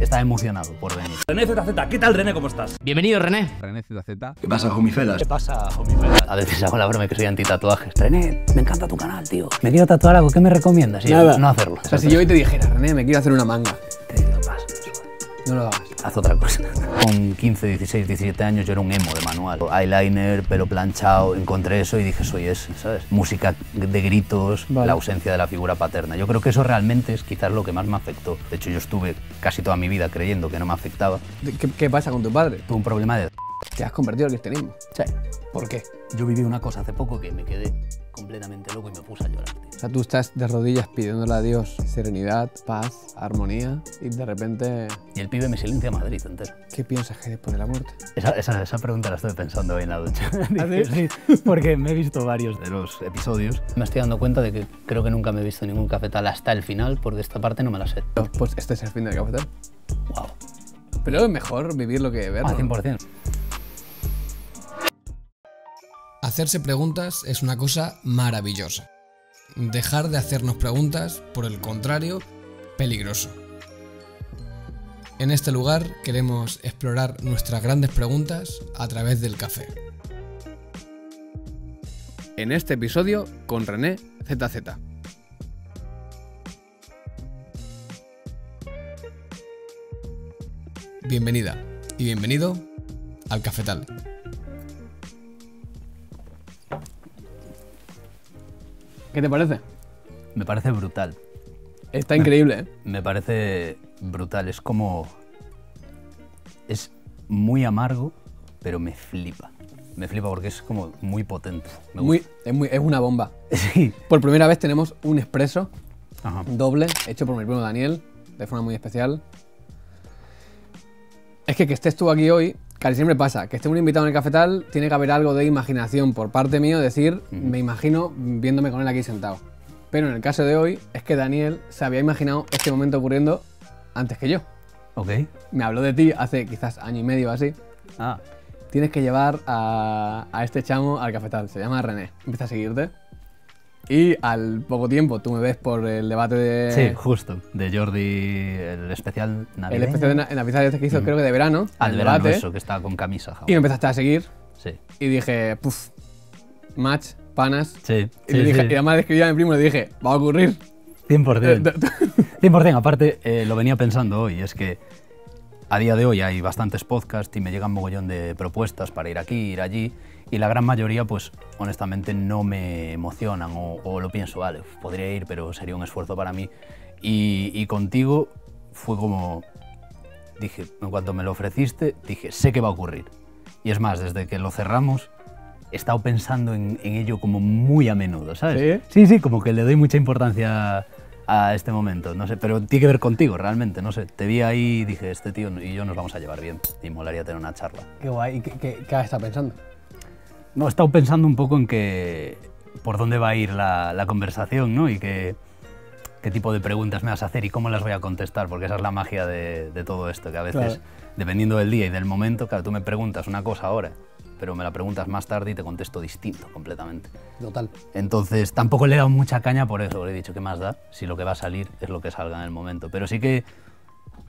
está emocionado por venir. René ZZ, ¿qué tal René? ¿Cómo estás? Bienvenido René. René ZZ. ¿Qué pasa, homifelas? ¿Qué pasa, homifelas? A veces hago la broma que soy anti-tatuajes. René, me encanta tu canal, tío. Me quiero tatuar algo, ¿qué me recomiendas? Y Nada. no hacerlo. O sea, si yo hoy te dijera, René, me quiero hacer una manga. Te digo, paso, no lo hagas otra cosa. Con 15, 16, 17 años yo era un emo de manual. Eyeliner, pelo planchado, encontré eso y dije, soy ese, ¿sabes? Música de gritos, la ausencia de la figura paterna. Yo creo que eso realmente es quizás lo que más me afectó. De hecho, yo estuve casi toda mi vida creyendo que no me afectaba. ¿Qué, pasa con tu padre? Tuve un problema de te has convertido al cristianismo. Sí. ¿Por qué? Yo viví una cosa hace poco que me quedé completamente loco y me puse a llorar. O sea, tú estás de rodillas pidiéndole a Dios serenidad, paz, armonía y de repente... Y el pibe me silencia a Madrid entero. ¿Qué piensas que después de la muerte? Esa, esa, esa pregunta la estoy pensando hoy en la ducha. ¿Ah, sí, porque me he visto varios de los episodios. Me estoy dando cuenta de que creo que nunca me he visto ningún cafetal hasta el final porque esta parte no me la sé. Pues este es el fin del cafetal. Wow. Pero es mejor vivir lo que ver. Ah, 100%. Hacerse preguntas es una cosa maravillosa. Dejar de hacernos preguntas, por el contrario, peligroso. En este lugar queremos explorar nuestras grandes preguntas a través del café. En este episodio con René ZZ. Bienvenida y bienvenido al Cafetal. ¿Qué te parece? Me parece brutal. Está increíble, ¿eh? Me parece brutal. Es como. Es muy amargo, pero me flipa. Me flipa porque es como muy potente. muy, es, muy, es una bomba. sí. Por primera vez tenemos un expreso doble hecho por mi primo Daniel, de forma muy especial. Es que que estés tú aquí hoy Casi siempre pasa que esté un invitado en el cafetal, tiene que haber algo de imaginación por parte mío, decir, me imagino viéndome con él aquí sentado. Pero en el caso de hoy, es que Daniel se había imaginado este momento ocurriendo antes que yo. Ok. Me habló de ti hace quizás año y medio o así. Ah. Tienes que llevar a, a este chamo al cafetal, se llama René. Empieza a seguirte. Y al poco tiempo tú me ves por el debate de. Sí, justo. De Jordi, el especial navidad El especial de Navidad este que hizo, mm. creo que de verano. Al ah, el verano, debate, eso, que está con camisa. Y me empezaste a seguir. Sí. Y dije, puff, match, panas. Sí. Y, además le escribí a mi primo y le dije, va a ocurrir. 100%. 100%. Eh, aparte, eh, lo venía pensando hoy, es que a día de hoy hay bastantes podcasts y me llegan mogollón de propuestas para ir aquí, ir allí y la gran mayoría, pues honestamente no me emocionan o, lo pienso, vale, podría ir, pero sería un esfuerzo para mí. Y, contigo fue como, dije, en cuanto me lo ofreciste, dije, sé que va a ocurrir. Y es más, desde que lo cerramos, he estado pensando en, ello como muy a menudo, ¿sabes? ¿Sí? sí, como que le doy mucha importancia a este momento, no sé, pero tiene que ver contigo realmente, no sé, te vi ahí y dije, este tío y yo nos vamos a llevar bien y molaría tener una charla. Qué guay, qué, qué has estado pensando? No, he estado pensando un poco en que por dónde va a ir la, conversación, ¿no? Y qué tipo de preguntas me vas a hacer y cómo las voy a contestar, porque esa es la magia de, todo esto, que a veces, dependiendo del día y del momento, claro, tú me preguntas una cosa ahora, pero me la preguntas más tarde y te contesto distinto completamente. Total. Entonces, tampoco le he dado mucha caña por eso, le he dicho, que más da? Si lo que va a salir es lo que salga en el momento. Pero sí que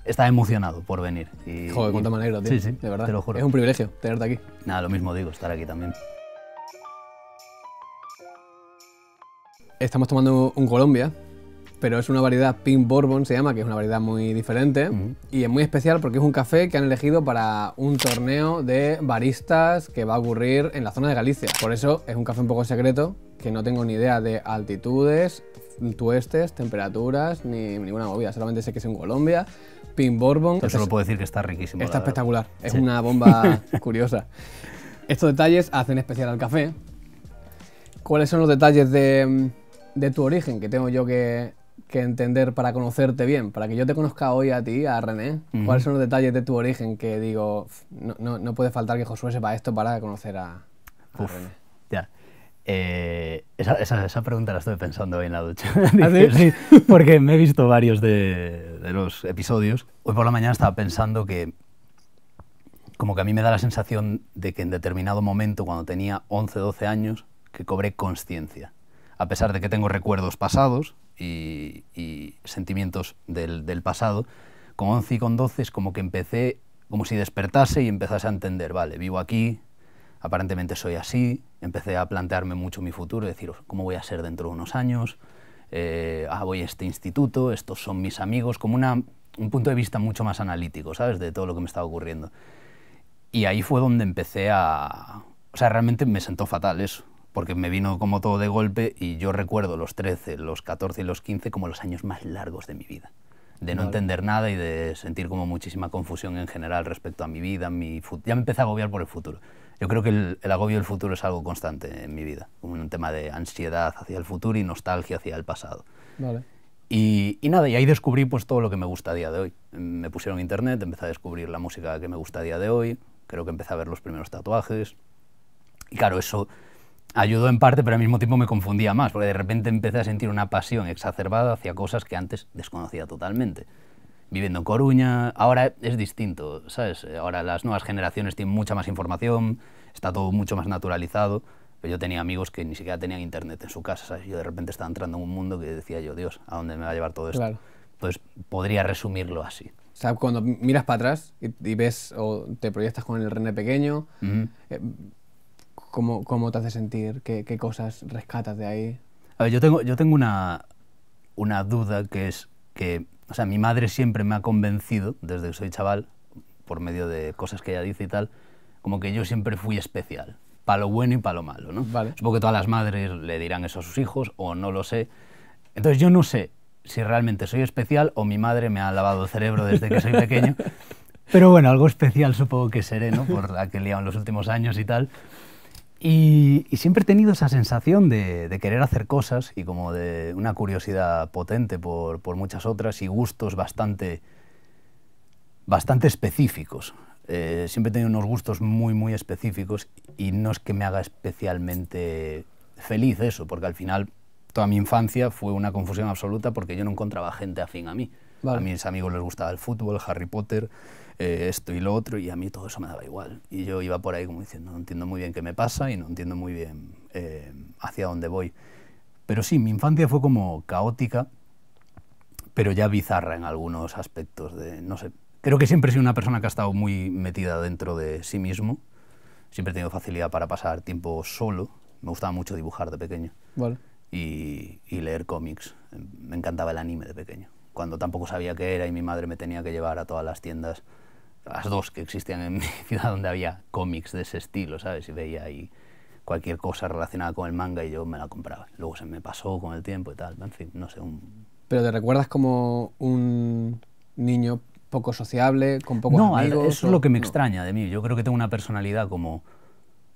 está emocionado por venir. Joder, cuánto me alegro, tío. Sí, sí, de verdad. Te lo juro. Es un privilegio tenerte aquí. Nada, lo mismo digo, estar aquí también. estamos tomando un Colombia, pero es una variedad Pink Bourbon, se llama, que es una variedad muy diferente y es muy especial porque es un café que han elegido para un torneo de baristas que va a ocurrir en la zona de Galicia. Por eso es un café un poco secreto, que no tengo ni idea de altitudes, tuestes, temperaturas, ni ninguna movida. Solamente sé que es un Colombia, Pink Bourbon. Eso solo este puedo decir que está riquísimo. Está espectacular, es una bomba curiosa. Estos detalles hacen especial al café. ¿Cuáles son los detalles de de tu origen que tengo yo que, entender para conocerte bien, para que yo te conozca hoy a ti, a René. ¿Cuáles son los detalles de tu origen que digo, no, puede faltar que Josué sepa esto para conocer a, René? Ya. Eh, esa, pregunta la estoy pensando hoy en la ducha. ¿Ah, porque me he visto varios de, los episodios. Hoy por la mañana estaba pensando que como que a mí me da la sensación de que en determinado momento, cuando tenía 11, 12 años, que cobré conciencia a pesar de que tengo recuerdos pasados y, sentimientos del, pasado, con 11 y con 12 es como que empecé, como si despertase y empezase a entender, vale, vivo aquí, aparentemente soy así, empecé a plantearme mucho mi futuro, deciros ¿cómo voy a ser dentro de unos años? Eh, ah, voy a este instituto, estos son mis amigos, como una, un punto de vista mucho más analítico, ¿sabes? De todo lo que me estaba ocurriendo. Y ahí fue donde empecé a... O sea, realmente me sentó fatal eso porque me vino como todo de golpe y yo recuerdo los 13, los 14 y los 15 como los años más largos de mi vida. De no entender nada y de sentir como muchísima confusión en general respecto a mi vida, mi ya me empecé a agobiar por el futuro. Yo creo que el, agobio del futuro es algo constante en mi vida, un tema de ansiedad hacia el futuro y nostalgia hacia el pasado. Vale. Y, nada, y ahí descubrí pues todo lo que me gusta a día de hoy. Me pusieron internet, empecé a descubrir la música que me gusta a día de hoy, creo que empecé a ver los primeros tatuajes. Y claro, eso ayudó en parte, pero al mismo tiempo me confundía más, porque de repente empecé a sentir una pasión exacerbada hacia cosas que antes desconocía totalmente. Viviendo en Coruña, ahora es distinto, ¿sabes? Ahora las nuevas generaciones tienen mucha más información, está todo mucho más naturalizado, pero yo tenía amigos que ni siquiera tenían internet en su casa, ¿sabes? Yo de repente estaba entrando en un mundo que decía yo, Dios, ¿a dónde me va a llevar todo esto? Pues podría resumirlo así. cuando miras para atrás y, ves o te proyectas con el René pequeño, ¿Cómo, cómo te hace sentir? ¿Qué, ¿Qué, cosas rescatas de ahí? A ver, yo tengo, yo tengo una, una duda que es que, o sea, mi madre siempre me ha convencido, desde que soy chaval, por medio de cosas que ella dice y tal, como que yo siempre fui especial, para lo bueno y para lo malo, ¿no? Supongo que todas las madres le dirán eso a sus hijos o no lo sé. Entonces yo no sé si realmente soy especial o mi madre me ha lavado el cerebro desde que soy pequeño. Pero bueno, algo especial supongo que seré, ¿no? Por la que he liado en los últimos años y tal. Y, siempre he tenido esa sensación de, querer hacer cosas y como de una curiosidad potente por, muchas otras y gustos bastante, bastante específicos. Eh, siempre he tenido unos gustos muy, muy específicos y no es que me haga especialmente feliz eso, porque al final toda mi infancia fue una confusión absoluta porque yo no encontraba gente afín a mí. A mis amigos les gustaba el fútbol, Harry Potter, eh, esto y lo otro, y a mí todo eso me daba igual. Y yo iba por ahí como diciendo, no entiendo muy bien qué me pasa y no entiendo muy bien eh, hacia dónde voy. Pero sí, mi infancia fue como caótica, pero ya bizarra en algunos aspectos de, no sé, creo que siempre he sido una persona que ha estado muy metida dentro de sí mismo, siempre he tenido facilidad para pasar tiempo solo, me gustaba mucho dibujar de pequeño. Y, y, leer cómics. Em, me encantaba el anime de pequeño. Cuando tampoco sabía qué era y mi madre me tenía que llevar a todas las tiendas las dos que existían en mi ciudad donde había cómics de ese estilo, ¿sabes? Y veía ahí cualquier cosa relacionada con el manga y yo me la compraba. Luego se me pasó con el tiempo y tal, en fin, no sé, un... Pero te recuerdas como un niño poco sociable, con pocos amigos? No, eso es lo que me extraña de mí. Yo creo que tengo una personalidad como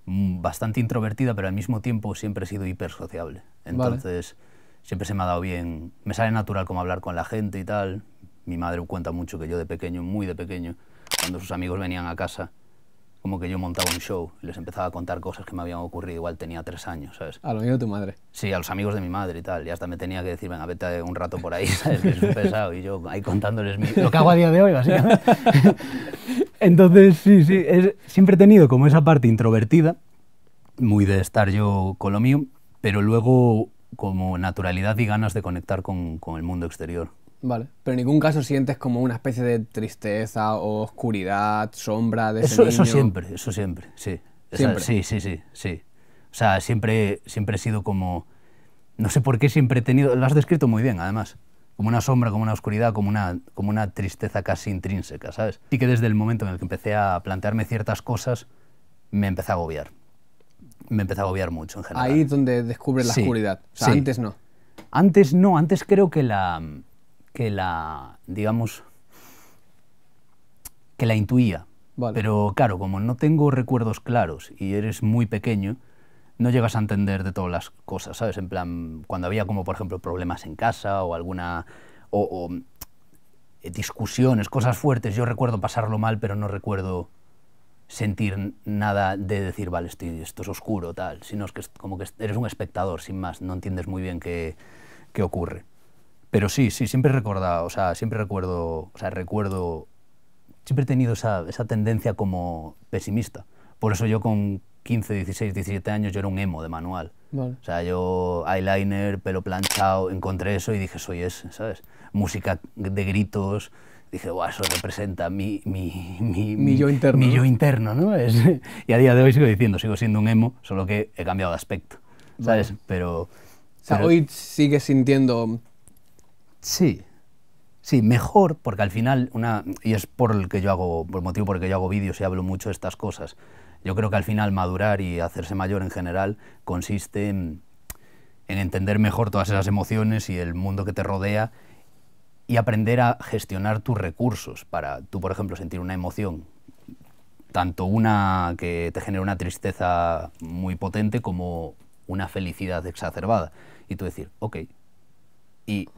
bastante introvertida, pero al mismo tiempo siempre he sido hipersociable. Entonces, siempre se me ha dado bien, me sale natural como hablar con la gente y tal. Mi madre cuenta mucho que yo de pequeño, muy de pequeño, cuando sus amigos venían a casa, como que yo montaba un show y les empezaba a contar cosas que me habían ocurrido. Igual tenía tres años, ¿sabes? A los amigos de tu madre. Sí, a los amigos de mi madre y tal. Y hasta me tenía que decir, venga, vete un rato por ahí, ¿sabes? Que es un pesado. Y yo ahí contándoles mi... lo que hago a día de hoy, básicamente. Entonces, sí, sí. siempre he tenido como esa parte introvertida, muy de estar yo con lo mío, pero luego como naturalidad y ganas de conectar con, con el mundo exterior. Vale, pero en ningún caso sientes como una especie de tristeza o oscuridad, sombra de eso, Eso siempre, eso siempre, sí. ¿Siempre? sí, sí, sí, sí. O sea, siempre, siempre he sido como... No sé por qué siempre he tenido... Lo has descrito muy bien, además. Como una sombra, como una oscuridad, como una, como una tristeza casi intrínseca, ¿sabes? Y que desde el momento en el que empecé a plantearme ciertas cosas, me empecé a agobiar. Me empecé a agobiar mucho, en general. Ahí es donde descubres la oscuridad. O sea, antes no. Antes no, antes creo que la que la, digamos, que la intuía. Pero claro, como no tengo recuerdos claros y eres muy pequeño, no llegas a entender de todas las cosas, ¿sabes? En plan, cuando había como, por ejemplo, problemas en casa o alguna... o, eh, discusiones, cosas fuertes, yo recuerdo pasarlo mal, pero no recuerdo sentir nada de decir, vale, estoy, esto es oscuro, tal, sino es que como que eres un espectador, sin más, no entiendes muy bien qué ocurre. Pero sí, sí, siempre recordado, o sea, siempre recuerdo, o sea, recuerdo, siempre he tenido esa, esa tendencia como pesimista. Por eso yo con 15, 16, 17 años yo era un emo de manual. O sea, yo eyeliner, pelo planchado, encontré eso y dije, soy ese, ¿sabes? Música de gritos, dije, guau, eso representa mi, mi, mi, mi, yo interno. Mi yo interno, ¿no? Es, y a día de hoy sigo diciendo, sigo siendo un emo, solo que he cambiado de aspecto, ¿sabes? Pero, o sea, hoy sigue sintiendo Sí, sí, mejor, porque al final, una, y es por el, que yo hago, por motivo por el que yo hago vídeos y hablo mucho de estas cosas, yo creo que al final madurar y hacerse mayor en general consiste en, en entender mejor todas esas emociones y el mundo que te rodea y aprender a gestionar tus recursos para tú, por ejemplo, sentir una emoción, tanto una que te genera una tristeza muy potente como una felicidad exacerbada. Y tú decir, ok, y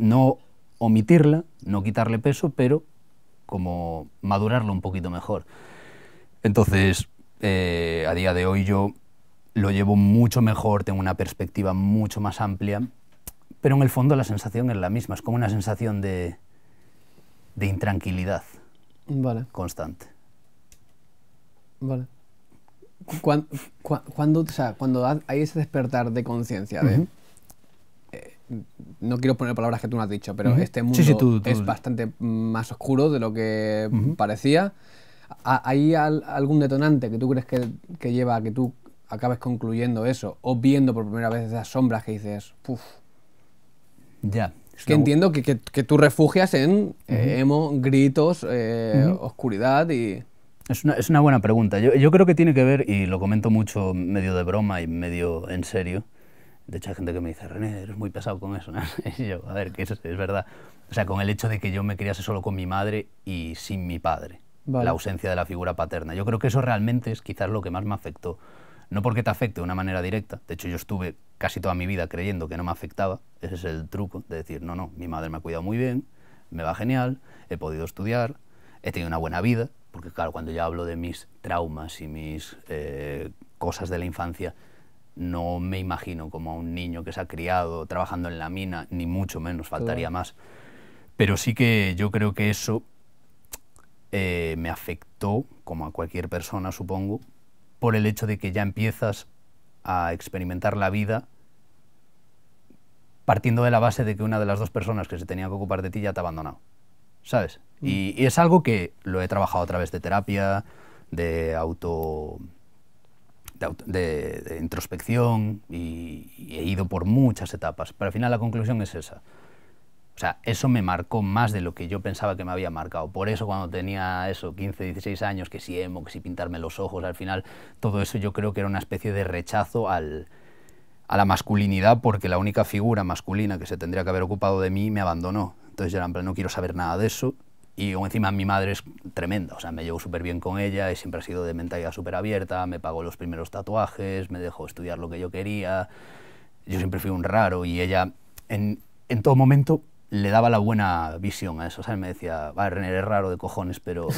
no omitirla, no quitarle peso, pero como madurarlo un poquito mejor. Entonces, eh, a día de hoy yo lo llevo mucho mejor, tengo una perspectiva mucho más amplia, pero en el fondo la sensación es la misma, es como una sensación de, de intranquilidad constante. Vale. Cuando, cuando hay ese despertar de conciencia, de no quiero poner palabras que tú no has dicho, pero este mundo es bastante más oscuro de lo que parecía. ¿Hay algún detonante que tú crees que, lleva a que tú acabes concluyendo eso o viendo por primera vez esas sombras que dices, puff? Ya. que entiendo que, tú refugias en eh, emo, gritos, eh, oscuridad y... Es una, es una buena pregunta. yo, creo que tiene que ver, y lo comento mucho medio de broma y medio en serio, de hecho, hay gente que me dice, René, eres muy pesado con eso. Y yo, a ver, que eso es verdad. O sea, con el hecho de que yo me criase solo con mi madre y sin mi padre. La ausencia de la figura paterna. Yo creo que eso realmente es quizás lo que más me afectó. No porque te afecte de una manera directa. De hecho, yo estuve casi toda mi vida creyendo que no me afectaba. Ese es el truco de decir, no, no, mi madre me ha cuidado muy bien, me va genial, he podido estudiar, he tenido una buena vida. Porque claro, cuando ya hablo de mis traumas y mis eh, cosas de la infancia, no me imagino como a un niño que se ha criado trabajando en la mina, ni mucho menos, faltaría más. Pero sí que yo creo que eso eh, me afectó, como a cualquier persona supongo, por el hecho de que ya empiezas a experimentar la vida partiendo de la base de que una de las dos personas que se tenía que ocupar de ti ya te ha abandonado, ¿sabes? Mm. y es algo que lo he trabajado a través de terapia, de auto de, introspección y, he ido por muchas etapas. Pero al final la conclusión es esa. O sea, eso me marcó más de lo que yo pensaba que me había marcado. Por eso cuando tenía eso, 15, 16 años, que si emo, que si pintarme los ojos, al final todo eso yo creo que era una especie de rechazo a la masculinidad porque la única figura masculina que se tendría que haber ocupado de mí me abandonó. Entonces yo era en plan, no quiero saber nada de eso, y encima mi madre es tremenda, o sea, me llevo súper bien con ella y siempre ha sido de mentalidad súper abierta, me pagó los primeros tatuajes, me dejó estudiar lo que yo quería, yo siempre fui un raro y ella en, en todo momento le daba la buena visión a eso, ¿sabes? Me decía, vale, René, eres raro de cojones, pero...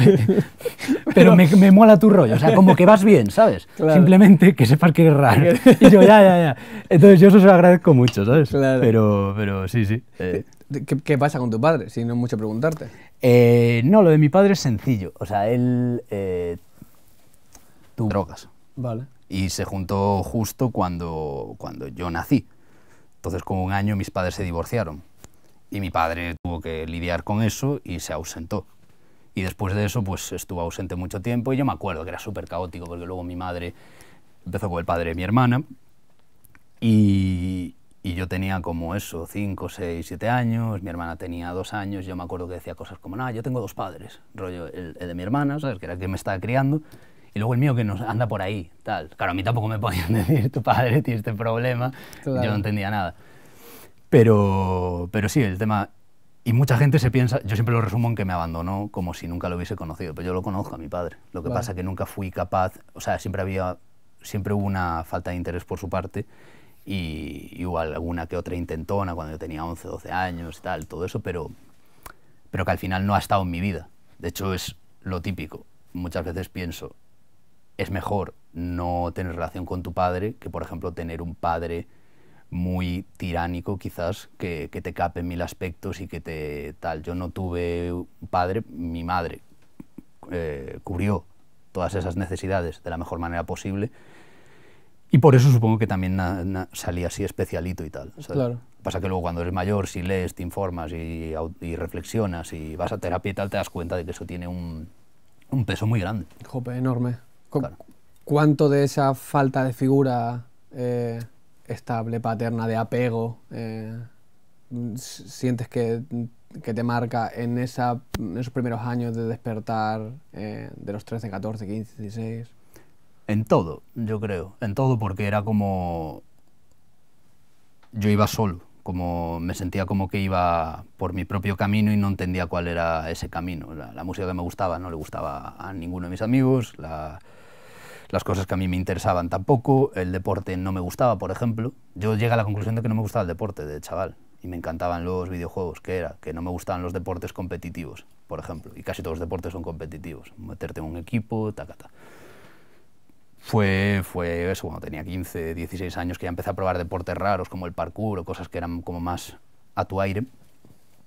pero me, me, mola tu rollo, o sea, como que vas bien, ¿sabes? Simplemente que sepas que eres raro. Y yo, ya, ya, ya. Entonces yo eso se lo agradezco mucho, ¿sabes? Claro. Pero, pero sí, sí. ¿Qué, eh. ¿Qué, pasa con tu padre? Si no es mucho preguntarte. Eh, no, lo de mi padre es sencillo. O sea, él... Eh, tú. Drogas. Vale. Y se juntó justo cuando, cuando yo nací. Entonces, con un año mis padres se divorciaron y mi padre tuvo que lidiar con eso y se ausentó. Y después de eso, pues estuvo ausente mucho tiempo y yo me acuerdo que era súper caótico porque luego mi madre empezó con el padre de mi hermana y, yo tenía como eso, 5, 6, 7 años, mi hermana tenía 2 años, yo me acuerdo que decía cosas como, nada, yo tengo dos padres, rollo, el, de mi hermana, ¿sabes? Que era el que me estaba criando, y luego el mío que nos anda por ahí, tal. Claro, a mí tampoco me podían decir, tu padre tiene este problema, yo no entendía nada. Pero, pero sí, el tema... Y mucha gente se piensa, yo siempre lo resumo en que me abandonó como si nunca lo hubiese conocido, pero yo lo conozco a mi padre. Lo que pasa pasa que nunca fui capaz, o sea, siempre había, siempre hubo una falta de interés por su parte y hubo alguna que otra intentona cuando yo tenía 11, 12 años y tal, todo eso, pero, pero que al final no ha estado en mi vida. De hecho, es lo típico. Muchas veces pienso, es mejor no tener relación con tu padre que, por ejemplo, tener un padre muy tiránico quizás, que, te cape mil aspectos y que te tal. Yo no tuve padre, mi madre eh, cubrió todas esas necesidades de la mejor manera posible y por eso supongo que también salí así especialito y tal. Claro. Pasa que luego cuando eres mayor, si lees, te informas y, reflexionas y vas a terapia y tal, te das cuenta de que eso tiene un, peso muy grande. Jope, enorme. ¿Cuánto de esa falta de figura... Eh, estable paterna de apego, eh, sientes que, que, te marca en, esa, en, esos primeros años de despertar eh, de los 13, 14, 15, 16? En todo, yo creo, en todo, porque era como... Yo iba solo, como me sentía como que iba por mi propio camino y no entendía cuál era ese camino. La, música que me gustaba no le gustaba a ninguno de mis amigos, la, las cosas que a mí me interesaban tampoco, el deporte no me gustaba, por ejemplo. Yo llegué a la conclusión de que no me gustaba el deporte de chaval y me encantaban los videojuegos, que era que no me gustaban los deportes competitivos, por ejemplo, y casi todos los deportes son competitivos, meterte en un equipo, tacata. Fue, fue eso, cuando tenía 15, 16 años, que ya empecé a probar deportes raros como el parkour o cosas que eran como más a tu aire,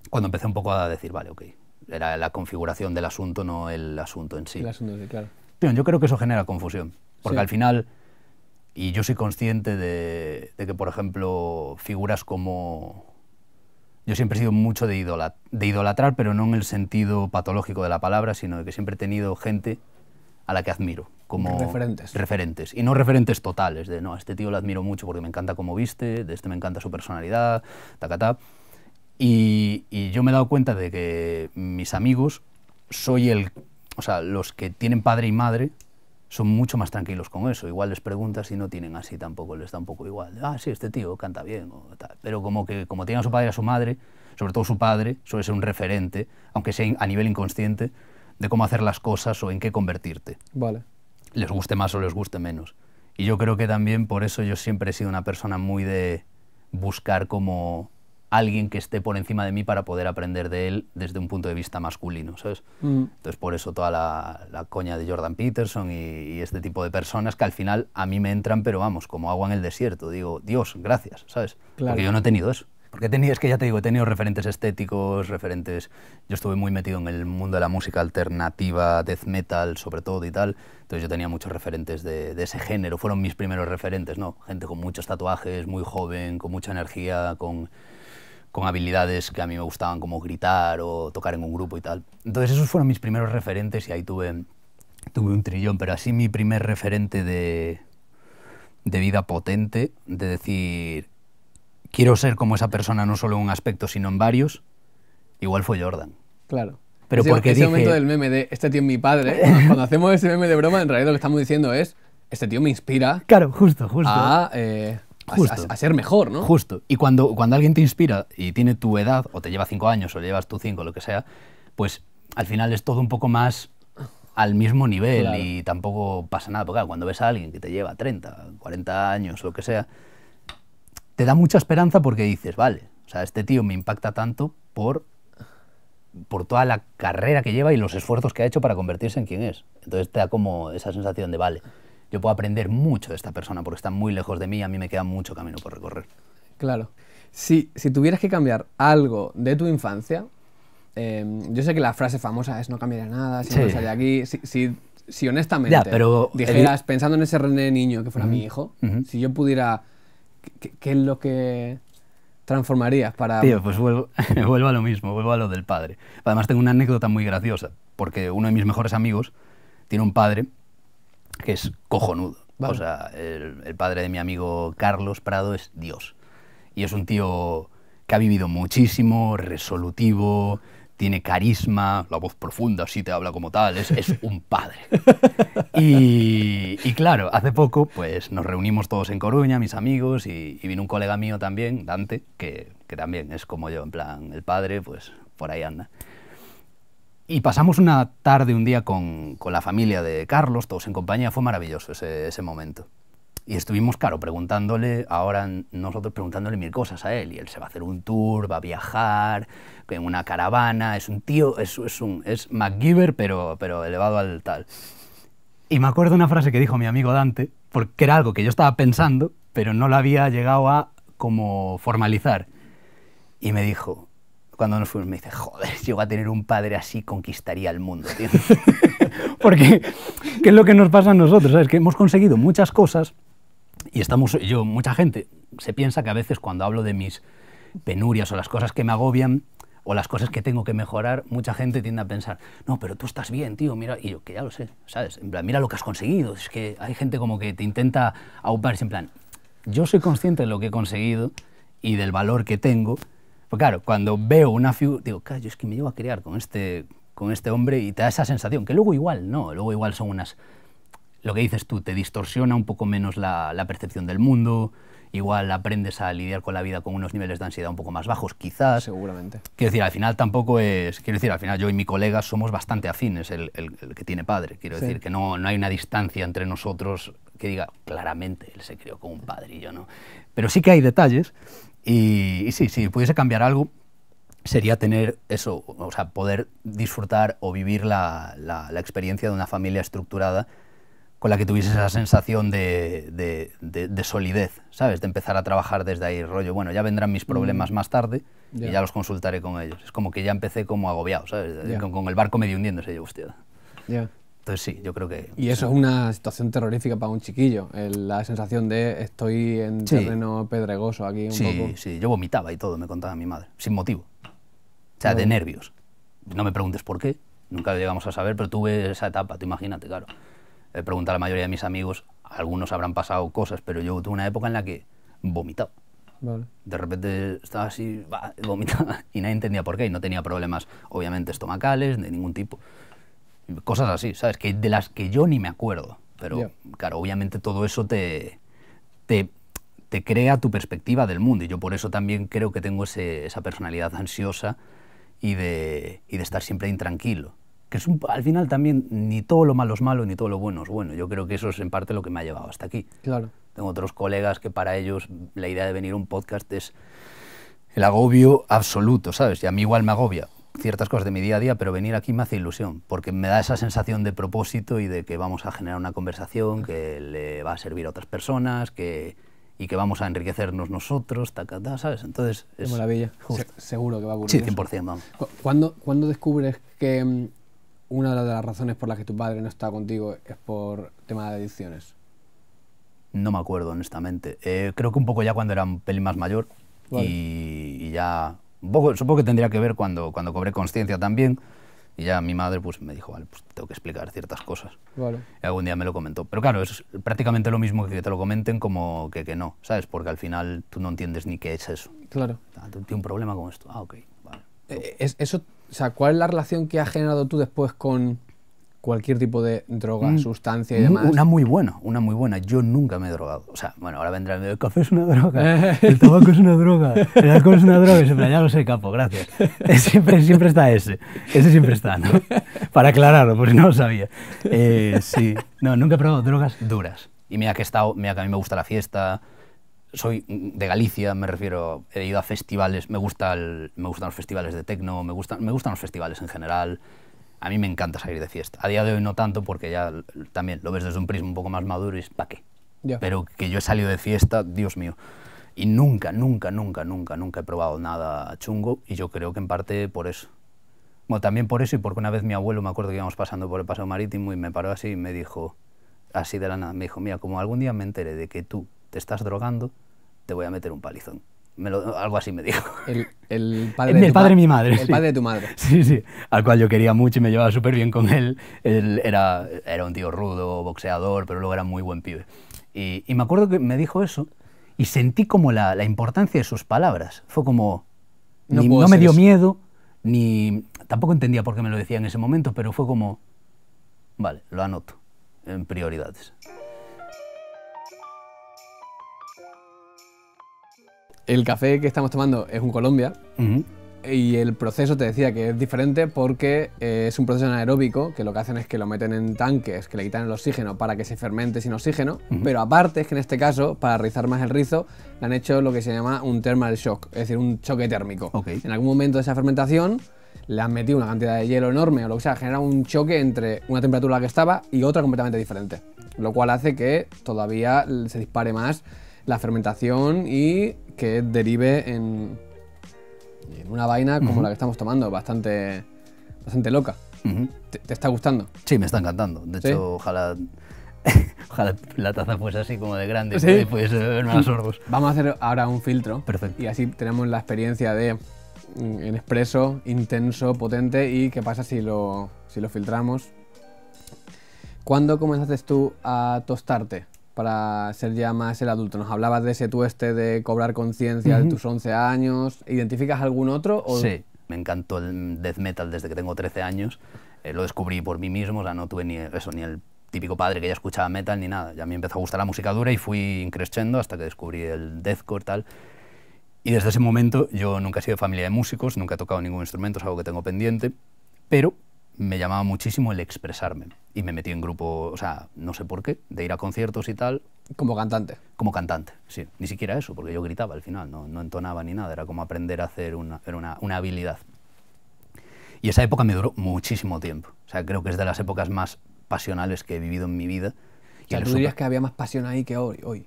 cuando empecé un poco a decir, vale, ok, era la configuración del asunto, no el asunto en sí. El asunto, sí, claro yo creo que eso genera confusión, porque al final, y yo soy consciente de, que, por ejemplo, figuras como... Yo siempre he sido mucho de, de idolatrar, pero no en el sentido patológico de la palabra, sino de que siempre he tenido gente a la que admiro, como referentes. Y no referentes totales, de no, a este tío lo admiro mucho porque me encanta cómo viste, de este me encanta su personalidad, ta, Ta. Y, y yo me he dado cuenta de que mis amigos soy el o sea, los que tienen padre y madre son mucho más tranquilos con eso. Igual les preguntas y no tienen así tampoco, les da un poco igual. Ah, sí, este tío canta bien Pero como que como tienen a su padre y a su madre, sobre todo su padre, suele ser un referente, aunque sea a nivel inconsciente, de cómo hacer las cosas o en qué convertirte. Vale. Les guste más o les guste menos. Y yo creo que también por eso yo siempre he sido una persona muy de buscar como alguien que esté por encima de mí para poder aprender de él desde un punto de vista masculino, ¿sabes? Mm. Entonces por eso toda la, coña de Jordan Peterson y, este tipo de personas que al final a mí me entran, pero vamos, como agua en el desierto, digo, Dios, gracias, ¿sabes? Claro. Porque yo no he tenido eso. Porque he tenido, es que ya te digo, he tenido referentes estéticos, referentes... Yo estuve muy metido en el mundo de la música alternativa, death metal sobre todo y tal, entonces yo tenía muchos referentes de, de, ese género, fueron mis primeros referentes, ¿no? Gente con muchos tatuajes, muy joven, con mucha energía, con con habilidades que a mí me gustaban como gritar o tocar en un grupo y tal. Entonces esos fueron mis primeros referentes y ahí tuve, tuve un trillón, pero así mi primer referente de, vida potente, de decir, quiero ser como esa persona no solo en un aspecto, sino en varios, igual fue Jordan. Claro. Pero porque porque ese momento del meme de este tío es mi padre, cuando hacemos ese meme de broma, en realidad lo que estamos diciendo es, este tío me inspira. Claro, justo, justo. Eh, a, ser mejor, ¿no? Justo. Y cuando, cuando alguien te inspira y tiene tu edad, o te lleva cinco años, o llevas tú cinco, lo que sea, pues al final es todo un poco más al mismo nivel y tampoco pasa nada. Porque cuando ves a alguien que te lleva 30, 40 años, lo que sea, te da mucha esperanza porque dices, vale, o sea, este tío me impacta tanto por, por toda la carrera que lleva y los esfuerzos que ha hecho para convertirse en quien es. Entonces te da como esa sensación de, vale, yo puedo aprender mucho de esta persona porque está muy lejos de mí y a mí me queda mucho camino por recorrer. Claro. Si, tuvieras que cambiar algo de tu infancia, em, yo sé que la frase famosa es no cambiaré nada, si no sale aquí. Si, honestamente dijeras, pensando en ese René niño que fuera mi hijo, si yo pudiera, ¿qué es lo que transformarías para...? Tío, pues vuelvo, vuelvo a lo mismo, vuelvo a lo del padre. Además tengo una anécdota muy graciosa, porque uno de mis mejores amigos tiene un padre que es cojonudo. O sea, el, padre de mi amigo Carlos Prado es Dios. Y es un tío que ha vivido muchísimo, resolutivo, tiene carisma, la voz profunda, sí te habla como tal, es, un padre. Y, claro, hace poco pues nos reunimos todos en Coruña, mis amigos, y, vino un colega mío también, Dante, que, que también es como yo, en plan, el padre, pues por ahí anda. Y pasamos una tarde, un día con, la familia de Carlos, todos en compañía, fue maravilloso ese, momento. Y estuvimos, claro, preguntándole, ahora nosotros preguntándole mil cosas a él. Y él se va a hacer un tour, va a viajar, en una caravana, es un tío, es, es un, es MacGyver, pero, pero elevado al tal. Y me acuerdo una frase que dijo mi amigo Dante, porque era algo que yo estaba pensando, pero no lo había llegado a como formalizar. Y me dijo, cuando nos fuimos me dice, joder, si llego a tener un padre así, conquistaría el mundo, tío. Porque, ¿qué es lo que nos pasa a nosotros? sabes que hemos conseguido muchas cosas y estamos, yo, mucha gente se piensa que a veces cuando hablo de mis penurias o las cosas que me agobian, o las cosas que tengo que mejorar, mucha gente tiende a pensar, no, pero tú estás bien, tío, mira, y yo que ya lo sé, ¿sabes? En plan, mira lo que has conseguido, es que hay gente como que te intenta auparse en plan, yo soy consciente de lo que he conseguido y del valor que tengo, pues claro, cuando veo una figura, digo, yo es que me llevo a crear con este, con este hombre y te da esa sensación, que luego igual no, luego igual son unas, lo que dices tú, te distorsiona un poco menos la, percepción del mundo, igual aprendes a lidiar con la vida con unos niveles de ansiedad un poco más bajos, quizás. Seguramente. Quiero decir, al final tampoco es. Quiero decir, al final yo y mi colega somos bastante afines, el, que tiene padre. Quiero decir que no, no hay una distancia entre nosotros que diga claramente él se crió con un padre y yo no. Pero sí que hay detalles y, sí, si pudiese cambiar algo, sería tener eso, o sea, poder disfrutar o vivir la, experiencia de una familia estructurada con la que tuviese esa sensación de, de, solidez, ¿sabes? De empezar a trabajar desde ahí, rollo, bueno, ya vendrán mis problemas mm. más tarde y ya los consultaré con ellos. Es como que ya empecé como agobiado, ¿sabes? Con, el barco medio hundiéndose, yo, hostia. Yeah. Entonces sí, yo creo que... Y eso es una situación terrorífica para un chiquillo, la sensación de estoy en terreno pedregoso aquí un sí, poco. Sí, yo vomitaba y todo, me contaba mi madre, sin motivo. O sea, de nervios. No me preguntes por qué, nunca lo llegamos a saber, pero tuve esa etapa, tú imagínate, claro. he preguntado a la mayoría de mis amigos, algunos habrán pasado cosas, pero yo tuve una época en la que vomitaba. Vale. De repente estaba así, vomitaba, y nadie entendía por qué, y no tenía problemas, obviamente, estomacales, de ningún tipo cosas así, ¿sabes? Que de las que yo ni me acuerdo. Pero claro, obviamente todo eso te, te, te, crea tu perspectiva del mundo y yo por eso también creo que tengo ese, esa personalidad ansiosa y de, y de estar siempre intranquilo. Que es al final también ni todo lo malo es malo ni todo lo bueno es bueno. Yo creo que eso es en parte lo que me ha llevado hasta aquí. Claro. Tengo otros colegas que para ellos la idea de venir a un podcast es el agobio absoluto, ¿sabes? Y a mí igual me agobia ciertas cosas de mi día a día, pero venir aquí me hace ilusión, porque me da esa sensación de propósito y de que vamos a generar una conversación que le va a servir a otras personas, que y que vamos a enriquecernos nosotros, ¿sabes? Entonces es maravilla. seguro que va a ocurrir. Sí, 100%, vamos. ¿Cuándo, descubres que mm, una de las razones por las que tu padre no está contigo es por tema de adicciones? No me acuerdo, honestamente. Eh, creo que un poco ya cuando era un pelín más mayor y, ya poco, supongo que tendría que ver cuando, cuando cobré conciencia también. Y ya mi madre pues, me dijo, vale, pues tengo que explicar ciertas cosas. Y algún día me lo comentó. Pero claro, es prácticamente lo mismo que te lo comenten como que, que no, ¿sabes? Porque al final tú no entiendes ni qué es eso. Claro. tienes un problema con esto. Ah, ok, vale. Eh, es, eso, o sea, ¿cuál es la relación que has generado tú después con, cualquier tipo de droga, mm. sustancia y demás. Una muy buena, una muy buena. Yo nunca me he drogado. O sea, bueno, ahora vendrá el café es una droga, el tabaco es una droga, el alcohol es una droga. Y siempre, ya lo sé, capo, gracias. Siempre, siempre está ese. Ese siempre está, ¿no? Para aclararlo, porque no lo sabía. Eh, sí. No, nunca he probado drogas duras. Y mira que he estado, mira a mí me gusta la fiesta, soy de Galicia, me refiero, he ido a festivales, me, gusta el, me gustan los festivales de tecno, me gustan, me gustan los festivales en general, a mí me encanta salir de fiesta. A día de hoy no tanto porque ya también lo ves desde un prisma un poco más maduro y es pa' qué? Pero que yo he salido de fiesta, Dios mío. Y nunca, nunca, nunca, nunca, nunca he probado nada chungo y yo creo que en parte por eso. Bueno, también por eso y porque una vez mi abuelo, me acuerdo que íbamos pasando por el Paso marítimo y me paró así y me dijo, así de la nada, me dijo, mira, como algún día me enteré de que tú te estás drogando, te voy a meter un palizón algo así me dijo. El, el padre, de, padre mi madre. El padre de tu madre. Sí, sí. Al cual yo quería mucho y me llevaba súper bien con él. Él era, era un tío rudo, boxeador, pero luego era muy buen pibe. Y, y me acuerdo que me dijo eso y sentí como la, la importancia de sus palabras. Fue como. No, me dio miedo, ni. Tampoco entendía por qué me lo decía en ese momento, pero fue como. Vale, lo anoto en prioridades. El café que estamos tomando es un Colombia. Y el proceso te decía que es diferente porque eh, es un proceso anaeróbico que lo que hacen es que lo meten en tanques, que le quitan el oxígeno para que se fermente sin oxígeno. Pero aparte es que en este caso, para rizar más el rizo, le han hecho lo que se llama un thermal shock, es decir, un choque térmico. En algún momento de esa fermentación le han metido una cantidad de hielo enorme o lo que sea, genera un choque entre una temperatura que estaba y otra completamente diferente. Lo cual hace que todavía se dispare más la fermentación y que derive en, una vaina como la que estamos tomando, bastante, bastante loca. ¿Te, está gustando? Sí, me está encantando. De hecho, ojalá, la taza fuese así como de grande y pudiese beber más sorbos. Vamos a hacer ahora un filtro. Perfecto. Y así tenemos la experiencia de mm, en expreso, intenso, potente y qué pasa si lo, si lo filtramos. ¿Cuándo comenzaste tú a tostarte? para ser ya más el adulto? Nos hablabas de ese tueste de cobrar conciencia de tus 11 años. ¿Identificas algún otro? O... Sí, me encantó el death metal desde que tengo 13 años. Eh, lo descubrí por mí mismo, o sea, no tuve ni eso, ni el típico padre que ya escuchaba metal ni nada. Ya me empezó a gustar la música dura y fui creciendo hasta que descubrí el deathcore tal. Y desde ese momento yo nunca he sido familia de músicos, nunca he tocado ningún instrumento, es algo que tengo pendiente, pero me llamaba muchísimo el expresarme y me metí en grupo, o sea, no sé por qué, de ir a conciertos y tal. Como cantante. Como cantante, sí. Ni siquiera eso, porque yo gritaba al final, no, no entonaba ni nada, era como aprender a hacer una, una, habilidad. Y esa época me duró muchísimo tiempo. O sea, creo que es de las épocas más pasionales que he vivido en mi vida. y sea, ¿Tú que había más pasión ahí que hoy? hoy?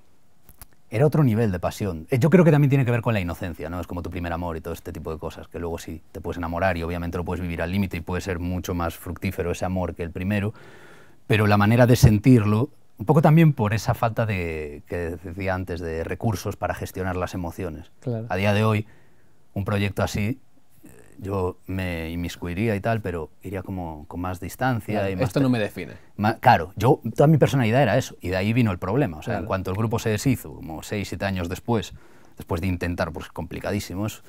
era otro nivel de pasión. Eh, yo creo que también tiene que ver con la inocencia, ¿no? Es como tu primer amor y todo este tipo de cosas, que luego sí te puedes enamorar y obviamente lo puedes vivir al límite y puede ser mucho más fructífero ese amor que el primero, pero la manera de sentirlo, un poco también por esa falta de, que decía antes, de recursos para gestionar las emociones. A día de hoy, un proyecto así yo me inmiscuiría y tal, pero iría como con más distancia. y esto no me define. claro, yo, toda mi personalidad era eso, y de ahí vino el problema. O sea, en cuanto el grupo se deshizo, como seis, siete años después, después de intentar, pues complicadísimos,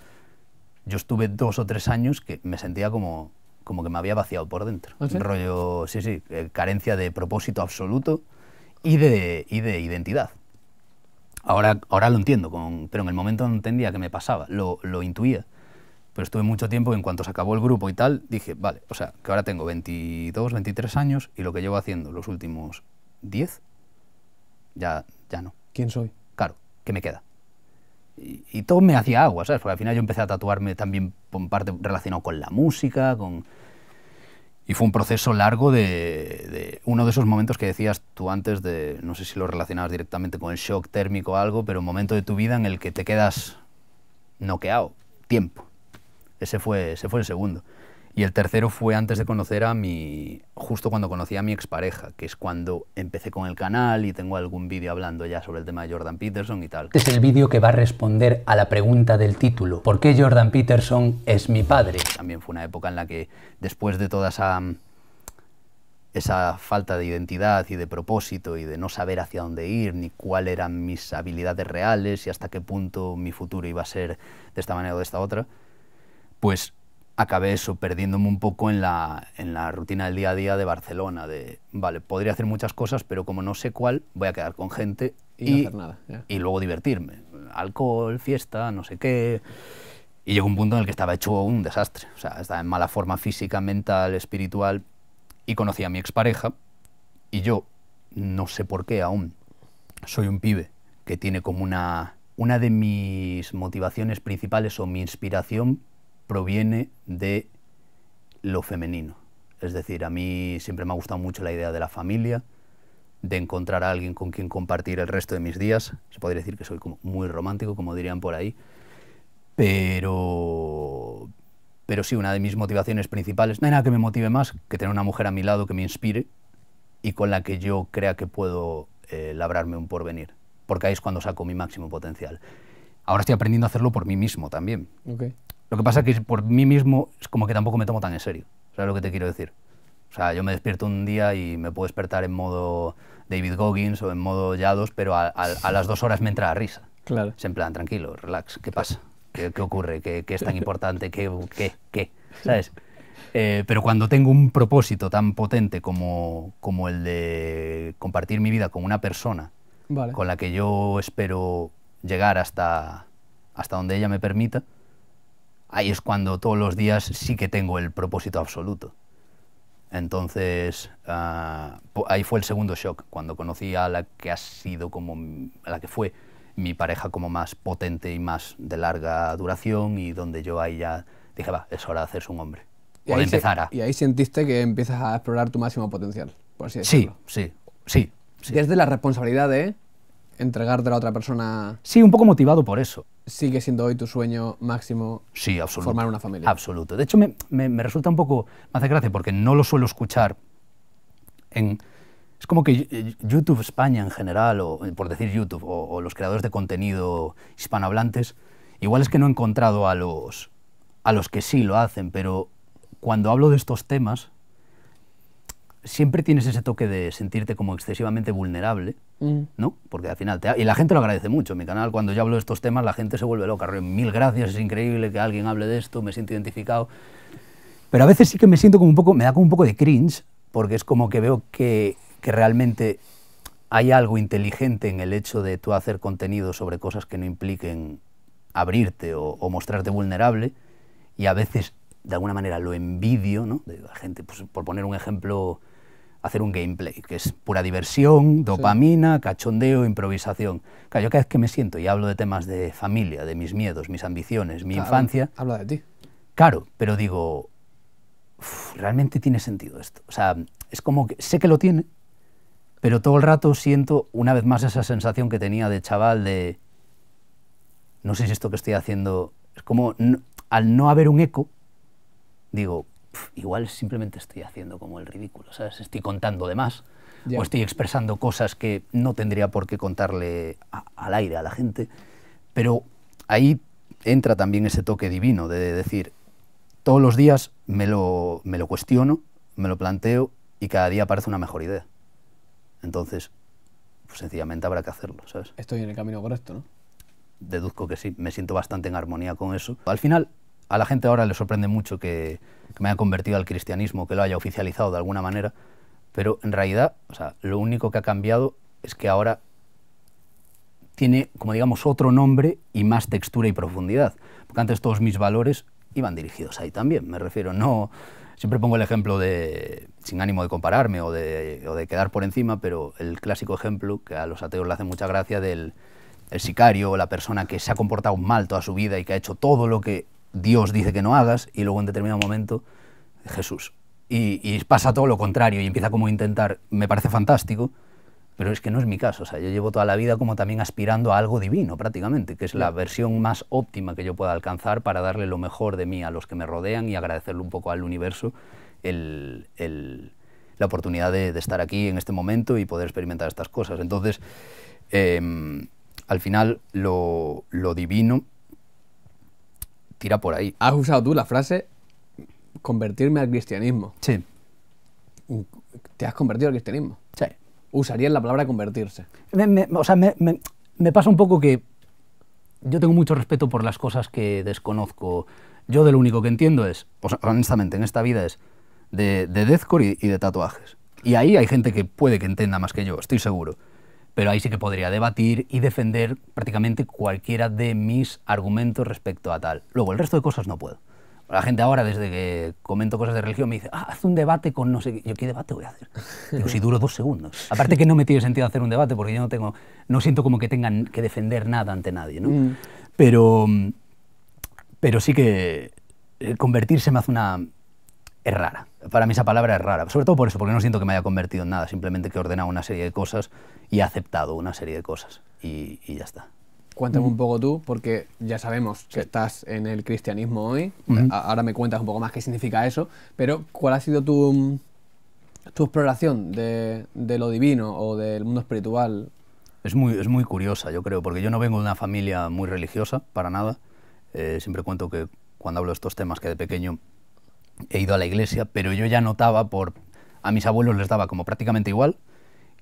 yo estuve dos o tres años que me sentía como, como que me había vaciado por dentro. ¿Ah, Rollo, sí, sí, eh, carencia de propósito absoluto y de, y de identidad. Ahora, ahora lo entiendo, pero en el momento no entendía qué me pasaba, lo, lo intuía pero estuve mucho tiempo y en cuanto se acabó el grupo y tal, dije, vale, o sea, que ahora tengo 22, 23 años y lo que llevo haciendo los últimos 10, ya, ya no. ¿Quién soy? Claro, ¿qué me queda? Y, todo me hacía agua, ¿sabes? Porque al final yo empecé a tatuarme también por parte relacionado con la música, con... Y fue un proceso largo de, de, uno de esos momentos que decías tú antes de, no sé si lo relacionabas directamente con el shock térmico o algo, pero un momento de tu vida en el que te quedas noqueado, tiempo. Ese fue, fue el segundo. Y el tercero fue antes de conocer a mi, justo cuando conocí a mi expareja, que es cuando empecé con el canal y tengo algún vídeo hablando ya sobre el tema de Jordan Peterson y tal. Este es el vídeo que va a responder a la pregunta del título, ¿por qué Jordan Peterson es mi padre? También fue una época en la que después de toda esa, esa falta de identidad y de propósito y de no saber hacia dónde ir, ni cuáles eran mis habilidades reales y hasta qué punto mi futuro iba a ser de esta manera o de esta otra, pues acabé eso, perdiéndome un poco en la, rutina del día a día de Barcelona, de, vale, podría hacer muchas cosas, pero como no sé cuál, voy a quedar con gente y, luego divertirme. Alcohol, fiesta, no sé qué. Y llegó un punto en el que estaba hecho un desastre. O sea, estaba en mala forma física, mental, espiritual. Y conocí a mi expareja y yo, no sé por qué aún, soy un pibe que tiene como una... Una de mis motivaciones principales o mi inspiración proviene de lo femenino. Es decir, a mí siempre me ha gustado mucho la idea de la familia, de encontrar a alguien con quien compartir el resto de mis días. Se podría decir que soy muy romántico, como dirían por ahí. Pero, pero sí, una de mis motivaciones principales, no hay nada que me motive más que tener una mujer a mi lado que me inspire y con la que yo crea que puedo eh, labrarme un porvenir. Porque ahí es cuando saco mi máximo potencial. Ahora estoy aprendiendo a hacerlo por mí mismo también. Lo que pasa es que por mí mismo es como que tampoco me tomo tan en serio. ¿Sabes lo que te quiero decir? O sea, yo me despierto un día y me puedo despertar en modo David Goggins o en modo Yados, pero a, las dos horas me entra la risa. Claro. Es en plan, tranquilo, relax, ¿qué pasa? ¿Qué, ocurre? ¿Qué, es tan importante? ¿Qué? ¿Qué? ¿Qué? ¿Sabes? Eh, pero cuando tengo un propósito tan potente como, como el de compartir mi vida con una persona vale. con la que yo espero llegar hasta, hasta donde ella me permita, ahí es cuando todos los días sí que tengo el propósito absoluto. Entonces, ah, ahí fue el segundo shock, cuando conocí a la que ha sido como, la que fue mi pareja como más potente y más de larga duración y donde yo ahí ya dije, va, es hora de hacerse un hombre. Y, ahí, y ahí sentiste que empiezas a explorar tu máximo potencial, por Sí, sí, sí. sí. Desde la responsabilidad de entregarte a la otra persona. Sí, un poco motivado por eso sigue siendo hoy tu sueño máximo formar una familia. Absoluto. De hecho, me, resulta un poco, me hace gracia porque no lo suelo escuchar en... Es como que YouTube España en general, o eh, por decir YouTube, o, o los creadores de contenido hispanohablantes, igual es que no he encontrado a los, a los que sí lo hacen, pero cuando hablo de estos temas, siempre tienes ese toque de sentirte como excesivamente vulnerable, mm. ¿no? Porque al final te Y la gente lo agradece mucho. mi canal, cuando yo hablo de estos temas, la gente se vuelve loca. Mil gracias, es increíble que alguien hable de esto, me siento identificado. Pero a veces sí que me siento como un poco, me da como un poco de cringe, porque es como que veo que, realmente hay algo inteligente en el hecho de tú hacer contenido sobre cosas que no impliquen abrirte o, mostrarte vulnerable, y a veces de alguna manera lo envidio, ¿no? De la gente, pues, por poner un ejemplo hacer un gameplay, que es pura diversión, dopamina, cachondeo, improvisación. yo cada vez que me siento y hablo de temas de familia, de mis miedos, mis ambiciones, mi infancia... Habla de ti. Claro, pero digo, realmente tiene sentido esto. O sea, es como que sé que lo tiene, pero todo el rato siento una vez más esa sensación que tenía de chaval de, no sé si esto que estoy haciendo, es como al no haber un eco, digo, igual simplemente estoy haciendo como el ridículo, ¿sabes? Estoy contando de más o estoy expresando cosas que no tendría por qué contarle al aire a la gente, pero ahí entra también ese toque divino de decir, todos los días me lo, cuestiono, me lo planteo y cada día aparece una mejor idea. Entonces, pues sencillamente habrá que hacerlo, ¿sabes? Estoy en el camino correcto, ¿no? Deduzco que sí, me siento bastante en armonía con eso. Al final, a la gente ahora le sorprende mucho que, me haya convertido al cristianismo, que lo haya oficializado de alguna manera, pero en realidad, o sea, lo único que ha cambiado es que ahora tiene, como digamos, otro nombre y más textura y profundidad. Porque antes todos mis valores iban dirigidos ahí también, me refiero, no... Siempre pongo el ejemplo de, sin ánimo de compararme o de, quedar por encima, pero el clásico ejemplo, que a los ateos le hace mucha gracia, del sicario, sicario, la persona que se ha comportado mal toda su vida y que ha hecho todo lo que Dios dice que no hagas y luego en determinado momento Jesús. Y, pasa todo lo contrario y empieza como a intentar, me parece fantástico, pero es que no es mi caso, o sea, yo llevo toda la vida como también aspirando a algo divino prácticamente, que es la versión más óptima que yo pueda alcanzar para darle lo mejor de mí a los que me rodean y agradecerle un poco al universo la oportunidad de, estar aquí en este momento y poder experimentar estas cosas. Entonces, em, al final lo, lo divino tira por ahí. Has usado tú la frase convertirme al cristianismo. Sí. ¿Te has convertido al cristianismo? Sí. Usarías la palabra convertirse. o sea, me, pasa un poco que yo tengo mucho respeto por las cosas que desconozco. Yo de lo único que entiendo es, honestamente, en esta vida es de, de deathcore y, de tatuajes. Y ahí hay gente que puede que entienda más que yo, estoy seguro pero ahí sí que podría debatir y defender prácticamente cualquiera de mis argumentos respecto a tal. Luego, el resto de cosas no puedo. La gente ahora, desde que comento cosas de religión, me dice, ah, haz un debate con no sé qué. Yo, ¿qué debate voy a hacer? si duro dos segundos. Aparte que no me tiene sentido hacer un debate porque yo no tengo, no siento como que tengan que defender nada ante nadie, mm. Pero, pero sí que eh, convertirse me hace una... es rara. Para mí esa palabra es rara. Sobre todo por eso, porque no siento que me haya convertido en nada, simplemente que he ordenado una serie de cosas y ha aceptado una serie de cosas y, ya está. Cuéntame un mm. poco tú, porque ya sabemos que estás en el cristianismo hoy, ahora me cuentas un poco más qué significa eso, pero ¿cuál ha sido tu, tu exploración de, lo divino o del mundo espiritual? Es muy, es muy curiosa, yo creo, porque yo no vengo de una familia muy religiosa, para nada. Eh, siempre cuento que cuando hablo de estos temas que de pequeño he ido a la iglesia, pero yo ya notaba por... A mis abuelos les daba como prácticamente igual,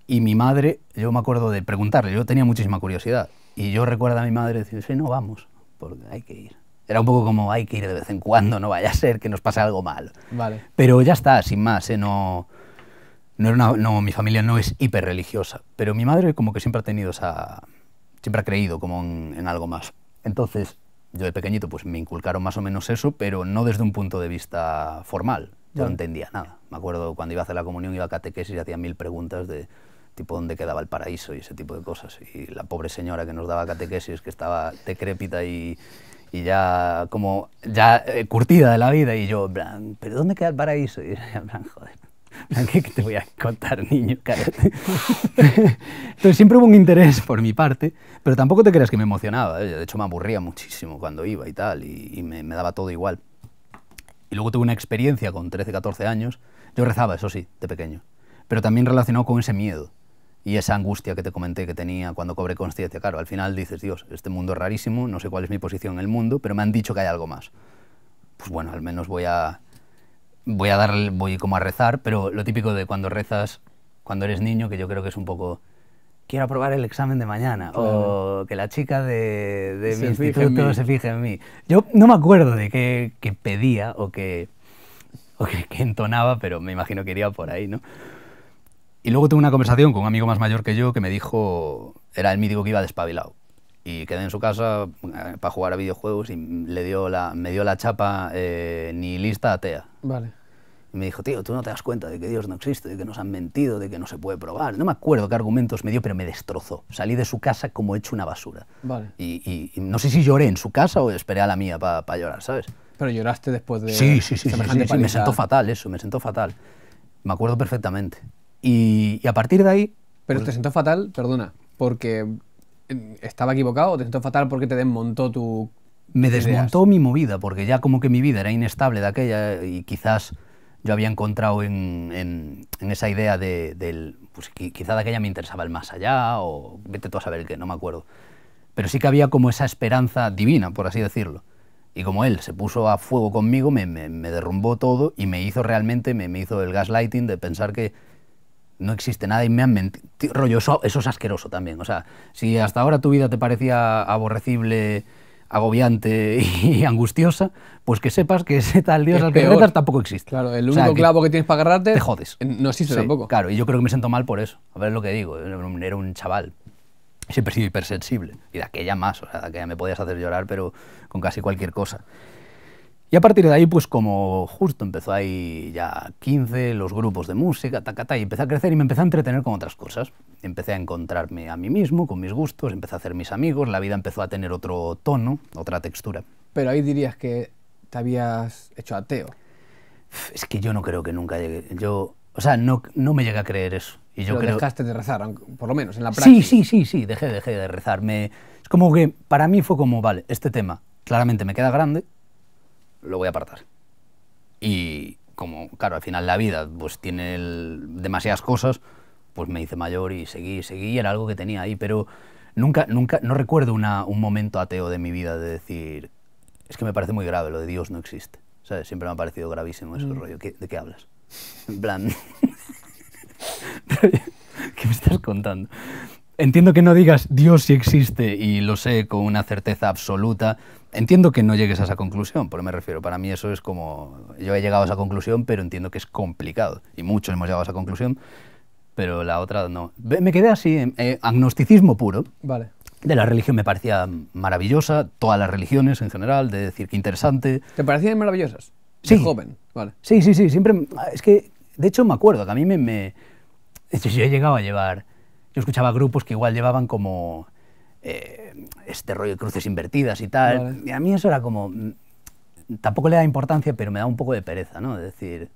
y mi madre, yo me acuerdo de preguntarle, yo tenía muchísima curiosidad. Y yo recuerdo a mi madre decir, sí, no vamos, porque hay que ir. Era un poco como, hay que ir de vez en cuando, no vaya a ser que nos pase algo mal. Vale. Pero ya está, sin más, ¿eh? no, no, no, mi familia no es hiperreligiosa. Pero mi madre como que siempre ha tenido esa... Siempre ha creído como en, en algo más. Entonces, yo de pequeñito pues me inculcaron más o menos eso, pero no desde un punto de vista formal. Yo no entendía nada. Me acuerdo cuando iba a hacer la comunión, iba a catequesis y hacía mil preguntas de tipo dónde quedaba el paraíso y ese tipo de cosas. Y la pobre señora que nos daba catequesis, que estaba decrépita y, y ya como ya eh, curtida de la vida, y yo, plan, ¿pero dónde queda el paraíso? Y yo, plan, joder. ¿Qué te voy a contar, niño? Entonces siempre hubo un interés por mi parte, pero tampoco te creas que me emocionaba. ¿eh? De hecho, me aburría muchísimo cuando iba y tal, y, me, me, daba todo igual. Y luego tuve una experiencia con 13, 14 años. Yo rezaba, eso sí, de pequeño, pero también relacionado con ese miedo y esa angustia que te comenté que tenía cuando cobré conciencia, claro, al final dices, Dios, este mundo es rarísimo, no sé cuál es mi posición en el mundo, pero me han dicho que hay algo más. Pues bueno, al menos voy a, voy a darle, voy como a rezar, pero lo típico de cuando rezas, cuando eres niño, que yo creo que es un poco, quiero aprobar el examen de mañana, o que la chica de, mi instituto se fije en mí. Yo no me acuerdo de qué, pedía o que o qué entonaba, pero me imagino que iría por ahí, ¿no? Y luego tuve una conversación con un amigo más mayor que yo que me dijo, era el mítico que iba despabilado. Y quedé en su casa eh, para jugar a videojuegos y le dio la, me dio la chapa eh, lista atea. Vale. Y me dijo, tío, tú no te das cuenta de que Dios no existe, de que nos han mentido, de que no se puede probar. No me acuerdo qué argumentos me dio, pero me destrozó. Salí de su casa como hecho una basura. Vale. Y, no sé si lloré en su casa o esperé a la mía para llorar, ¿sabes? Pero lloraste después de... Sí, sí, sí, sí, sí, sí me sentó fatal eso, me sentó fatal. Me acuerdo perfectamente. Y, a partir de ahí... Pero pues te sentó fatal, perdona, porque eh, estaba equivocado o te sentó fatal porque te desmontó tu... Me desmontó mi movida, porque ya como que mi vida era inestable de aquella y quizás yo había encontrado en, en, esa idea de, del... Pues quizá de aquella me interesaba el más allá o vete tú a saber el que, no me acuerdo. Pero sí que había como esa esperanza divina, por así decirlo. Y como él se puso a fuego conmigo, me, me, me derrumbó todo y me hizo realmente, me, me hizo el gaslighting de pensar que, no existe nada y me han mentido. Rollo, eso, es asqueroso también. O sea, si hasta ahora tu vida te parecía aborrecible, agobiante y angustiosa, pues que sepas que ese tal Dios al que rezas tampoco existe. Claro, el único clavo que, tienes para agarrarte. Te jodes. Eh, no existe tampoco. Claro, y yo creo que me siento mal por eso. A ver lo que digo. Era un chaval. Siempre he sido hipersensible. Y de aquella más. O sea, de aquella me podías hacer llorar, pero con casi cualquier cosa. Y a partir de ahí, pues como justo empezó ahí ya 15, los grupos de música, ta y empecé a crecer y me empecé a entretener con otras cosas. Empecé a encontrarme a mí mismo, con mis gustos, empecé a hacer mis amigos, la vida empezó a tener otro tono, otra textura. Pero ahí dirías que te habías hecho ateo. Es que yo no creo que nunca llegue. Yo, o sea, no, no me llega a creer eso. Y yo Pero dejaste de rezar, por lo menos en la práctica. Sí, sí, sí, sí, dejé, dejé de rezar. Es como que para mí fue como, vale, este tema claramente me queda grande, lo voy a apartar. Y como, claro, al final la vida pues tiene demasiadas cosas, pues me hice mayor y seguí, seguí, era algo que tenía ahí, pero nunca, nunca, no recuerdo un momento ateo de mi vida de decir, es que me parece muy grave, lo de Dios no existe. ¿Sabes? Siempre me ha parecido gravísimo ese mm. rollo. ¿De qué hablas? En plan... ¿Qué me estás contando? Entiendo que no digas Dios sí existe y lo sé con una certeza absoluta, Entiendo que no llegues a esa conclusión, pero me refiero, para mí eso es como, yo he llegado a esa conclusión, pero entiendo que es complicado, y muchos hemos llegado a esa conclusión, pero la otra no. Me quedé así, eh, agnosticismo puro. Vale. De la religión me parecía maravillosa, todas las religiones en general, de decir que interesante. ¿Te parecían maravillosas? Sí. joven, vale. Sí, sí, sí, siempre, es que, de hecho me acuerdo que a mí me, me yo he llegado a llevar, yo escuchaba grupos que igual llevaban como eh, este rollo de cruces invertidas y tal. Y a mí eso era como, mm, tampoco le da importancia, pero me da un poco de pereza, ¿no? Es decir,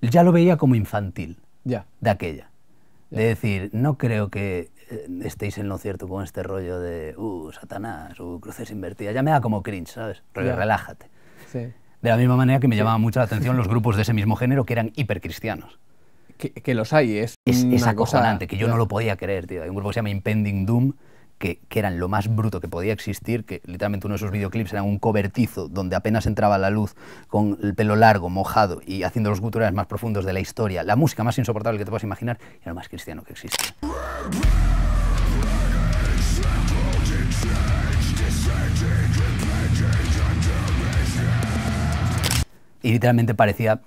ya lo veía como infantil ya. de aquella. De decir, no creo que eh, estéis en lo cierto con este rollo de, uh, Satanás, uh, cruces invertidas. Ya me da como cringe, ¿sabes? relájate. Sí. De la misma manera que me llamaba mucho la atención los grupos de ese mismo género que eran hipercristianos. Que, que los hay, es. Es, acojonante, cosa... que yo no lo podía creer, tío. Hay un grupo que se llama Impending Doom, que, eran lo más bruto que podía existir, que literalmente uno de esos videoclips era un cobertizo donde apenas entraba la luz con el pelo largo, mojado y haciendo los guturales más profundos de la historia, la música más insoportable que te puedas imaginar, era lo más cristiano que existe. Y literalmente parecía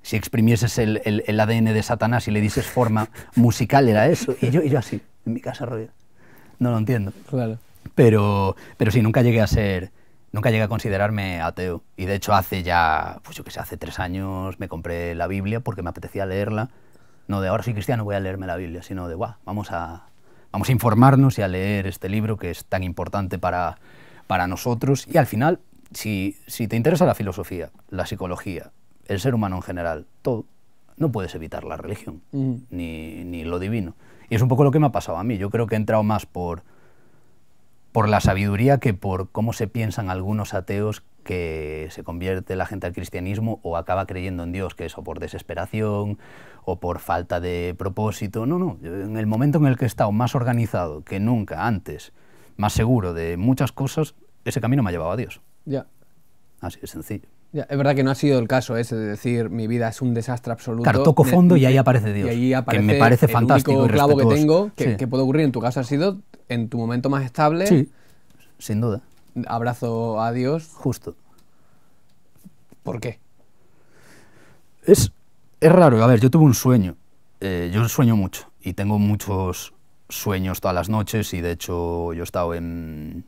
si exprimieses el, ADN de Satanás y le dices forma musical, era eso. Y yo, así, en mi casa rollo no lo entiendo. Pero, pero sí, nunca llegué a ser, nunca llegué a considerarme ateo. Y de hecho hace ya, pues yo qué sé, hace tres años me compré la Biblia porque me apetecía leerla. No de ahora soy cristiano, voy a leerme la Biblia, sino de, guau, vamos a, vamos a informarnos y a leer este libro que es tan importante para, para nosotros. Y al final, si, te interesa la filosofía, la psicología, el ser humano en general, todo, no puedes evitar la religión, mm. ni, ni lo divino. Y es un poco lo que me ha pasado a mí. Yo creo que he entrado más por, por la sabiduría que por cómo se piensan algunos ateos que se convierte la gente al cristianismo o acaba creyendo en Dios, que eso por desesperación o por falta de propósito. No, no, en el momento en el que he estado más organizado que nunca antes, más seguro de muchas cosas, ese camino me ha llevado a Dios. Ya. Así de sencillo es verdad que no ha sido el caso ese de decir mi vida es un desastre absoluto. Claro, toco fondo y ahí aparece Dios. Y ahí aparece que me parece fantástico. El clavo que tengo que, puede ocurrir en tu caso ha sido en tu momento más estable. Sí, sin duda. Abrazo a Dios. Justo. ¿Por qué? Es, es raro. A ver, yo tuve un sueño. Eh, yo sueño mucho y tengo muchos sueños todas las noches y de hecho yo he estado en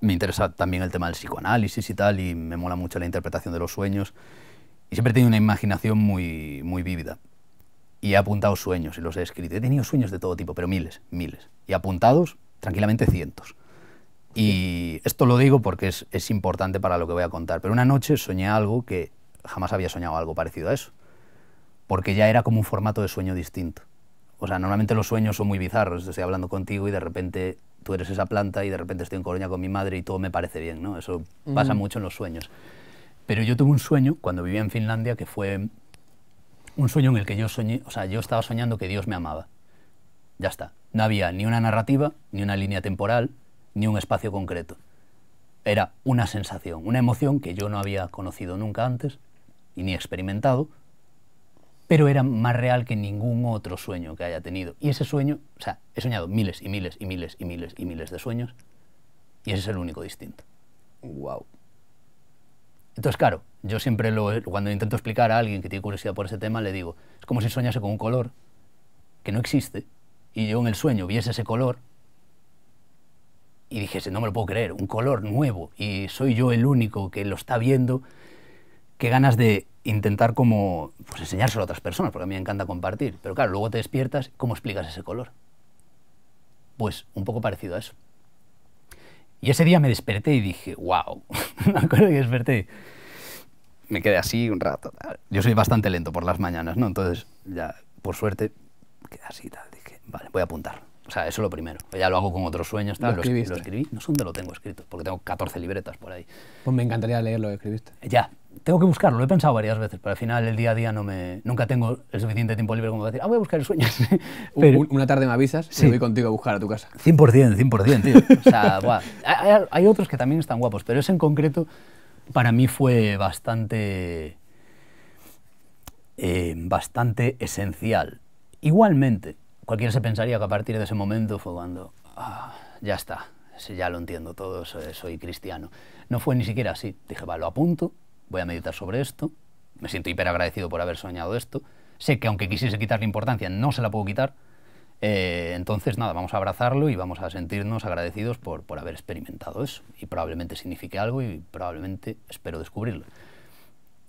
me interesa también el tema del psicoanálisis y tal, y me mola mucho la interpretación de los sueños. Y siempre he tenido una imaginación muy, muy vívida. Y he apuntado sueños y los he escrito. He tenido sueños de todo tipo, pero miles, miles. Y apuntados, tranquilamente cientos. Y esto lo digo porque es, es importante para lo que voy a contar. Pero una noche soñé algo que jamás había soñado algo parecido a eso. Porque ya era como un formato de sueño distinto. O sea, normalmente los sueños son muy bizarros. Estoy hablando contigo y de repente tú eres esa planta y de repente estoy en Colonia con mi madre y todo me parece bien, ¿no? Eso pasa mucho en los sueños. Pero yo tuve un sueño cuando vivía en Finlandia que fue un sueño en el que yo soñé, o sea, yo estaba soñando que Dios me amaba. Ya está. No había ni una narrativa, ni una línea temporal, ni un espacio concreto. Era una sensación, una emoción que yo no había conocido nunca antes y ni experimentado, pero era más real que ningún otro sueño que haya tenido. Y ese sueño, o sea, he soñado miles y miles y miles y miles y miles de sueños, y ese es el único distinto. ¡Wow! Entonces, claro, yo siempre lo, cuando intento explicar a alguien que tiene curiosidad por ese tema, le digo, es como si soñase con un color que no existe, y yo en el sueño viese ese color, y dijese, no me lo puedo creer, un color nuevo, y soy yo el único que lo está viendo, qué ganas de intentar como pues enseñárselo a otras personas, porque a mí me encanta compartir. Pero claro, luego te despiertas, ¿cómo explicas ese color? Pues un poco parecido a eso. Y ese día me desperté y dije, wow, me acuerdo que desperté. Me quedé así un rato. Yo soy bastante lento por las mañanas, ¿no? Entonces, ya, por suerte, quedé así tal. Dije, vale, voy a apuntar. O sea, eso es lo primero. ya lo hago con otros sueños, tal. Lo, lo, escribí. No sé dónde lo tengo escrito, porque tengo 14 libretas por ahí. Pues me encantaría leer lo que escribiste. Ya, tengo que buscarlo, lo he pensado varias veces, pero al final el día a día no me, nunca tengo el suficiente tiempo libre como para decir, ah, voy a buscar el sueño. Una tarde me avisas y voy contigo a buscar a tu casa. 100%, 100%, Hay, otros que también están guapos, pero ese en concreto para mí fue bastante, eh, bastante esencial. Igualmente, cualquiera se pensaría que a partir de ese momento fue cuando, ah, ya está, ya lo entiendo todo, soy, soy cristiano. No fue ni siquiera así. Dije, va, lo apunto voy a meditar sobre esto, me siento hiper agradecido por haber soñado esto, sé que aunque quisiese quitarle importancia, no se la puedo quitar, eh, entonces nada, vamos a abrazarlo y vamos a sentirnos agradecidos por, por haber experimentado eso, y probablemente signifique algo y probablemente espero descubrirlo.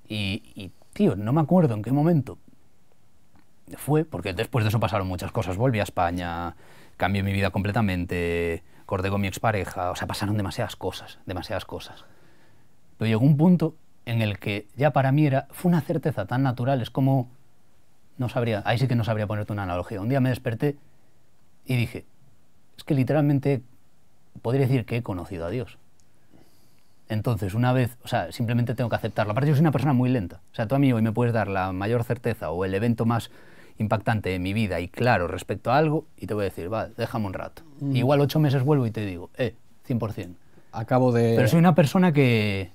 Y, y tío, no me acuerdo en qué momento fue, porque después de eso pasaron muchas cosas, volví a España, cambié mi vida completamente, corté con mi expareja, o sea, pasaron demasiadas cosas, demasiadas cosas. Pero llegó un punto en el que ya para mí era, fue una certeza tan natural, es como, no sabría, ahí sí que no sabría ponerte una analogía. Un día me desperté y dije, es que literalmente podría decir que he conocido a Dios. Entonces, una vez, o sea, simplemente tengo que aceptarlo. Aparte, yo soy una persona muy lenta. O sea, tú a mí hoy me puedes dar la mayor certeza o el evento más impactante de mi vida y claro respecto a algo y te voy a decir, va, déjame un rato. Mm. Igual ocho meses vuelvo y te digo, eh, 100%. Acabo de... Pero soy una persona que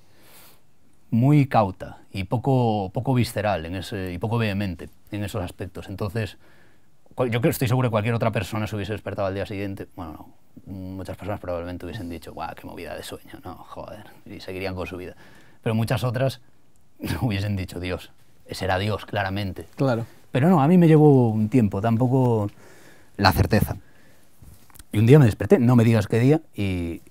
muy cauta y poco, poco visceral en ese, y poco vehemente en esos aspectos. Entonces, yo estoy seguro que cualquier otra persona se hubiese despertado al día siguiente, bueno, no, muchas personas probablemente hubiesen dicho, guau, qué movida de sueño, no, joder, y seguirían con su vida. Pero muchas otras hubiesen dicho, Dios, ese era Dios, claramente. Claro. Pero no, a mí me llevó un tiempo, tampoco la certeza. Y un día me desperté, no me digas qué día, y,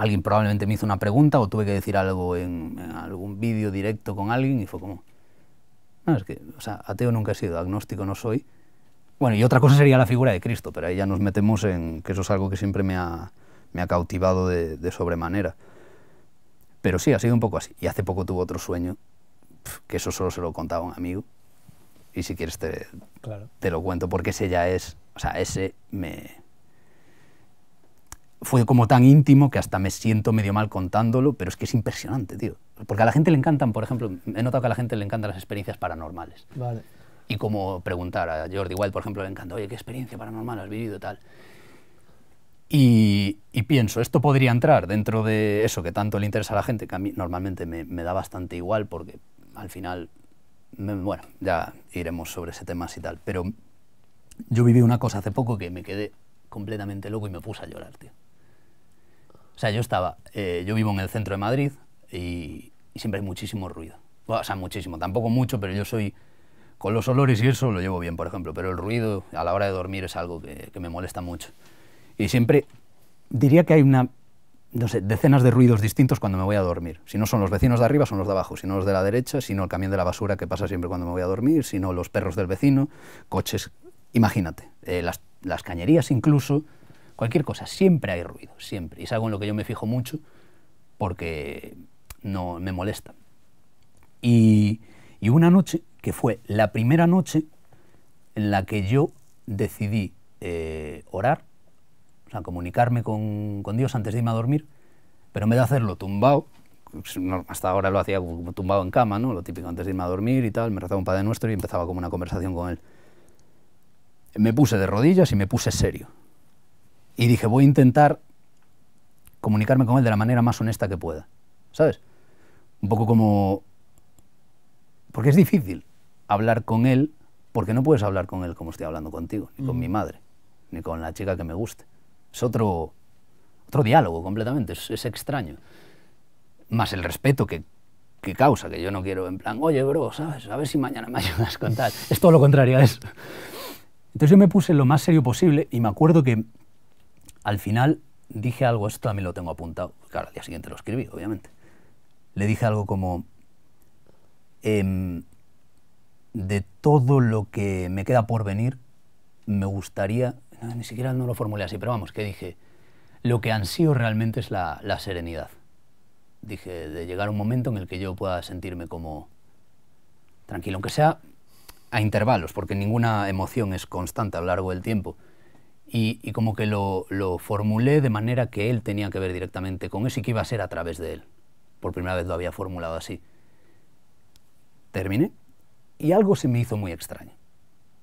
alguien probablemente me hizo una pregunta o tuve que decir algo en, algún vídeo directo con alguien y fue como, no, es que, o sea, ateo nunca he sido, agnóstico no soy. Bueno, y otra cosa sería la figura de Cristo, pero ahí ya nos metemos en que eso es algo que siempre me ha, cautivado de, sobremanera. Pero sí, ha sido un poco así. Y hace poco tuvo otro sueño, que eso solo se lo contaba un amigo. Y si quieres te, te lo cuento, porque ese ya es, o sea, ese me, fue como tan íntimo que hasta me siento medio mal contándolo, pero es que es impresionante, tío. Porque a la gente le encantan, por ejemplo, he notado que a la gente le encantan las experiencias paranormales. Vale. Y como preguntar a Jordi Wild, por ejemplo, le encanta, oye, ¿qué experiencia paranormal has vivido tal? Y, pienso, esto podría entrar dentro de eso que tanto le interesa a la gente, que a mí normalmente me, da bastante igual porque al final, me, bueno, ya iremos sobre ese tema y tal, pero yo viví una cosa hace poco que me quedé completamente loco y me puse a llorar, tío. O sea, yo estaba, eh, yo vivo en el centro de Madrid y, siempre hay muchísimo ruido. o sea, muchísimo, tampoco mucho, pero yo soy, con los olores y eso lo llevo bien, por ejemplo, pero el ruido a la hora de dormir es algo que, me molesta mucho. Y siempre diría que hay una, decenas de ruidos distintos cuando me voy a dormir. Si no son los vecinos de arriba, son los de abajo. Si no los de la derecha, si no el camión de la basura que pasa siempre cuando me voy a dormir, si no los perros del vecino, coches, imagínate, eh, las cañerías incluso, cualquier cosa, siempre hay ruido, siempre. Y es algo en lo que yo me fijo mucho porque no me molesta. Y, y una noche, que fue la primera noche en la que yo decidí eh, orar, o sea, comunicarme con, Dios antes de irme a dormir, pero en vez de hacerlo tumbado, pues, hasta ahora lo hacía tumbado en cama, ¿no? lo típico antes de irme a dormir y tal, me rezaba un Padre Nuestro y empezaba como una conversación con él. Me puse de rodillas y me puse serio. Y dije, voy a intentar comunicarme con él de la manera más honesta que pueda, ¿sabes? Un poco como... Porque es difícil hablar con él, porque no puedes hablar con él como estoy hablando contigo, ni con mm. mi madre, ni con la chica que me guste. Es otro, otro diálogo completamente, es, extraño. Más el respeto que, que causa, que yo no quiero en plan, oye, bro, ¿sabes? A ver si mañana me ayudas con tal. Es todo lo contrario a eso. Entonces yo me puse lo más serio posible y me acuerdo que al final dije algo, esto también lo tengo apuntado, claro, al día siguiente lo escribí, obviamente. Le dije algo como, em, de todo lo que me queda por venir, me gustaría, ni siquiera no lo formulé así, pero vamos, ¿qué dije, lo que ansío realmente es la, la serenidad. Dije, de llegar a un momento en el que yo pueda sentirme como tranquilo, aunque sea a intervalos, porque ninguna emoción es constante a lo largo del tiempo y, como que lo, lo, formulé de manera que él tenía que ver directamente con eso y que iba a ser a través de él. Por primera vez lo había formulado así. Terminé y algo se me hizo muy extraño.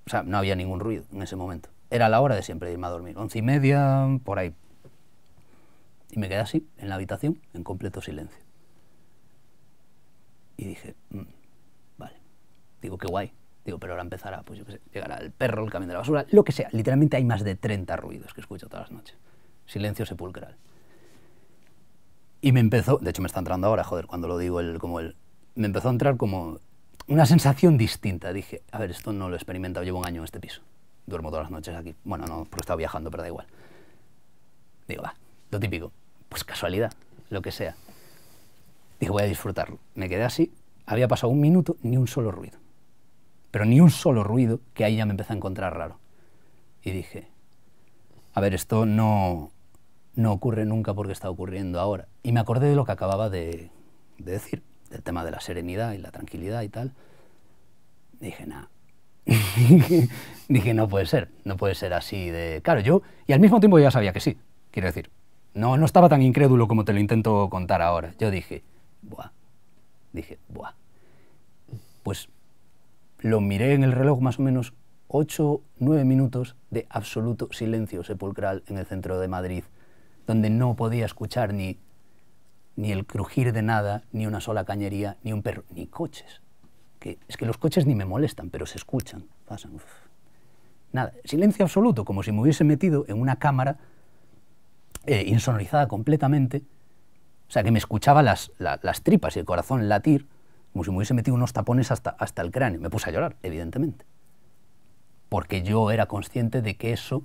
O sea, no había ningún ruido en ese momento. Era la hora de siempre irme a dormir, once y media, por ahí. Y me quedé así, en la habitación, en completo silencio. Y dije, mm, vale. Digo, qué guay, Digo, pero ahora empezará, pues yo qué sé, llegará el perro, el camión de la basura, lo que sea. Literalmente hay más de 30 ruidos que escucho todas las noches. Silencio sepulcral. Y me empezó, de hecho me está entrando ahora, joder, cuando lo digo, el, como el, me empezó a entrar como una sensación distinta. Dije, a ver, esto no lo he experimentado, llevo un año en este piso. Duermo todas las noches aquí. Bueno, no, porque estaba viajando, pero da igual. Digo, va, lo típico. Pues casualidad, lo que sea. Dije, voy a disfrutarlo. Me quedé así, había pasado un minuto, ni un solo ruido pero ni un solo ruido, que ahí ya me empecé a encontrar raro. Y dije, a ver, esto no, no ocurre nunca porque está ocurriendo ahora. Y me acordé de lo que acababa de, decir, del tema de la serenidad y la tranquilidad y tal. dije, nada. dije, no puede ser, no puede ser así de... Claro, yo, y al mismo tiempo ya sabía que sí, quiero decir. No, no estaba tan incrédulo como te lo intento contar ahora. Yo dije, buah, dije, buah. Pues lo miré en el reloj más o menos 8, 9 minutos de absoluto silencio sepulcral en el centro de Madrid, donde no podía escuchar ni, el crujir de nada, ni una sola cañería, ni un perro, ni coches. Que, es que los coches ni me molestan, pero se escuchan, pasan. Nada, silencio absoluto, como si me hubiese metido en una cámara eh, insonorizada completamente, o sea, que me escuchaba las tripas y el corazón latir, como si me hubiese metido unos tapones hasta, hasta el cráneo. Me puse a llorar, evidentemente, porque yo era consciente de que eso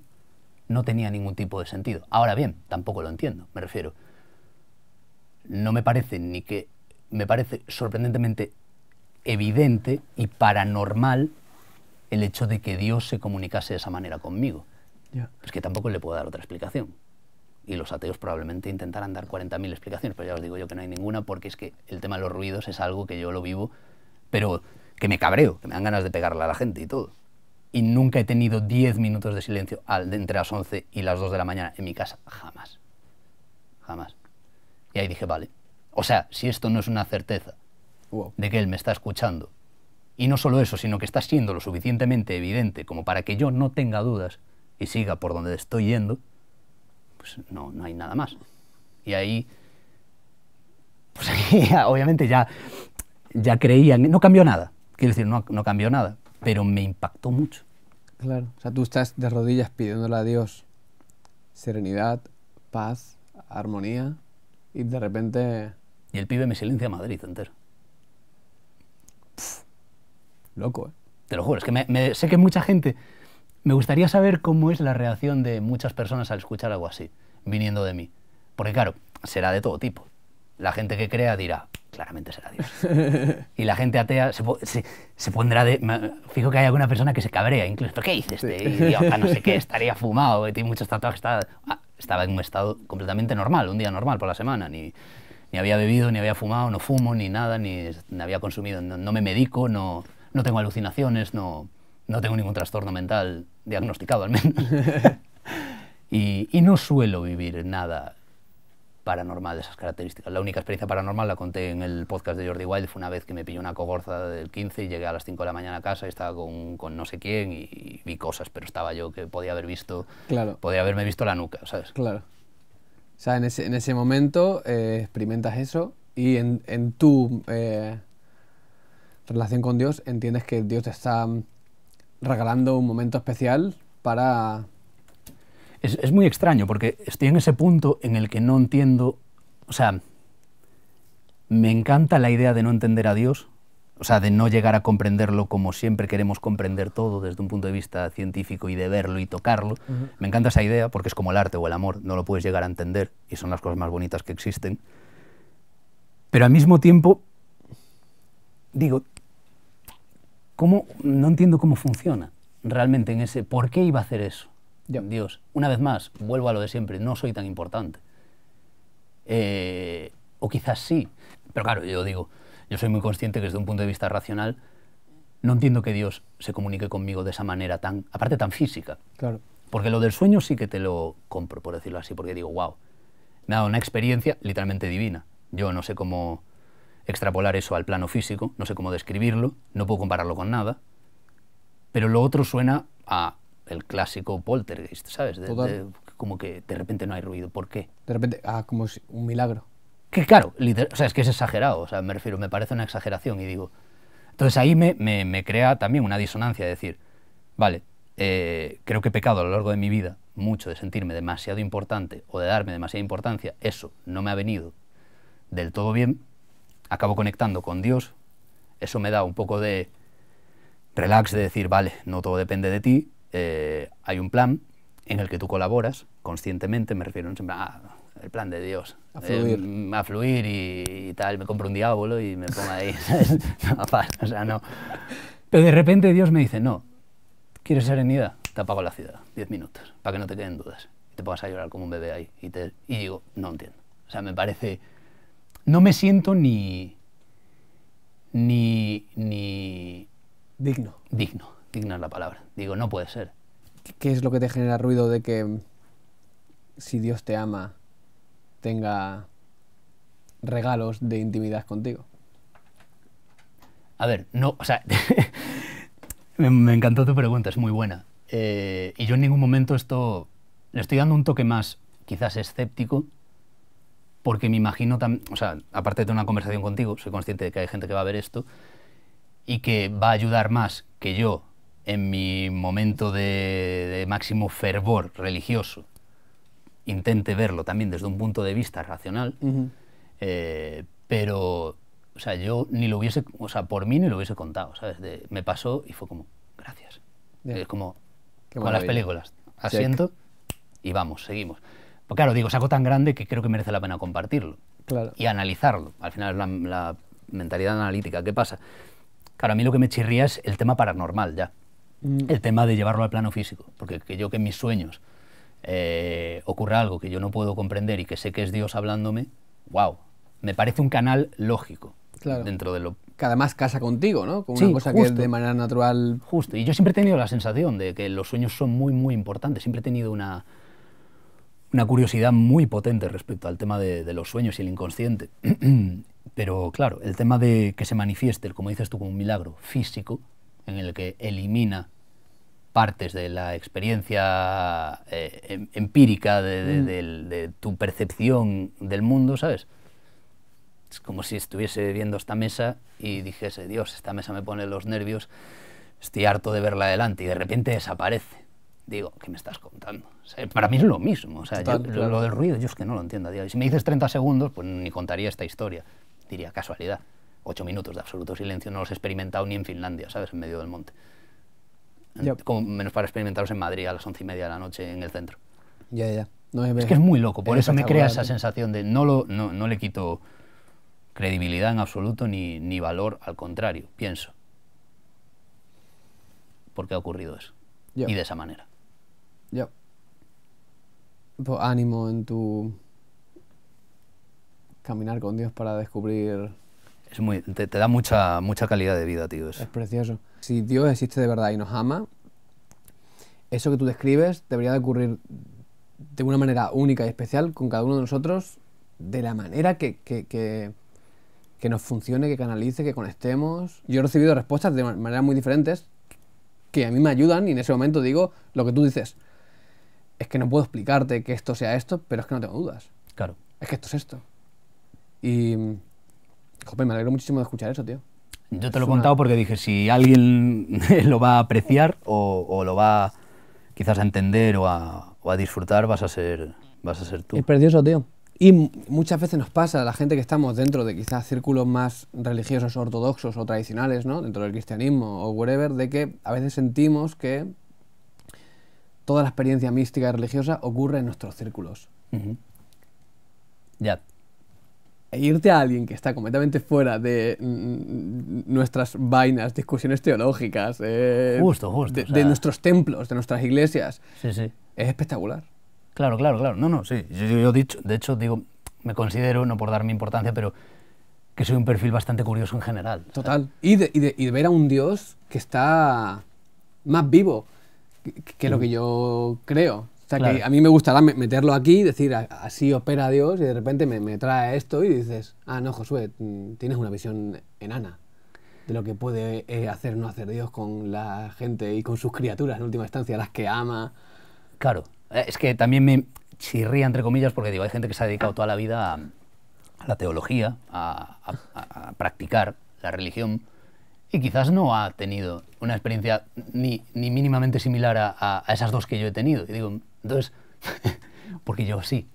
no tenía ningún tipo de sentido. Ahora bien, tampoco lo entiendo, me refiero. No me parece ni que, me parece sorprendentemente evidente y paranormal el hecho de que Dios se comunicase de esa manera conmigo. Es que tampoco le puedo dar otra explicación y los ateos probablemente intentarán dar 40.000 explicaciones, pero ya os digo yo que no hay ninguna porque es que el tema de los ruidos es algo que yo lo vivo, pero que me cabreo, que me dan ganas de pegarle a la gente y todo. Y nunca he tenido 10 minutos de silencio entre las 11 y las 2 de la mañana en mi casa, jamás. Jamás. Y ahí dije, vale. O sea, si esto no es una certeza de que él me está escuchando, y no solo eso, sino que está siendo lo suficientemente evidente como para que yo no tenga dudas y siga por donde estoy yendo, pues no, hay nada más. Y ahí, pues ahí obviamente ya, ya creían, no cambió nada, quiero decir, no, cambió nada, pero me impactó mucho. Claro, o sea, tú estás de rodillas pidiéndole a Dios serenidad, paz, armonía, y de repente... Y el pibe me silencia a Madrid entero. loco, ¿eh? Te lo juro, es que me, sé que mucha gente me gustaría saber cómo es la reacción de muchas personas al escuchar algo así, viniendo de mí. Porque claro, será de todo tipo. La gente que crea dirá, claramente será Dios. y la gente atea se, pondrá de... fijo que hay alguna persona que se cabrea, incluso, ¿qué dice Este idiota, no sé qué, estaría fumado, tiene muchos tatuajes, ah, estaba en un estado completamente normal, un día normal por la semana, ni, había bebido, ni había fumado, no fumo, ni nada, ni, había consumido, no, me medico, no, tengo alucinaciones, no tengo ningún trastorno mental diagnosticado al menos. y, no suelo vivir nada paranormal de esas características. La única experiencia paranormal la conté en el podcast de Jordi Wild, fue una vez que me pilló una cogorza del 15 y llegué a las 5 de la mañana a casa y estaba con, no sé quién y, vi cosas, pero estaba yo que podía haber visto, claro. podía haberme visto la nuca, ¿sabes? Claro. O sea, en ese, en ese momento eh, experimentas eso y en, tu eh, relación con Dios entiendes que Dios te está regalando un momento especial para... Es, muy extraño porque estoy en ese punto en el que no entiendo, o sea, me encanta la idea de no entender a Dios, o sea, de no llegar a comprenderlo como siempre queremos comprender todo desde un punto de vista científico y de verlo y tocarlo. Me encanta esa idea porque es como el arte o el amor, no lo puedes llegar a entender y son las cosas más bonitas que existen. Pero al mismo tiempo, digo, no entiendo cómo funciona realmente en ese. ¿Por qué iba a hacer eso? Dios, una vez más, vuelvo a lo de siempre, no soy tan importante. Eh, o quizás sí. Pero claro, yo digo, yo soy muy consciente que desde un punto de vista racional no entiendo que Dios se comunique conmigo de esa manera tan, aparte tan física. Claro. Porque lo del sueño sí que te lo compro, por decirlo así, porque digo, wow, me una experiencia literalmente divina. Yo no sé cómo, extrapolar eso al plano físico, no sé cómo describirlo, no puedo compararlo con nada, pero lo otro suena a el clásico poltergeist, ¿sabes? como que de repente no hay ruido, ¿por qué? De repente, ah, como si un milagro. Que claro, literal, o es que es exagerado, o sea, me refiero, me parece una exageración y digo... Entonces ahí me, crea también una disonancia, decir, vale, eh, creo que he pecado a lo largo de mi vida mucho de sentirme demasiado importante o de darme demasiada importancia, eso no me ha venido del todo bien, acabo conectando con Dios, eso me da un poco de relax de decir, vale, no todo depende de ti, eh, hay un plan en el que tú colaboras conscientemente, me refiero siempre a ah, el plan de Dios. A eh, fluir. Mm, y, tal, me compro un diablo y me pongo ahí, ¿sabes? No, o sea, no. Pero de repente Dios me dice, no, ¿quieres serenidad? Te apago la ciudad, 10 minutos, para que no te queden dudas. Te pongas a llorar como un bebé ahí y, y digo, no entiendo. O sea, me parece no me siento ni, ni, Digno. Digno, Digna es la palabra. Digo, no puede ser. ¿Qué es lo que te genera ruido de que si Dios te ama tenga regalos de intimidad contigo? A ver, no, o sea, me, encantó tu pregunta, es muy buena. Eh, y yo en ningún momento esto, le estoy dando un toque más quizás escéptico, porque me imagino, o sea, aparte de tener una conversación contigo, soy consciente de que hay gente que va a ver esto y que va a ayudar más que yo en mi momento de, máximo fervor religioso intente verlo también desde un punto de vista racional, eh, pero, o sea, yo ni lo hubiese, o sea, por mí ni lo hubiese contado, ¿sabes? me pasó y fue como, gracias. Es como con las películas, asiento y vamos, seguimos. Pues claro, digo, es algo tan grande que creo que merece la pena compartirlo y analizarlo. Al final es la, mentalidad analítica. ¿Qué pasa? Claro, a mí lo que me chirría es el tema paranormal ya. Mm. El tema de llevarlo al plano físico. Porque que yo que en mis sueños eh, ocurra algo que yo no puedo comprender y que sé que es Dios hablándome, wow, me parece un canal lógico claro. dentro de lo... Que además casa contigo, ¿no? Con una cosa que es de manera natural... Justo, y yo siempre he tenido la sensación de que los sueños son muy, muy importantes, siempre he tenido una una curiosidad muy potente respecto al tema de, los sueños y el inconsciente. Pero claro, el tema de que se manifieste, como dices tú, como un milagro físico, en el que elimina partes de la experiencia eh, em, empírica mm. de, tu percepción del mundo, ¿sabes? Es como si estuviese viendo esta mesa y dijese, Dios, esta mesa me pone los nervios, estoy harto de verla adelante y de repente desaparece digo, ¿qué me estás contando? para mí es lo mismo. lo, del ruido, yo es que no lo entiendo a Si me dices 30 segundos, pues ni contaría esta historia. Diría casualidad. Ocho minutos de absoluto silencio no los he experimentado ni en Finlandia, ¿sabes? En medio del monte. Como menos para experimentarlos en Madrid a las once y media de la noche en el centro. Ya, ya. es que es muy loco, por eso me crea esa sensación de no, lo, no, le quito credibilidad en absoluto ni, valor, al contrario, pienso. ¿Por qué ha ocurrido eso? Y de esa manera. Yo, Pues ánimo en tu caminar con Dios para descubrir. Es muy, te, da mucha, mucha calidad de vida, tío. Es precioso. Si Dios existe de verdad y nos ama, eso que tú describes debería de ocurrir de una manera única y especial con cada uno de nosotros, de la manera que, que nos funcione, que canalice, que conectemos. Yo he recibido respuestas de maneras muy diferentes que a mí me ayudan y en ese momento digo lo que tú dices es que no puedo explicarte que esto sea esto, pero es que no tengo dudas. Claro. Es que esto es esto. Y, joder, me alegro muchísimo de escuchar eso, tío. Yo te lo he contado porque dije, si alguien lo va a apreciar o, lo va quizás a entender o a, disfrutar, vas a, ser, vas a ser tú. Es precioso, tío. Y muchas veces nos pasa a la gente que estamos dentro de quizás círculos más religiosos, ortodoxos o tradicionales, ¿no? Dentro del cristianismo o whatever, de que a veces sentimos que toda la experiencia mística y religiosa ocurre en nuestros círculos. Ya. E irte a alguien que está completamente fuera de mm, mm, nuestras vainas, discusiones teológicas, eh, justo, justo, de, nuestros templos, de nuestras iglesias, sí, sí. es espectacular. Claro, claro, claro. No, no, sí. Yo, dicho, de hecho, digo, me considero, no por dar mi importancia, pero que soy un perfil bastante curioso en general. Total. Y de, y de, y de ver a un Dios que está más vivo que, es lo que yo creo. O sea, que a mí me gustaría meterlo aquí, decir, así opera Dios, y de repente me, trae esto y dices, ah, no, Josué, mm, tienes una visión enana de lo que puede eh, hacer hacer no hacer Dios con la gente y con sus criaturas en última instancia, las que ama. Claro, eh, es que también me chirría entre comillas porque digo, hay gente que se ha dedicado toda la vida a, la teología, a, a practicar la religión y quizás no ha tenido una experiencia ni, ni mínimamente similar a, a, esas dos que yo he tenido. Y digo, entonces, porque yo sí.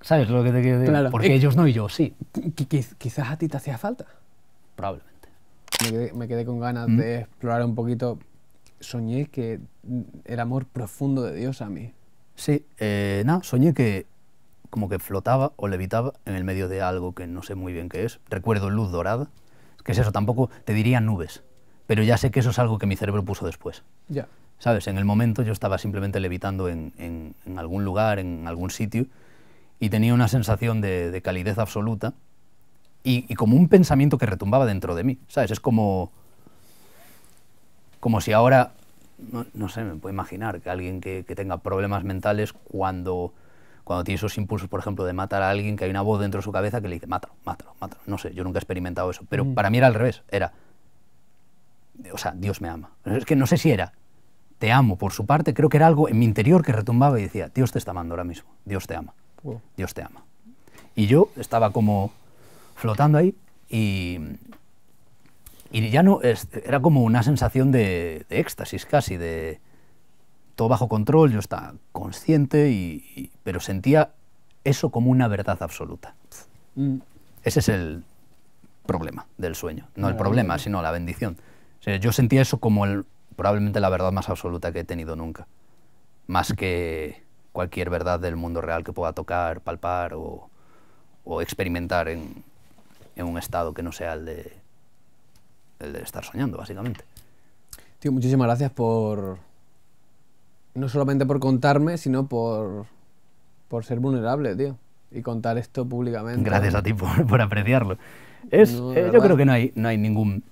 ¿Sabes lo que te quiero decir? Porque eh, ellos no y yo sí. Quizás a ti te hacía falta. Probablemente. Me quedé, con ganas mm. de explorar un poquito. Soñé que el amor profundo de Dios a mí. Sí, eh, nada, no, soñé que como que flotaba o levitaba en el medio de algo que no sé muy bien qué es. Recuerdo luz dorada ¿Qué es eso? Tampoco te diría nubes, pero ya sé que eso es algo que mi cerebro puso después. Ya. ¿Sabes? En el momento yo estaba simplemente levitando en, algún lugar, en algún sitio, y tenía una sensación de, calidez absoluta y, como un pensamiento que retumbaba dentro de mí, ¿sabes? Es como, como si ahora, no, no sé, me puedo imaginar que alguien que, que tenga problemas mentales cuando cuando tiene esos impulsos, por ejemplo, de matar a alguien, que hay una voz dentro de su cabeza que le dice, mátalo, mátalo, mátalo. No sé, yo nunca he experimentado eso, pero mm. para mí era al revés, era, o sea, Dios me ama. Es que no sé si era, te amo por su parte, creo que era algo en mi interior que retumbaba y decía, Dios te está amando ahora mismo, Dios te ama, Dios te ama. Y yo estaba como flotando ahí y, y ya no, era como una sensación de éxtasis casi, de bajo control, yo estaba consciente, y, pero sentía eso como una verdad absoluta. Mm. Ese es el problema del sueño, no el ah, problema, sino la bendición. yo sentía eso como el, probablemente la verdad más absoluta que he tenido nunca, más que cualquier verdad del mundo real que pueda tocar, palpar o, experimentar en, en, un estado que no sea el de, el de estar soñando, básicamente. Tío, muchísimas gracias por, no solamente por contarme, sino por, por ser vulnerable, tío. Y contar esto públicamente. Gracias a ti por, apreciarlo. Es, eh, yo creo que no hay, no hay, ningún,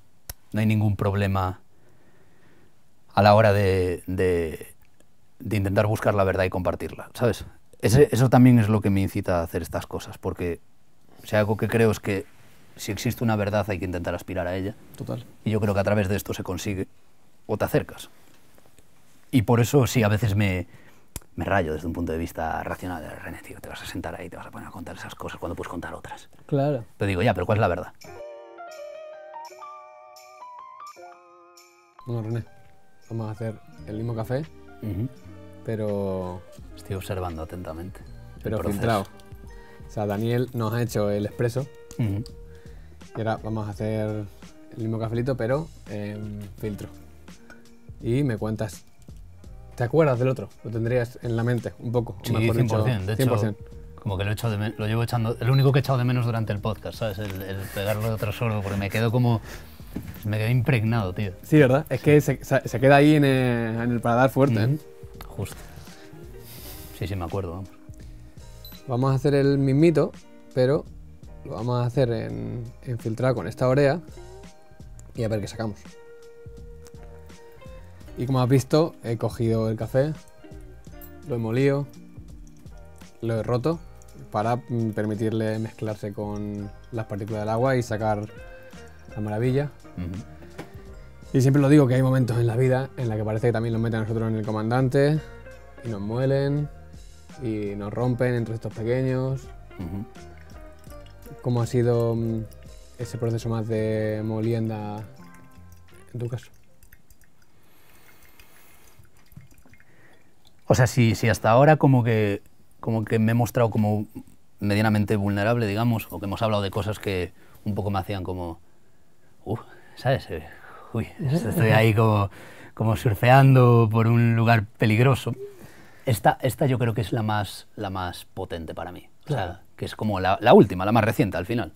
no hay ningún problema a la hora de, de, intentar buscar la verdad y compartirla, ¿sabes? eso también es lo que me incita a hacer estas cosas, porque si algo que creo es que si existe una verdad hay que intentar aspirar a ella. Total. Y yo creo que a través de esto se consigue o te acercas. Y por eso sí, a veces me, rayo desde un punto de vista racional. De, René, tío, te vas a sentar ahí, te vas a poner a contar esas cosas cuando puedes contar otras. Claro. Te digo, ya, pero ¿cuál es la verdad? Bueno, René, vamos a hacer el mismo café, pero... Estoy observando atentamente. Pero filtrado. O sea, Daniel nos ha hecho el expreso. Y ahora vamos a hacer el mismo cafelito, pero en filtro. Y me cuentas te acuerdas del otro, lo tendrías en la mente un poco. Sí, mejor 100%, de hecho, como que lo, he hecho de lo llevo echando, el único que he echado de menos durante el podcast, ¿sabes? El, pegarlo de otro sordo, porque me quedo como, me quedé impregnado, tío. Sí, ¿verdad? Es que se, queda ahí en el, en paladar fuerte, ¿eh? Justo. Sí, sí, me acuerdo, vamos. Vamos a hacer el mismito, pero lo vamos a hacer en, en con esta orea y a ver qué sacamos. Y como has visto, he cogido el café, lo he molido, lo he roto para mm, permitirle mezclarse con las partículas del agua y sacar la maravilla. Y siempre lo digo que hay momentos en la vida en la que parece que también nos meten nosotros en el comandante y nos muelen y nos rompen entre estos pequeños. ¿Cómo ha sido mm, ese proceso más de molienda en tu caso? O sea, si, si hasta ahora como que, como que me he mostrado como medianamente vulnerable, digamos, o que hemos hablado de cosas que un poco me hacían como, uff, ¿sabes? Eh, estoy ahí como, surfeando por un lugar peligroso. Esta, esta yo creo que es la más, la más potente para mí, o sea, que es como la, la, última, la más reciente al final.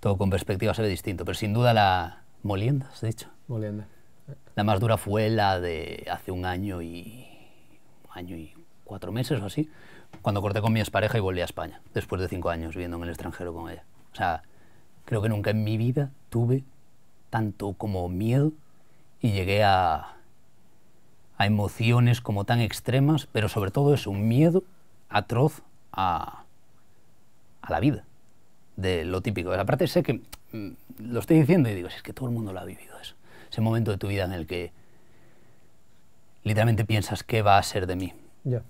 Todo con perspectiva se ve distinto, pero sin duda la molienda, has dicho. Molienda. La más dura fue la de hace un año y año y cuatro meses o así, cuando corté con mi pareja y volví a España, después de cinco años viviendo en el extranjero con ella. O sea, creo que nunca en mi vida tuve tanto como miedo y llegué a, a emociones como tan extremas, pero sobre todo es un miedo atroz a, a la vida, de lo típico. Aparte sé que mm, lo estoy diciendo y digo, es que todo el mundo lo ha vivido eso. Ese momento de tu vida en el que literalmente piensas, ¿qué va a ser de mí? Ya.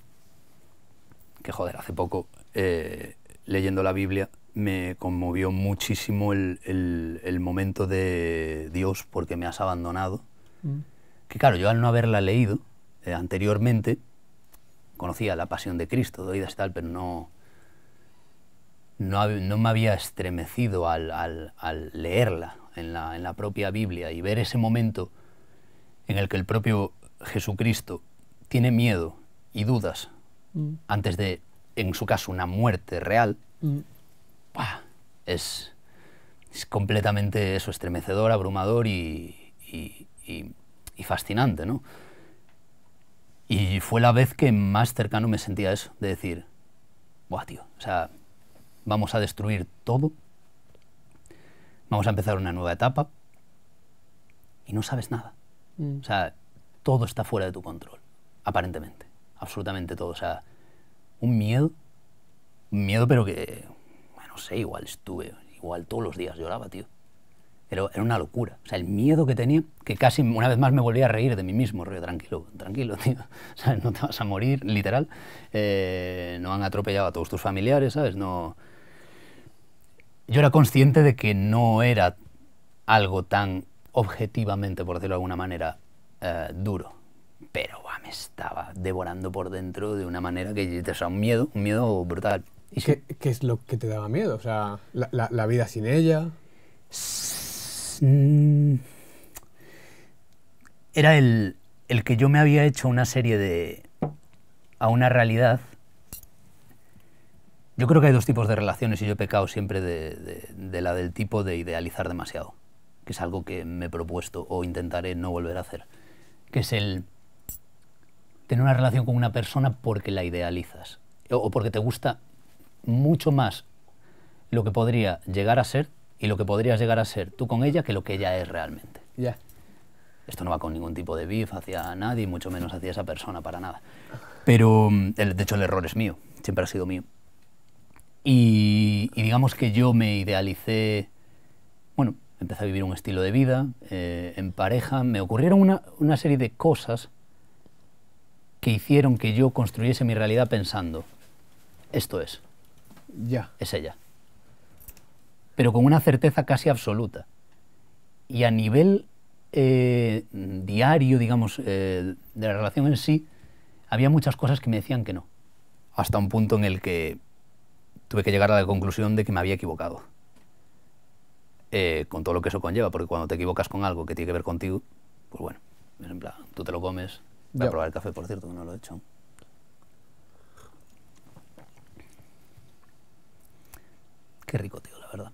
Que joder, hace poco, eh, leyendo la Biblia, me conmovió muchísimo el, momento de Dios porque me has abandonado. Mm. Que claro, yo al no haberla leído eh, anteriormente, conocía la pasión de Cristo, de oídas y tal, pero no, no, me había estremecido al, leerla en la, en la propia Biblia y ver ese momento en el que el propio Jesucristo tiene miedo y dudas mm. antes de, en su caso, una muerte real, mm. es, completamente eso, estremecedor, abrumador y, fascinante, Y fue la vez que más cercano me sentía eso, de decir, buah, tío, o sea, vamos a destruir todo, vamos a empezar una nueva etapa y no sabes nada. Mm. O sea, todo está fuera de tu control, aparentemente, absolutamente todo. O sea, un miedo, un miedo pero que, bueno, no sé, igual estuve, igual todos los días lloraba, tío. Pero era una locura. O sea, el miedo que tenía, que casi una vez más me volvía a reír de mí mismo, tranquilo, tranquilo, tío. sea, No te vas a morir, literal. Eh, no han atropellado a todos tus familiares, ¿sabes? No. Yo era consciente de que no era algo tan objetivamente, por decirlo de alguna manera, eh, duro. Pero me estaba devorando por dentro de una manera que, te sea, un miedo, un miedo brutal. ¿Y ¿Qué, es lo que te daba miedo? O sea, la, vida sin ella. Mm. Era el, el que yo me había hecho una serie de. a una realidad yo creo que hay dos tipos de relaciones y yo he pecado siempre de, la del tipo de idealizar demasiado, que es algo que me he propuesto o intentaré no volver a hacer que es el tener una relación con una persona porque la idealizas o porque te gusta mucho más lo que podría llegar a ser y lo que podrías llegar a ser tú con ella que lo que ella es realmente. Ya. Esto no va con ningún tipo de beef hacia nadie, mucho menos hacia esa persona, para nada. Pero, mm, de hecho, el error es mío, siempre ha sido mío. Y, y digamos que yo me idealicé, bueno, empecé a vivir un estilo de vida, eh, en pareja, me ocurrieron una, serie de cosas que hicieron que yo construyese mi realidad pensando, esto es, ya. es ella, pero con una certeza casi absoluta. Y a nivel eh, diario, digamos, eh, de la relación en sí, había muchas cosas que me decían que no, hasta un punto en el que tuve que llegar a la conclusión de que me había equivocado. Eh, con todo lo que eso conlleva, porque cuando te equivocas con algo que tiene que ver contigo, pues bueno, es en plan, tú te lo comes. Voy a probar el café, por cierto, que no lo he hecho. Qué rico, tío, la verdad.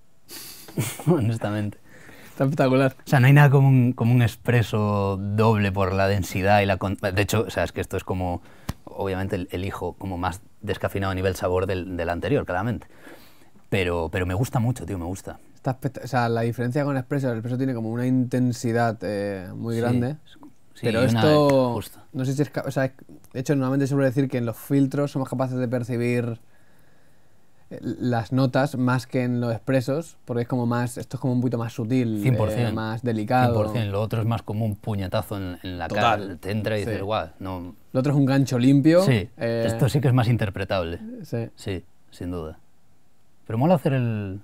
Honestamente. Está espectacular. O sea, no hay nada como un, como un expreso doble por la densidad y la... de hecho, o sea, es que esto es como, obviamente, el, hijo como más descafinado a nivel sabor del, del anterior, claramente. Pero, pero me gusta mucho, tío, me gusta la diferencia con el expreso, el expreso tiene como una intensidad eh, muy grande. pero esto, no sé si es, o de hecho normalmente suele decir que en los filtros somos capaces de percibir eh, las notas más que en los expresos, porque es como más, esto es como un poquito más sutil, eh, más delicado. 100%, lo otro es más como un puñetazo en, la cara, te entra y dices, guau, Lo otro es un gancho limpio. Sí, esto sí que es más interpretable. Sí. Sí, sin duda. Pero mola hacer el,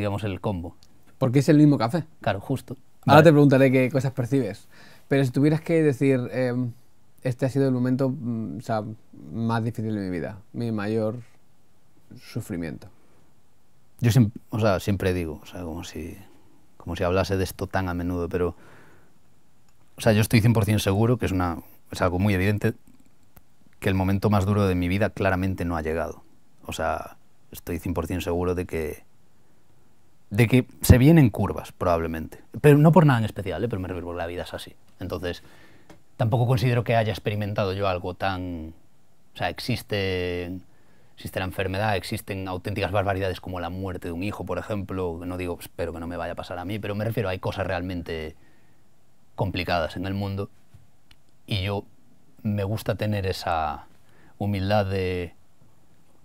digamos, el combo. Porque es el mismo café. Claro, justo. Ahora te preguntaré qué cosas percibes. Pero si tuvieras que decir, em, este ha sido el momento mm, más difícil de mi vida, mi mayor sufrimiento. Yo siempre, o sea, siempre digo, o sea, como, si, como si hablase de esto tan a menudo, pero o sea, yo estoy 100% seguro que es, una, es algo muy evidente que el momento más duro de mi vida claramente no ha llegado. O sea, estoy 100% seguro de que de que se vienen curvas, probablemente. Pero no por nada en especial, ¿eh? pero me refiero la vida es así. Entonces, tampoco considero que haya experimentado yo algo tan... O sea, existe, la enfermedad, existen auténticas barbaridades como la muerte de un hijo, por ejemplo. No digo, espero que no me vaya a pasar a mí, pero me refiero, hay cosas realmente complicadas en el mundo. Y yo me gusta tener esa humildad de,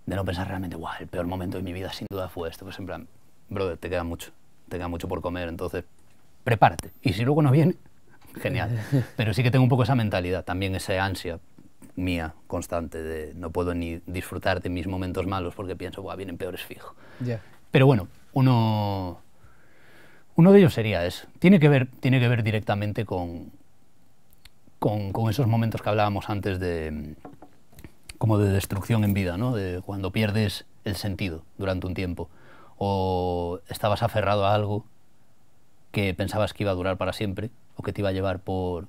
no pensar realmente, guau, el peor momento de mi vida sin duda fue esto. por pues en brother, te queda mucho, te queda mucho por comer, entonces prepárate. Y si luego no viene, genial. Pero sí que tengo un poco esa mentalidad, también esa ansia mía constante de no puedo ni disfrutar de mis momentos malos porque pienso, guau vienen peores fijo. Pero bueno, uno, uno de ellos sería eso. Tiene que ver, tiene que ver directamente con, con, con esos momentos que hablábamos antes de como de destrucción en vida, ¿no? de cuando pierdes el sentido durante un tiempo o estabas aferrado a algo que pensabas que iba a durar para siempre o que te iba a llevar por,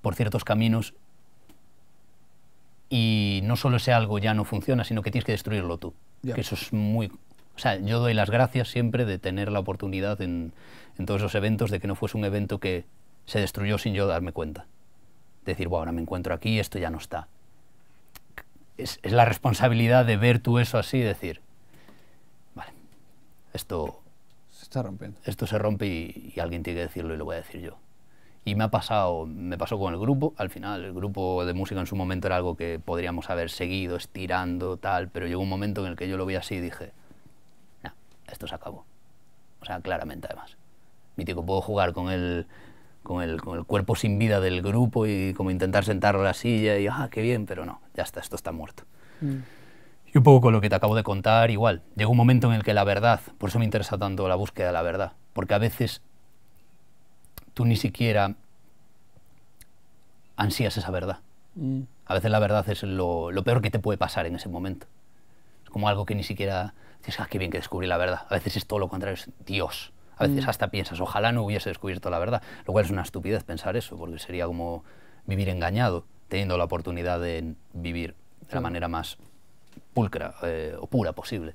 por ciertos caminos y no solo ese algo ya no funciona, sino que tienes que destruirlo tú. Que eso es muy... O sea, yo doy las gracias siempre de tener la oportunidad en, todos esos eventos de que no fuese un evento que se destruyó sin yo darme cuenta. Decir, bueno, ahora me encuentro aquí, esto ya no está. Es, es la responsabilidad de ver tú eso así y decir, esto... Se está rompiendo. Esto se rompe y, alguien tiene que decirlo y lo voy a decir yo. Y me ha pasado, me pasó con el grupo, al final el grupo de música en su momento era algo que podríamos haber seguido estirando, tal, pero llegó un momento en el que yo lo vi así y dije, esto se acabó. O sea, claramente además. mi Mítico, puedo jugar con el, con el, cuerpo sin vida del grupo y como intentar sentar en la silla y, ah, qué bien, pero no, ya está, esto está muerto. Mm. Y un poco con lo que te acabo de contar, igual. Llega un momento en el que la verdad, por eso me interesa tanto la búsqueda de la verdad, porque a veces tú ni siquiera ansías esa verdad. Mm. A veces la verdad es lo, peor que te puede pasar en ese momento. Es como algo que ni siquiera dices, ah, qué bien que descubrí la verdad. A veces es todo lo contrario, es Dios. A veces mm. hasta piensas, ojalá no hubiese descubierto la verdad. Lo cual es una estupidez pensar eso, porque sería como vivir engañado, teniendo la oportunidad de vivir de la manera más pulcra eh, o pura posible.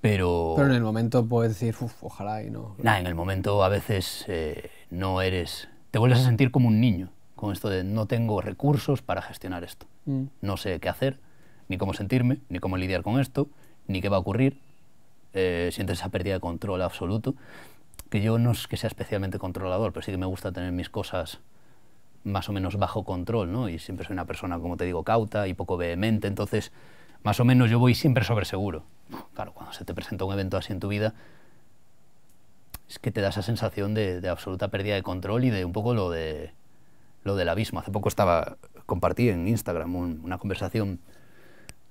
Pero, Pero en el momento puedes decir, Uf, ojalá y no. en el momento a veces eh, no eres. Te vuelves a sentir como un niño, con esto de no tengo recursos para gestionar esto. Mm. No sé qué hacer, ni cómo sentirme, ni cómo lidiar con esto, ni qué va a ocurrir. Eh, sientes esa pérdida de control absoluto. Que yo no es que sea especialmente controlador, pero sí que me gusta tener mis cosas más o menos bajo control, ¿no? Y siempre soy una persona, como te digo, cauta y poco vehemente, entonces más o menos yo voy siempre sobre seguro. Claro, cuando se te presenta un evento así en tu vida, es que te da esa sensación de, absoluta pérdida de control y de un poco lo de lo del abismo. Hace poco estaba compartí en Instagram una conversación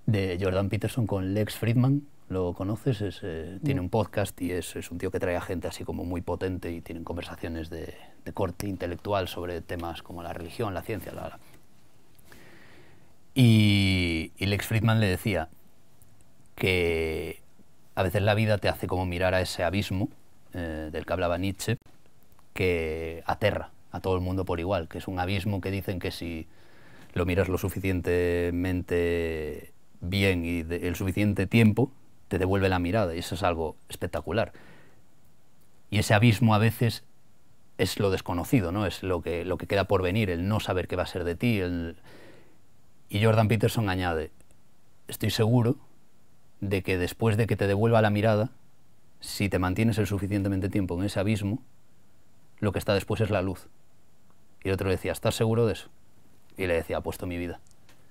de Jordan Peterson con Lex Friedman. ¿Lo conoces? Es, eh, tiene un podcast y es, un tío que trae a gente así como muy potente y tienen conversaciones de, corte intelectual sobre temas como la religión, la ciencia, la y, Lex Friedman le decía que a veces la vida te hace como mirar a ese abismo eh, del que hablaba Nietzsche, que aterra a todo el mundo por igual, que es un abismo que dicen que si lo miras lo suficientemente bien y el suficiente tiempo, te devuelve la mirada, y eso es algo espectacular. Y ese abismo a veces es lo desconocido, ¿no? Es lo que, lo que queda por venir, el no saber qué va a ser de ti, el, y Jordan Peterson añade, estoy seguro de que después de que te devuelva la mirada, si te mantienes el suficientemente tiempo en ese abismo, lo que está después es la luz. Y el otro le decía, ¿estás seguro de eso? Y le decía, apuesto mi vida.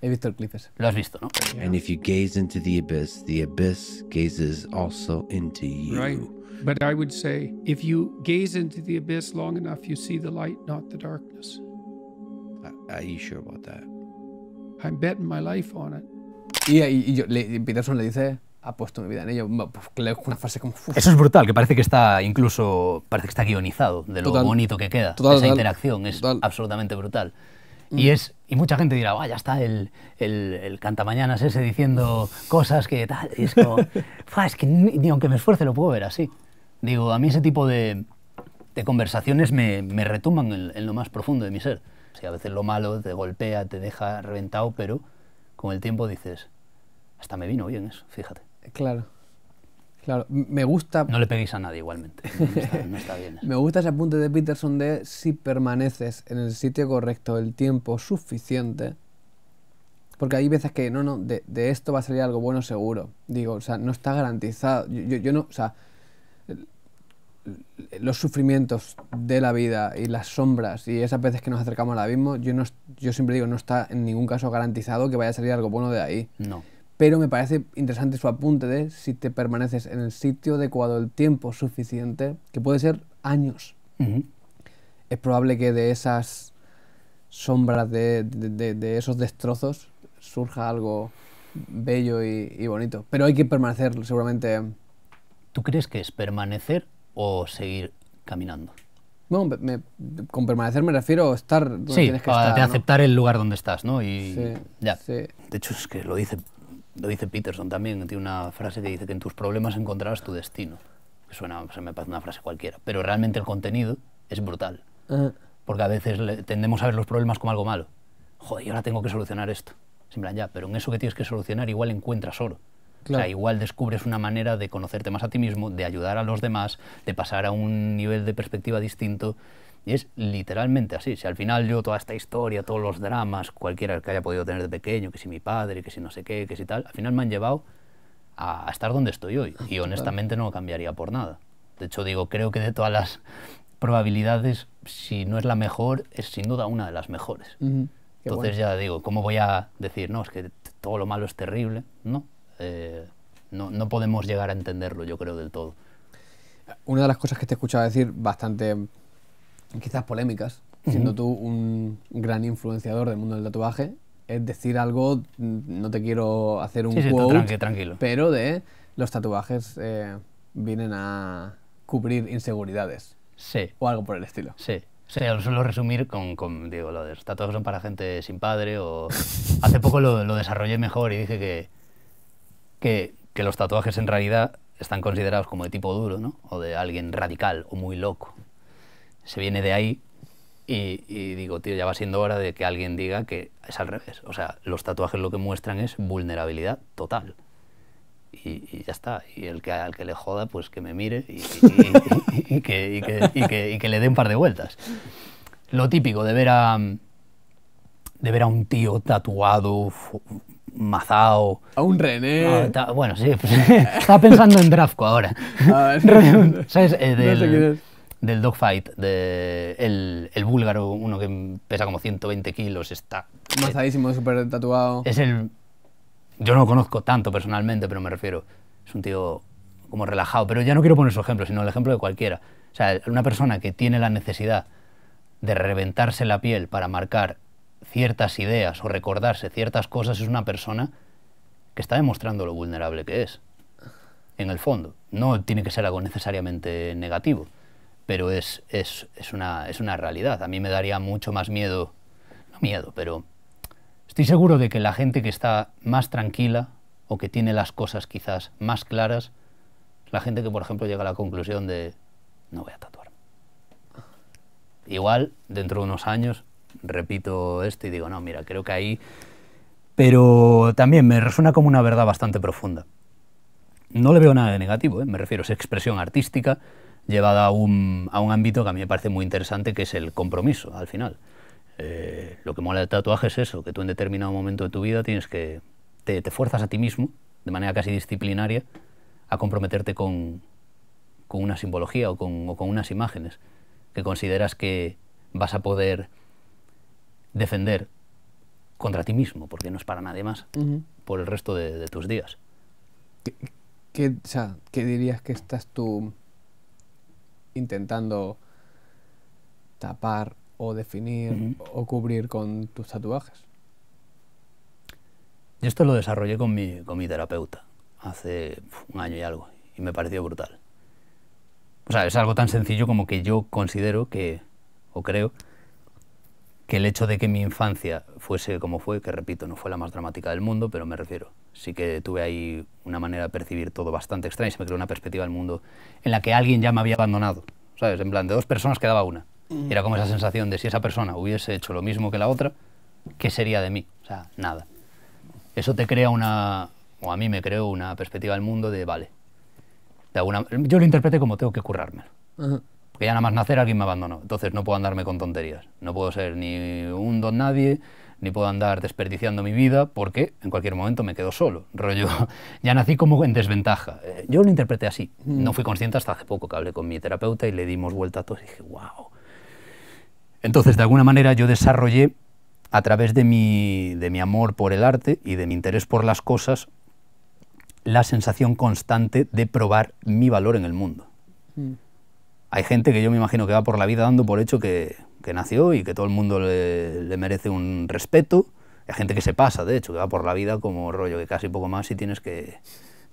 He visto el clip Lo has visto, ¿no? And if you gaze into the abyss, the abyss gazes also into you. Right. But I would say, if you gaze into the abyss long enough, you see the light, not the darkness. Uh, are you sure about that? I'm betting my life on it. Y, Peterson le dice, ha puesto mi vida en ello. Una frase como. Eso es brutal, que parece que está incluso. Parece que está guionizado de lo bonito que queda. Esa interacción es absolutamente brutal. Mm. Y, es, y mucha gente dirá, vaya, está el, el, el cantamañanas ese diciendo cosas que tal. Y es como, es que ni, aunque me esfuerce lo puedo ver así. Digo, a mí ese tipo de, de conversaciones me, me retumban en, lo más profundo de mi ser si a veces lo malo te golpea, te deja reventado, pero con el tiempo dices, hasta me vino bien eso, fíjate. Claro. Claro, me gusta... No le peguéis a nadie igualmente, no está, bien. me gusta ese apunte de Peterson de si permaneces en el sitio correcto el tiempo suficiente, porque hay veces que, no, no, de, esto va a salir algo bueno seguro. Digo, o sea, no está garantizado. Yo, yo no, o sea, los sufrimientos de la vida y las sombras y esas veces que nos acercamos al abismo, yo, no, yo siempre digo, no está en ningún caso garantizado que vaya a salir algo bueno de ahí. No. Pero me parece interesante su apunte de si te permaneces en el sitio adecuado el tiempo suficiente, que puede ser años. Es probable que de esas sombras, de, de, esos destrozos, surja algo bello y, y bonito. Pero hay que permanecer seguramente ¿Tú crees que es permanecer o seguir caminando? con permanecer me refiero a estar De aceptar el lugar donde estás, ¿no? Y ya. De hecho, es que lo dice, lo dice Peterson también, tiene una frase que dice que en tus problemas encontrarás tu destino. Que suena, se me parece una frase cualquiera. Pero realmente el contenido es brutal. Porque a veces tendemos a ver los problemas como algo malo. Joder, yo ahora tengo que solucionar esto. pero en eso que tienes que solucionar igual encuentras oro. O sea, igual descubres una manera de conocerte más a ti mismo, de ayudar a los demás, de pasar a un nivel de perspectiva distinto. Y es literalmente así. Si al final yo toda esta historia, todos los dramas, cualquiera que haya podido tener de pequeño, que si mi padre, que si no sé qué, que si tal, al final me han llevado a, estar donde estoy hoy. Y honestamente no lo cambiaría por nada. De hecho, digo, creo que de todas las probabilidades, si no es la mejor, es sin duda una de las mejores. Entonces ya digo, ¿cómo voy a decir, no, es que todo lo malo es terrible? No, eh, no, no, podemos llegar a entenderlo, yo creo, del todo. Una de las cosas que te he escuchado decir bastante, quizás polémicas, siendo tú un gran influenciador del mundo del tatuaje, es decir algo, no te quiero hacer un juego pero de los tatuajes eh, vienen a cubrir inseguridades. Sí. O algo por el estilo. Sí. O sea, lo suelo resumir con, con digo, lo de los tatuajes son para gente sin padre o... Hace poco lo, lo desarrollé mejor y dije que que, los tatuajes en realidad están considerados como de tipo duro, ¿no? O de alguien radical o muy loco. Se viene de ahí y, digo, tío, ya va siendo hora de que alguien diga que es al revés. O sea, los tatuajes lo que muestran es vulnerabilidad total. Y, ya está. Y el que, al que le joda, pues que me mire y, que, le dé un par de vueltas. Lo típico de ver a, de ver a un tío tatuado Mazao. A un René. Ah, bueno, sí, está estaba pensando en Drafco ahora. ¿Sabes? Eh, del, del dogfight, de el, búlgaro, uno que pesa como 120 kilos, está. Mazadísimo, eh, súper tatuado. Es el. Yo no conozco tanto personalmente, pero me refiero. Es un tío como relajado. Pero ya no quiero poner su ejemplo, sino el ejemplo de cualquiera. O sea, una persona que tiene la necesidad de reventarse la piel para marcar ciertas ideas o recordarse ciertas cosas es una persona que está demostrando lo vulnerable que es. En el fondo, no tiene que ser algo necesariamente negativo, pero es, es, es, una, es una realidad. A mí me daría mucho más miedo, no miedo, pero estoy seguro de que la gente que está más tranquila o que tiene las cosas quizás más claras, la gente que, por ejemplo, llega a la conclusión de no voy a tatuar. Igual, dentro de unos años, repito esto y digo, no, mira, creo que ahí... Pero también me resuena como una verdad bastante profunda. No le veo nada de negativo, ¿eh? me refiero, es expresión artística llevada a un, ámbito que a mí me parece muy interesante, que es el compromiso, al final. Eh, lo que mola del tatuaje es eso, que tú en determinado momento de tu vida tienes que... te, fuerzas a ti mismo, de manera casi disciplinaria, a comprometerte con, una simbología o con unas imágenes que consideras que vas a poder defender contra ti mismo, porque no es para nadie más, por el resto de, tus días. ¿Qué, dirías que estás tú intentando tapar o definir o cubrir con tus tatuajes? Yo esto lo desarrollé con mi, con mi terapeuta hace un año y algo y me pareció brutal. O sea, es algo tan sencillo como que yo considero que, o creo, que el hecho de que mi infancia fuese como fue, que repito, no fue la más dramática del mundo, pero me refiero, sí que tuve ahí una manera de percibir todo bastante extraña y se me creó una perspectiva del mundo en la que alguien ya me había abandonado, ¿sabes? En plan, de dos personas quedaba una. Mm. Era como esa sensación de si esa persona hubiese hecho lo mismo que la otra, ¿qué sería de mí? O sea, nada. Eso te crea una, o a mí me creó una perspectiva del mundo de, vale, de alguna, yo lo interpreté como tengo que currármelo. Porque ya nada más nacer alguien me abandonó. Entonces no puedo andarme con tonterías. No puedo ser ni un don nadie, ni puedo andar desperdiciando mi vida porque en cualquier momento me quedo solo. Rollo, ya nací como en desventaja. Eh, yo lo interpreté así. No mm. fui consciente hasta hace poco que hablé con mi terapeuta y le dimos vuelta a todo y dije, wow. Entonces, de alguna manera yo desarrollé a través de mi, de mi amor por el arte y de mi interés por las cosas la sensación constante de probar mi valor en el mundo. Mm hay gente que yo me imagino que va por la vida dando por hecho que, nació y que todo el mundo le, merece un respeto. Hay gente que se pasa, de hecho, que va por la vida como rollo que casi poco más y tienes que,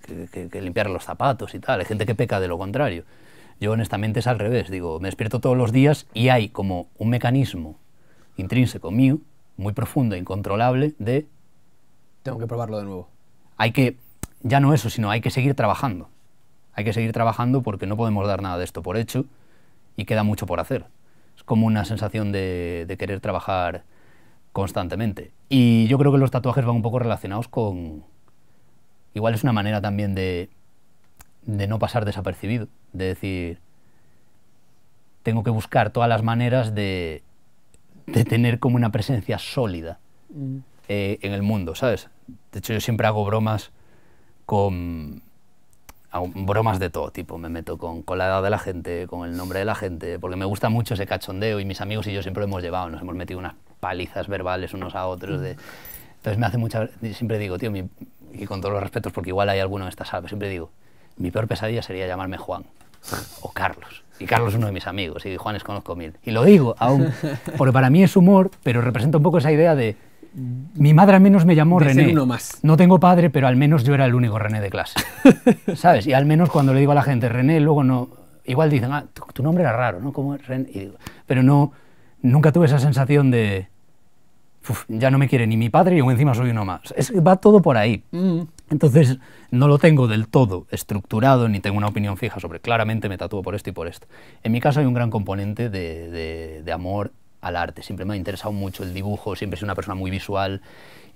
que limpiar los zapatos y tal. Hay gente que peca de lo contrario. Yo honestamente es al revés, digo, me despierto todos los días y hay como un mecanismo intrínseco mío, muy profundo e incontrolable, de... Tengo que probarlo de nuevo. Hay que, ya no eso, sino hay que seguir trabajando. Hay que seguir trabajando porque no podemos dar nada de esto por hecho y queda mucho por hacer. Es como una sensación de, querer trabajar constantemente. Y yo creo que los tatuajes van un poco relacionados con... Igual es una manera también de, no pasar desapercibido, de decir, tengo que buscar todas las maneras de, tener como una presencia sólida mm. eh, en el mundo, ¿sabes? De hecho, yo siempre hago bromas con, aún bromas de todo tipo, me meto con, con, la edad de la gente, con el nombre de la gente, porque me gusta mucho ese cachondeo y mis amigos y yo siempre lo hemos llevado, nos hemos metido unas palizas verbales unos a otros. De, entonces me hace mucha... Siempre digo, tío, y con todos los respetos, porque igual hay alguno en esta sala, siempre digo, mi peor pesadilla sería llamarme Juan o Carlos. Y Carlos es uno de mis amigos y Juanes conozco mil. Y lo digo aún, porque para mí es humor, pero representa un poco esa idea de mi madre al menos me llamó René. No tengo padre, pero al menos yo era el único René de clase. ¿Sabes? Y al menos cuando le digo a la gente René, luego no. Igual dicen, ah, tu, nombre era raro, ¿no? Como René. pero no, nunca tuve esa sensación de. Uf, ya no me quiere ni mi padre y encima soy uno más. va todo por ahí. Mm. Entonces, no lo tengo del todo estructurado ni tengo una opinión fija sobre claramente me tatúo por esto y por esto. En mi caso hay un gran componente de, de amor al arte. Siempre me ha interesado mucho el dibujo, siempre he sido una persona muy visual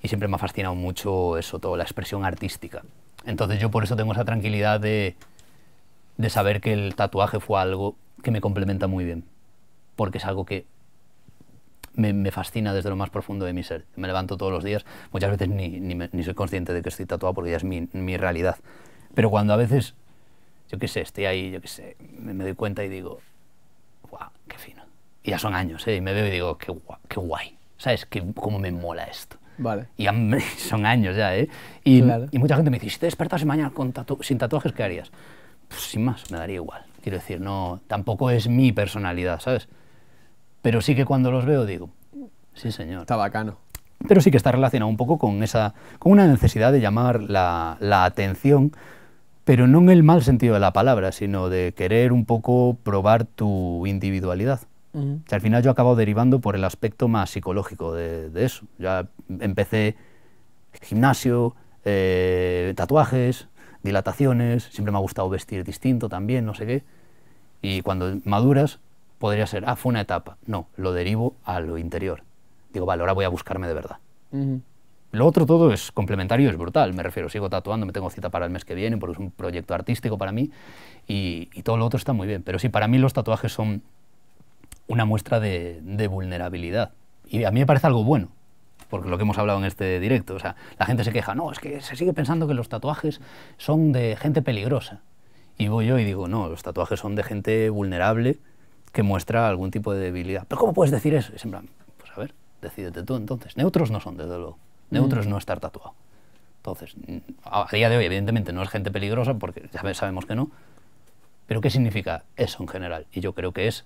y siempre me ha fascinado mucho eso, todo, la expresión artística. Entonces yo por eso tengo esa tranquilidad de, de saber que el tatuaje fue algo que me complementa muy bien, porque es algo que me, fascina desde lo más profundo de mi ser. Me levanto todos los días, muchas veces ni, soy consciente de que estoy tatuado porque ya es mi, realidad. Pero cuando a veces, yo qué sé, estoy ahí, yo qué sé, me, me doy cuenta y digo, ¡guau, qué fino! Y ya son años, ¿eh? Y me veo y digo, qué, guay, ¿Sabes? Que, ¿Cómo me mola esto? Vale. Y son años ya, ¿eh? Y, mucha gente me dice, si te despertas mañana con sin tatuajes, ¿qué harías? Pues sin más, me daría igual. Quiero decir, no, tampoco es mi personalidad, ¿sabes? Pero sí que cuando los veo digo, sí señor. Está bacano. Pero sí que está relacionado un poco con, esa, con una necesidad de llamar la atención, pero no en el mal sentido de la palabra, sino de querer un poco probar tu individualidad al final yo acabo derivando por el aspecto más psicológico de, eso. Ya empecé gimnasio, eh, tatuajes, dilataciones, siempre me ha gustado vestir distinto también, no sé qué. Y cuando maduras, podría ser, ah, fue una etapa. No, lo derivo a lo interior. Digo, vale, ahora voy a buscarme de verdad. Lo otro todo es complementario, es brutal. Me refiero, sigo tatuando, me tengo cita para el mes que viene, porque es un proyecto artístico para mí, y, y todo lo otro está muy bien. Pero sí, para mí los tatuajes son una muestra de, vulnerabilidad. Y a mí me parece algo bueno, porque lo que hemos hablado en este directo, o sea, la gente se queja, no, es que se sigue pensando que los tatuajes son de gente peligrosa. Y voy yo y digo, no, los tatuajes son de gente vulnerable que muestra algún tipo de debilidad. Pero ¿cómo puedes decir eso? Es en pues a ver, decídete tú entonces. Neutros no son, desde luego. Neutros mm. no estar tatuado. Entonces, a día de hoy, evidentemente, no es gente peligrosa porque ya sabemos que no. Pero ¿qué significa eso en general? Y yo creo que es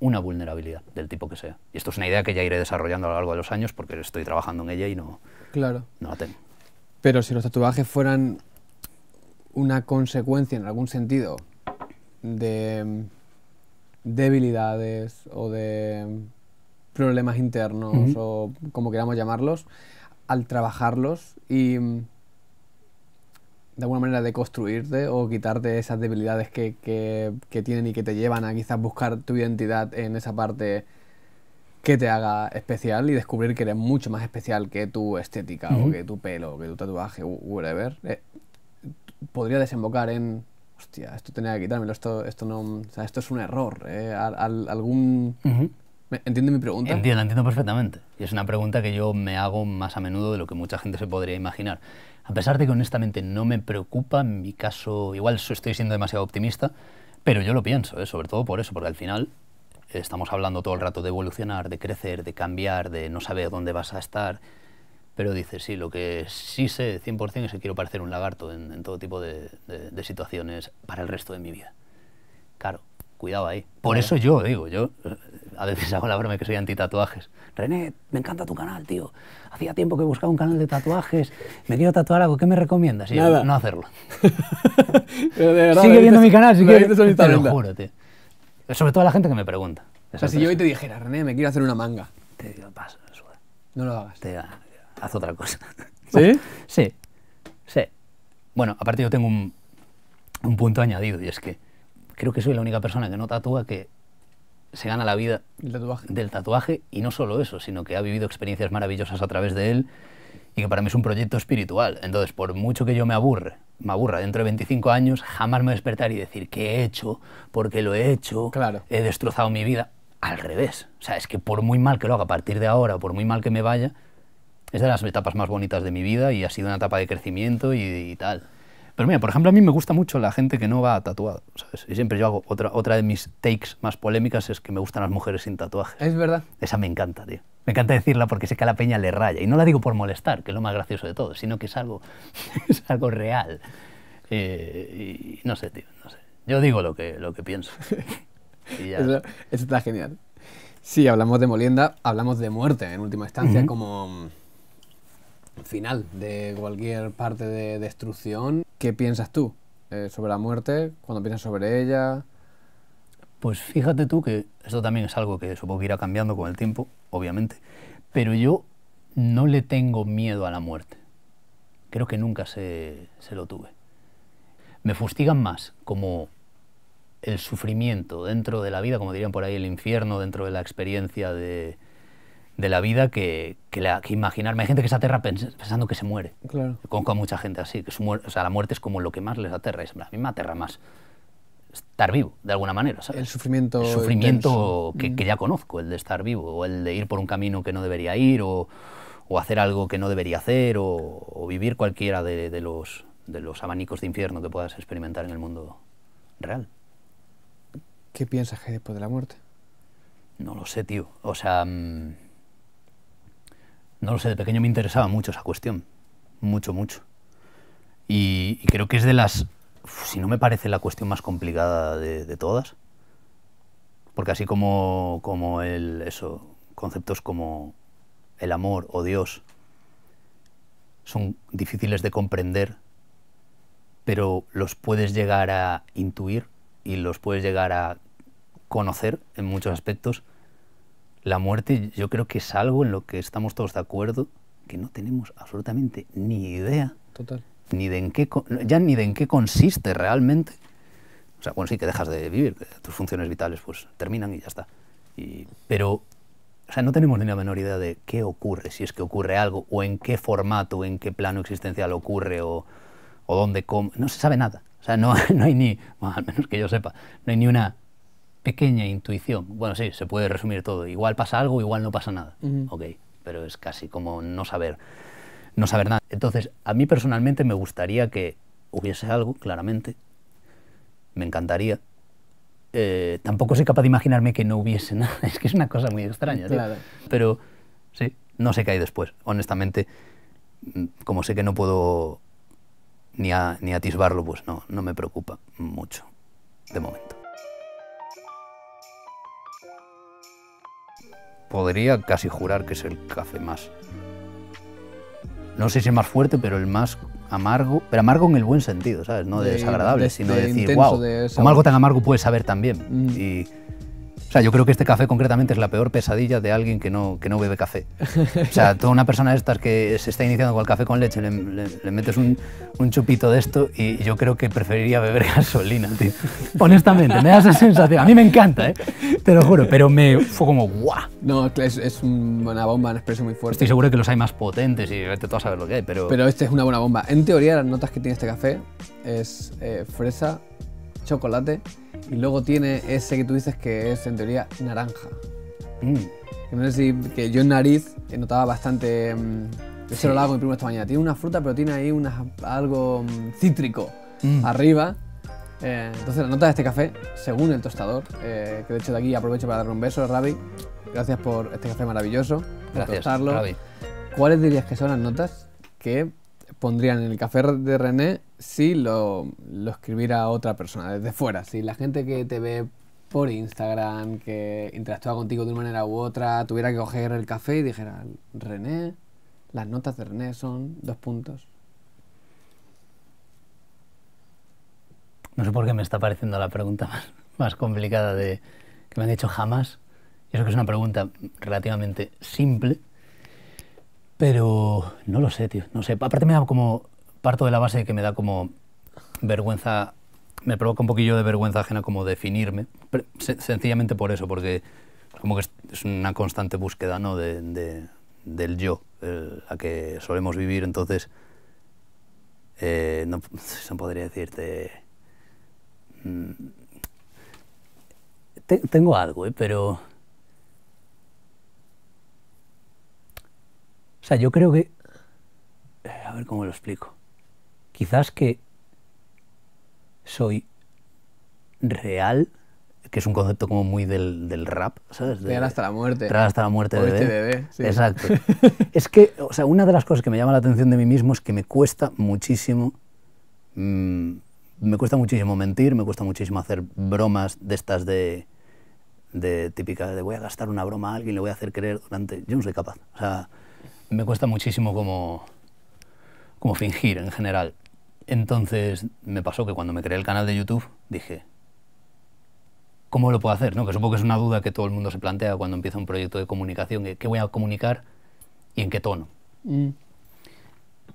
una vulnerabilidad del tipo que sea. Y esto es una idea que ya iré desarrollando a lo largo de los años porque estoy trabajando en ella y no, claro. no la tengo. Pero si los tatuajes fueran una consecuencia en algún sentido de debilidades o de problemas internos o como queramos llamarlos, al trabajarlos y de alguna manera de construirte o quitarte esas debilidades que, tienen y que te llevan a quizás buscar tu identidad en esa parte que te haga especial y descubrir que eres mucho más especial que tu estética o que tu pelo o que tu tatuaje whatever, eh, podría desembocar en, hostia, esto tenía que quitármelo, esto, esto, no, sea, esto es un error, eh, algún... mi pregunta? Entiendo, entiendo perfectamente. Y es una pregunta que yo me hago más a menudo de lo que mucha gente se podría imaginar. A pesar de que honestamente no me preocupa, en mi caso igual estoy siendo demasiado optimista, pero yo lo pienso, ¿eh? sobre todo por eso, porque al final estamos hablando todo el rato de evolucionar, de crecer, de cambiar, de no saber dónde vas a estar, pero dices, sí, lo que sí sé 100% es que quiero parecer un lagarto en, todo tipo de, situaciones para el resto de mi vida. Claro, cuidado ahí. Por eso yo digo, yo a veces hago la broma que soy anti-tatuajes. René, me encanta tu canal, tío. Hacía tiempo que buscaba un canal de tatuajes. Me quiero tatuar algo. ¿Qué me recomiendas? Y Nada. no hacerlo. sigue viendo mi canal, sigue viendo. Te lo juro, tío. Sobre todo a la gente que me pregunta. O sea, si yo hoy te dijera, René, me quiero hacer una manga. Te digo, paso, No lo hagas. Te haz otra cosa. ¿Sí? sí. Sí. Bueno, aparte yo tengo un, un punto añadido y es que creo que soy la única persona que no tatúa que se gana la vida del tatuaje y no solo eso, sino que ha vivido experiencias maravillosas a través de él y que para mí es un proyecto espiritual. Entonces, por mucho que yo me aburre, me aburra dentro de 25 años, jamás me despertar y decir que he hecho, porque lo he hecho, he destrozado mi vida. Al revés. O sea, es que por muy mal que lo haga a partir de ahora, por muy mal que me vaya, es de las etapas más bonitas de mi vida y ha sido una etapa de crecimiento y tal. Pero mira, por ejemplo, a mí me gusta mucho la gente que no va tatuada, ¿sabes? Y siempre yo hago otra, otra de mis takes más polémicas es que me gustan las mujeres sin tatuaje. Es verdad. Esa me encanta, tío. Me encanta decirla porque sé que a la peña le raya. Y no la digo por molestar, que es lo más gracioso de todo, sino que es algo, es algo real. Eh, y no sé, tío, no sé. Yo digo lo que, lo que pienso. Eso, está genial. Sí, hablamos de molienda, hablamos de muerte en última instancia, como final de cualquier parte de destrucción. ¿Qué piensas tú eh, sobre la muerte? cuando piensas sobre ella? Pues fíjate tú que esto también es algo que supongo que irá cambiando con el tiempo, obviamente, pero yo no le tengo miedo a la muerte. Creo que nunca se, se lo tuve. Me fustigan más como el sufrimiento dentro de la vida, como dirían por ahí, el infierno dentro de la experiencia de, de la vida que, que, la, que imaginarme. Hay gente que se aterra pensando que se muere. Claro. con mucha gente así, que su o sea, la muerte es como lo que más les aterra. Es, la misma me aterra más estar vivo, de alguna manera, El sufrimiento. El sufrimiento que, mm. ya conozco, el de estar vivo, o el de ir por un camino que no debería ir, o, hacer algo que no debería hacer, o, vivir cualquiera de, los, de los abanicos de infierno que puedas experimentar en el mundo real. ¿Qué piensas que después de la muerte? No lo sé, tío. O sea... Mm, no lo sé, de pequeño me interesaba mucho esa cuestión. Mucho, mucho. Y, creo que es de las, si no me parece la cuestión más complicada de, todas, porque así como, como el, eso, conceptos como el amor o Dios son difíciles de comprender, pero los puedes llegar a intuir y los puedes llegar a conocer en muchos aspectos, la muerte yo creo que es algo en lo que estamos todos de acuerdo, que no tenemos absolutamente ni idea. Total. Ni de en qué, ya ni de en qué consiste realmente. O sea, bueno, sí que dejas de vivir, tus funciones vitales pues terminan y ya está. pero, o sea, no tenemos ni la menor idea de qué ocurre, si es que ocurre algo, o en qué formato, o en qué plano existencial ocurre, o, o dónde, cómo. No se sabe nada. O sea, no, hay ni, bueno, al menos que yo sepa, no hay ni una pequeña intuición. Bueno, sí, se puede resumir todo. Igual pasa algo, igual no pasa nada. Ok, pero es casi como no saber, no saber nada. Entonces, a mí personalmente me gustaría que hubiese algo, claramente. Me encantaría. Eh, tampoco soy capaz de imaginarme que no hubiese nada. Es que es una cosa muy extraña. Claro. Pero sí, no sé qué hay después. Honestamente, como sé que no puedo ni, ni atisbarlo, pues no, no me preocupa mucho de momento. podría casi jurar que es el café más. No sé si es más fuerte, pero el más amargo, pero amargo en el buen sentido, ¿sabes? No de, desagradable, sino de, decir, wow, como algo tan amargo puede saber también. Mm. Y o sea, yo creo que este café concretamente es la peor pesadilla de alguien que no, que no bebe café. O sea, toda una persona de estas que se está iniciando con el café con leche, le, metes un, un, chupito de esto y yo creo que preferiría beber gasolina, tío. Honestamente, me da esa sensación. A mí me encanta, ¿eh? Te lo juro, pero me fue como guau. No, es, es una bomba, un espresso muy fuerte. Estoy seguro que los hay más potentes y vete tú a saber lo que hay, pero... Pero este es una buena bomba. En teoría, las notas que tiene este café es eh, fresa, chocolate y luego tiene ese que tú dices que es en teoría naranja. Mm. Que no sé si, que yo en nariz notaba bastante. Mm, yo se lo hago mi esta mañana. Tiene una fruta, pero tiene ahí algo mm, cítrico arriba. Eh, entonces, la nota de este café, según el tostador, eh, que de hecho de aquí aprovecho para darle un beso, a Ravi. Gracias por este café maravilloso, gracias, tostarlo. ¿Cuáles dirías que son las notas que pondrían en el café de René si lo, lo escribiera otra persona, desde fuera. Si la gente que te ve por Instagram, que interactúa contigo de una manera u otra, tuviera que coger el café y dijera, René, las notas de René son dos puntos. No sé por qué me está pareciendo la pregunta más, complicada de que me han dicho jamás. Y eso que es una pregunta relativamente simple, pero no lo sé, tío. No sé. Aparte me da como. Parto de la base que me da como vergüenza. Me provoca un poquillo de vergüenza ajena como definirme. sencillamente por eso, porque como que es una constante búsqueda ¿no? de, del yo, a que solemos vivir. Entonces, eh, no, podría decirte. Mm, tengo algo, ¿eh? pero. O sea, yo creo que... A ver cómo lo explico. Quizás que soy real, que es un concepto como muy del, rap, ¿sabes? De, real hasta la muerte. Real hasta la muerte de bebé. Este bebé Exacto. es que, o sea, una de las cosas que me llama la atención de mí mismo es que me cuesta muchísimo... Mm, me cuesta muchísimo mentir, me cuesta muchísimo hacer bromas de estas de de típica de voy a gastar una broma a alguien, le voy a hacer creer durante... Yo no soy capaz. O sea, me cuesta muchísimo como, como fingir en general. Entonces me pasó que cuando me creé el canal de YouTube dije, ¿cómo lo puedo hacer? ¿No? Que supongo que es una duda que todo el mundo se plantea cuando empieza un proyecto de comunicación, ¿qué voy a comunicar y en qué tono? Mm.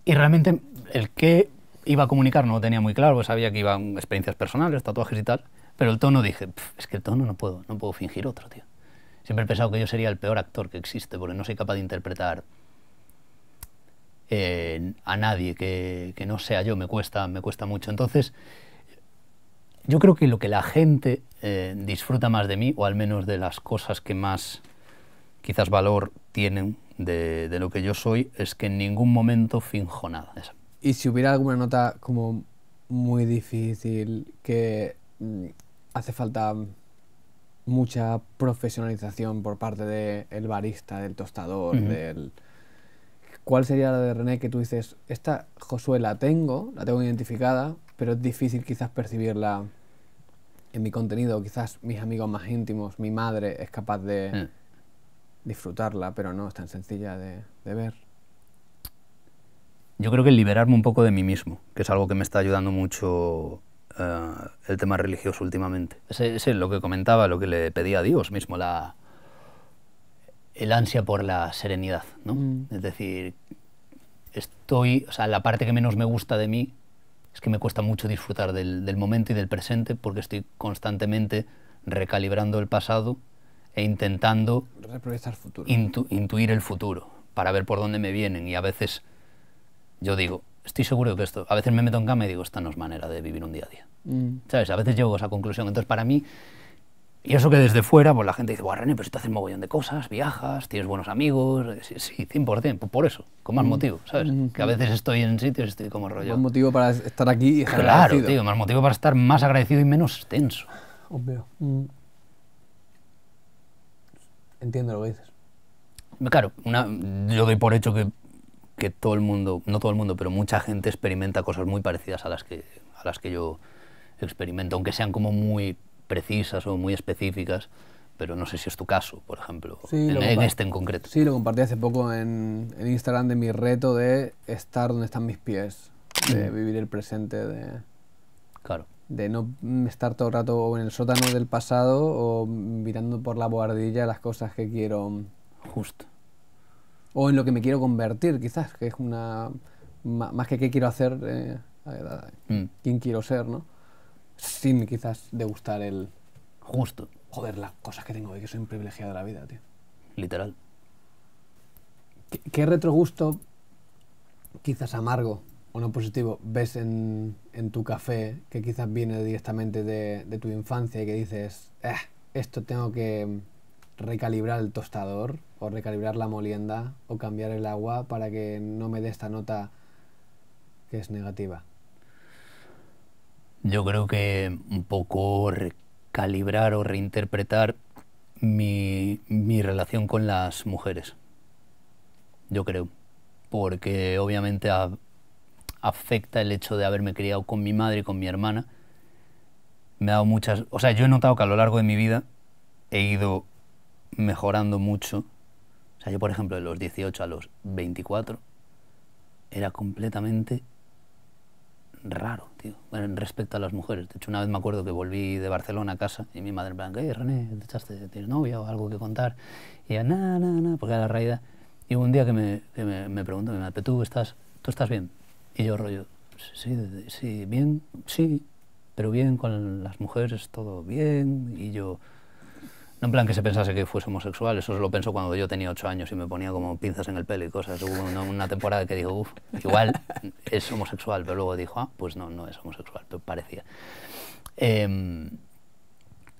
Y realmente el qué iba a comunicar no lo tenía muy claro, pues sabía que iban experiencias personales, tatuajes y tal, pero el tono dije, es que el tono no puedo, no puedo fingir otro, tío. Siempre he pensado que yo sería el peor actor que existe, porque no soy capaz de interpretar a nadie que, no sea yo, me cuesta, me cuesta mucho. Entonces, yo creo que lo que la gente eh, disfruta más de mí, o al menos de las cosas que más quizás valor tienen de, lo que yo soy, es que en ningún momento finjo nada. Y si hubiera alguna nota como muy difícil que mm, hace falta mucha profesionalización por parte del barista, del tostador, del ¿Cuál sería la de René que tú dices, esta Josué la tengo, la tengo identificada, pero es difícil quizás percibirla en mi contenido, quizás mis amigos más íntimos, mi madre es capaz de mm. disfrutarla, pero no es tan sencilla de, ver. Yo creo que liberarme un poco de mí mismo, que es algo que me está ayudando mucho eh, el tema religioso últimamente. Es, lo que comentaba, lo que le pedía a Dios mismo, la, el ansia por la serenidad, mm. Es decir, estoy, o sea, la parte que menos me gusta de mí es que me cuesta mucho disfrutar del, momento y del presente porque estoy constantemente recalibrando el pasado e intentando intuir el futuro para ver por dónde me vienen y a veces yo digo, estoy seguro de que esto, a veces me meto en cama y digo, esta no es manera de vivir un día a día. Mm. ¿Sabes? A veces llego a esa conclusión. Entonces, para mí, y eso que desde fuera, pues la gente dice, bueno, René, pero si te haces mogollón de cosas, viajas, tienes buenos amigos, eh, sí, 100%, pues por eso, con más mm. motivo, ¿sabes? Mm, que a mm. veces estoy en sitios y estoy como rollo. Más motivo para estar aquí y estar Claro, tío, más motivo para estar más agradecido y menos tenso. Obvio. Entiendo lo que dices. Claro, yo doy por hecho que, que todo el mundo, no todo el mundo, pero mucha gente experimenta cosas muy parecidas a las que, a las que yo experimento, aunque sean como muy precisas o muy específicas, pero no sé si es tu caso, por ejemplo, en, este en concreto. Sí, lo compartí hace poco en, Instagram de mi reto de estar donde están mis pies, de mm. vivir el presente, de... Claro. De no estar todo el rato en el sótano del pasado o mirando por la boardilla las cosas que quiero. Justo. O en lo que me quiero convertir, quizás, que es una. Más que qué quiero hacer, eh, mm. quién quiero ser, ¿no? sin quizás degustar el... Justo. Joder, las cosas que tengo hoy, que soy un privilegiado de la vida, tío. Literal. ¿Qué, retrogusto, quizás amargo o no positivo, ves en, tu café que quizás viene directamente de, de tu infancia y que dices, eh, esto tengo que recalibrar el tostador o recalibrar la molienda o cambiar el agua para que no me dé esta nota que es negativa? Yo creo que un poco recalibrar o reinterpretar mi, relación con las mujeres. Yo creo. Porque obviamente afecta el hecho de haberme criado con mi madre y con mi hermana. Me ha dado muchas. O sea, yo he notado que a lo largo de mi vida he ido mejorando mucho. O sea, yo, por ejemplo, de los 18 a los 24 era completamente raro bueno, respecto a las mujeres. De hecho, una vez me acuerdo que volví de Barcelona a casa y mi madre en plan, hey, René, ¿te echaste, ¿tienes novia o algo que contar? Y yo, nada, nada, porque era la realidad. Y un día que me, que me, me preguntó, ¿tú estás, ¿tú estás bien? Y yo rollo, sí, sí, bien, sí, pero bien, con las mujeres todo bien. Y yo, no en plan que se pensase que fuese homosexual, eso lo pensó cuando yo tenía ocho años y me ponía como pinzas en el pelo y cosas. Hubo una, temporada que dijo, uff, igual es homosexual, pero luego dijo, ah, pues no, no es homosexual, pero parecía. Em,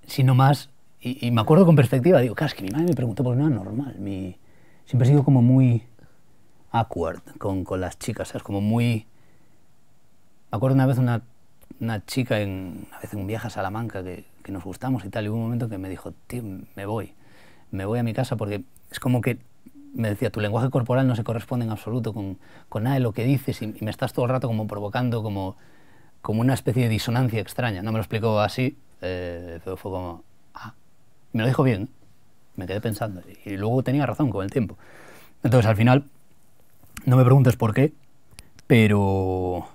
sino más, y, me acuerdo con perspectiva, digo, claro, que mi madre me preguntó por no normal. Mi, siempre he sido como muy awkward con, las chicas, es como muy... Me acuerdo una vez una, chica, en, una en un viaje a Salamanca, que, que nos gustamos y tal, y hubo un momento que me dijo, tío, me voy, me voy a mi casa porque es como que me decía, tu lenguaje corporal no se corresponde en absoluto con, con nada de lo que dices y, me estás todo el rato como provocando como, como una especie de disonancia extraña. No me lo explicó así, eh, pero fue como, ah, me lo dijo bien, me quedé pensando y, luego tenía razón con el tiempo. Entonces al final, no me preguntes por qué, pero...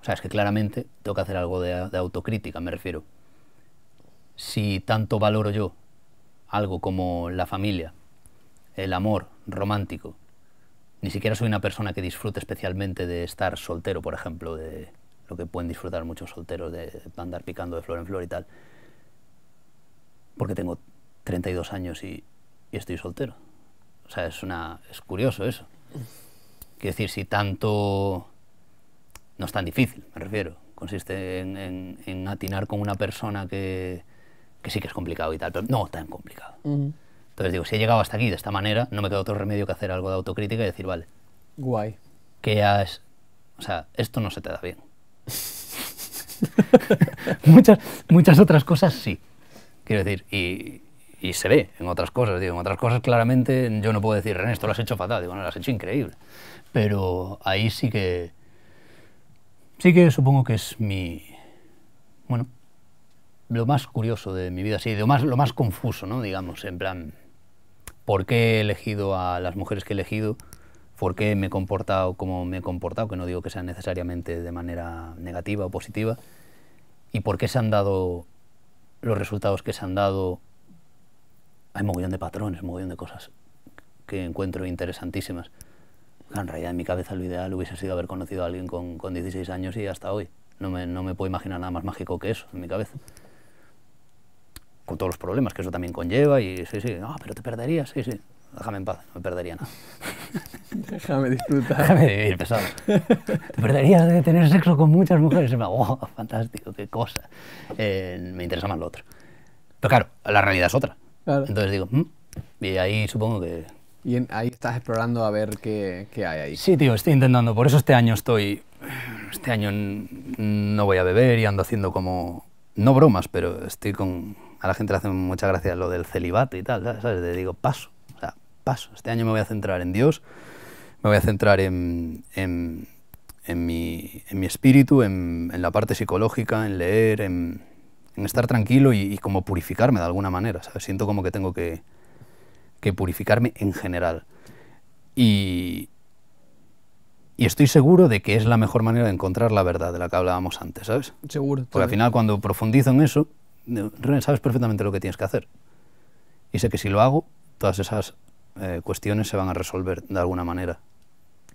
O sea, es que claramente tengo que hacer algo de autocrítica, me refiero si tanto valoro yo algo como la familia, el amor romántico, ni siquiera soy una persona que disfrute especialmente de estar soltero, por ejemplo, de lo que pueden disfrutar muchos solteros, de andar picando de flor en flor y tal, porque tengo 32 años y, estoy soltero. O sea, es, una, es curioso eso. Quiero decir, si tanto... No es tan difícil, me refiero. Consiste en atinar con una persona que, que sí que es complicado y tal, pero no tan complicado. Entonces digo, si he llegado hasta aquí de esta manera, no me queda otro remedio que hacer algo de autocrítica y decir, vale. Guay. Que has... O sea, esto no se te da bien. muchas, muchas otras cosas sí. Quiero decir, y, se ve en otras cosas. Digo, en otras cosas claramente yo no puedo decir, René, esto lo has hecho fatal. Digo, no, lo has hecho increíble. Pero ahí sí que... Sí que supongo que es mi... Bueno, lo más curioso de mi vida, sí, lo más, lo más confuso, ¿no? Digamos, en plan, ¿por qué he elegido a las mujeres que he elegido? ¿Por qué me he comportado como me he comportado? Que no digo que sea necesariamente de manera negativa o positiva. ¿Y por qué se han dado los resultados que se han dado? Hay mogollón de patrones, mogollón de cosas que encuentro interesantísimas. En realidad, en mi cabeza, lo ideal hubiese sido haber conocido a alguien con, con 16 años y hasta hoy. No me, no me puedo imaginar nada más mágico que eso en mi cabeza con todos los problemas que eso también conlleva y sí, sí, no, ah, pero te perderías, sí, sí, déjame en paz, no me perdería nada. Déjame disfrutar. Déjame vivir, pesado. te perderías de tener sexo con muchas mujeres. Y me wow, oh, fantástico, qué cosa. Eh, me interesa más lo otro. Pero claro, la realidad es otra. Entonces digo, mm". y ahí supongo que... Y ahí estás explorando a ver qué, qué hay ahí. Sí, tío, estoy intentando. Por eso este año estoy... Este año no voy a beber y ando haciendo como... No bromas, pero estoy con a la gente le hace mucha gracia lo del celibato y tal, ¿sabes? Le digo, paso, paso. Este año me voy a centrar en Dios, me voy a centrar en, en, mi, espíritu, en, la parte psicológica, en leer, en, estar tranquilo y, como purificarme de alguna manera, ¿sabes? Siento como que tengo que, que purificarme en general. Y, y estoy seguro de que es la mejor manera de encontrar la verdad de la que hablábamos antes, ¿sabes? Seguro. Porque al final cuando profundizo en eso, sabes perfectamente lo que tienes que hacer. Y sé que si lo hago, todas esas eh, cuestiones se van a resolver de alguna manera.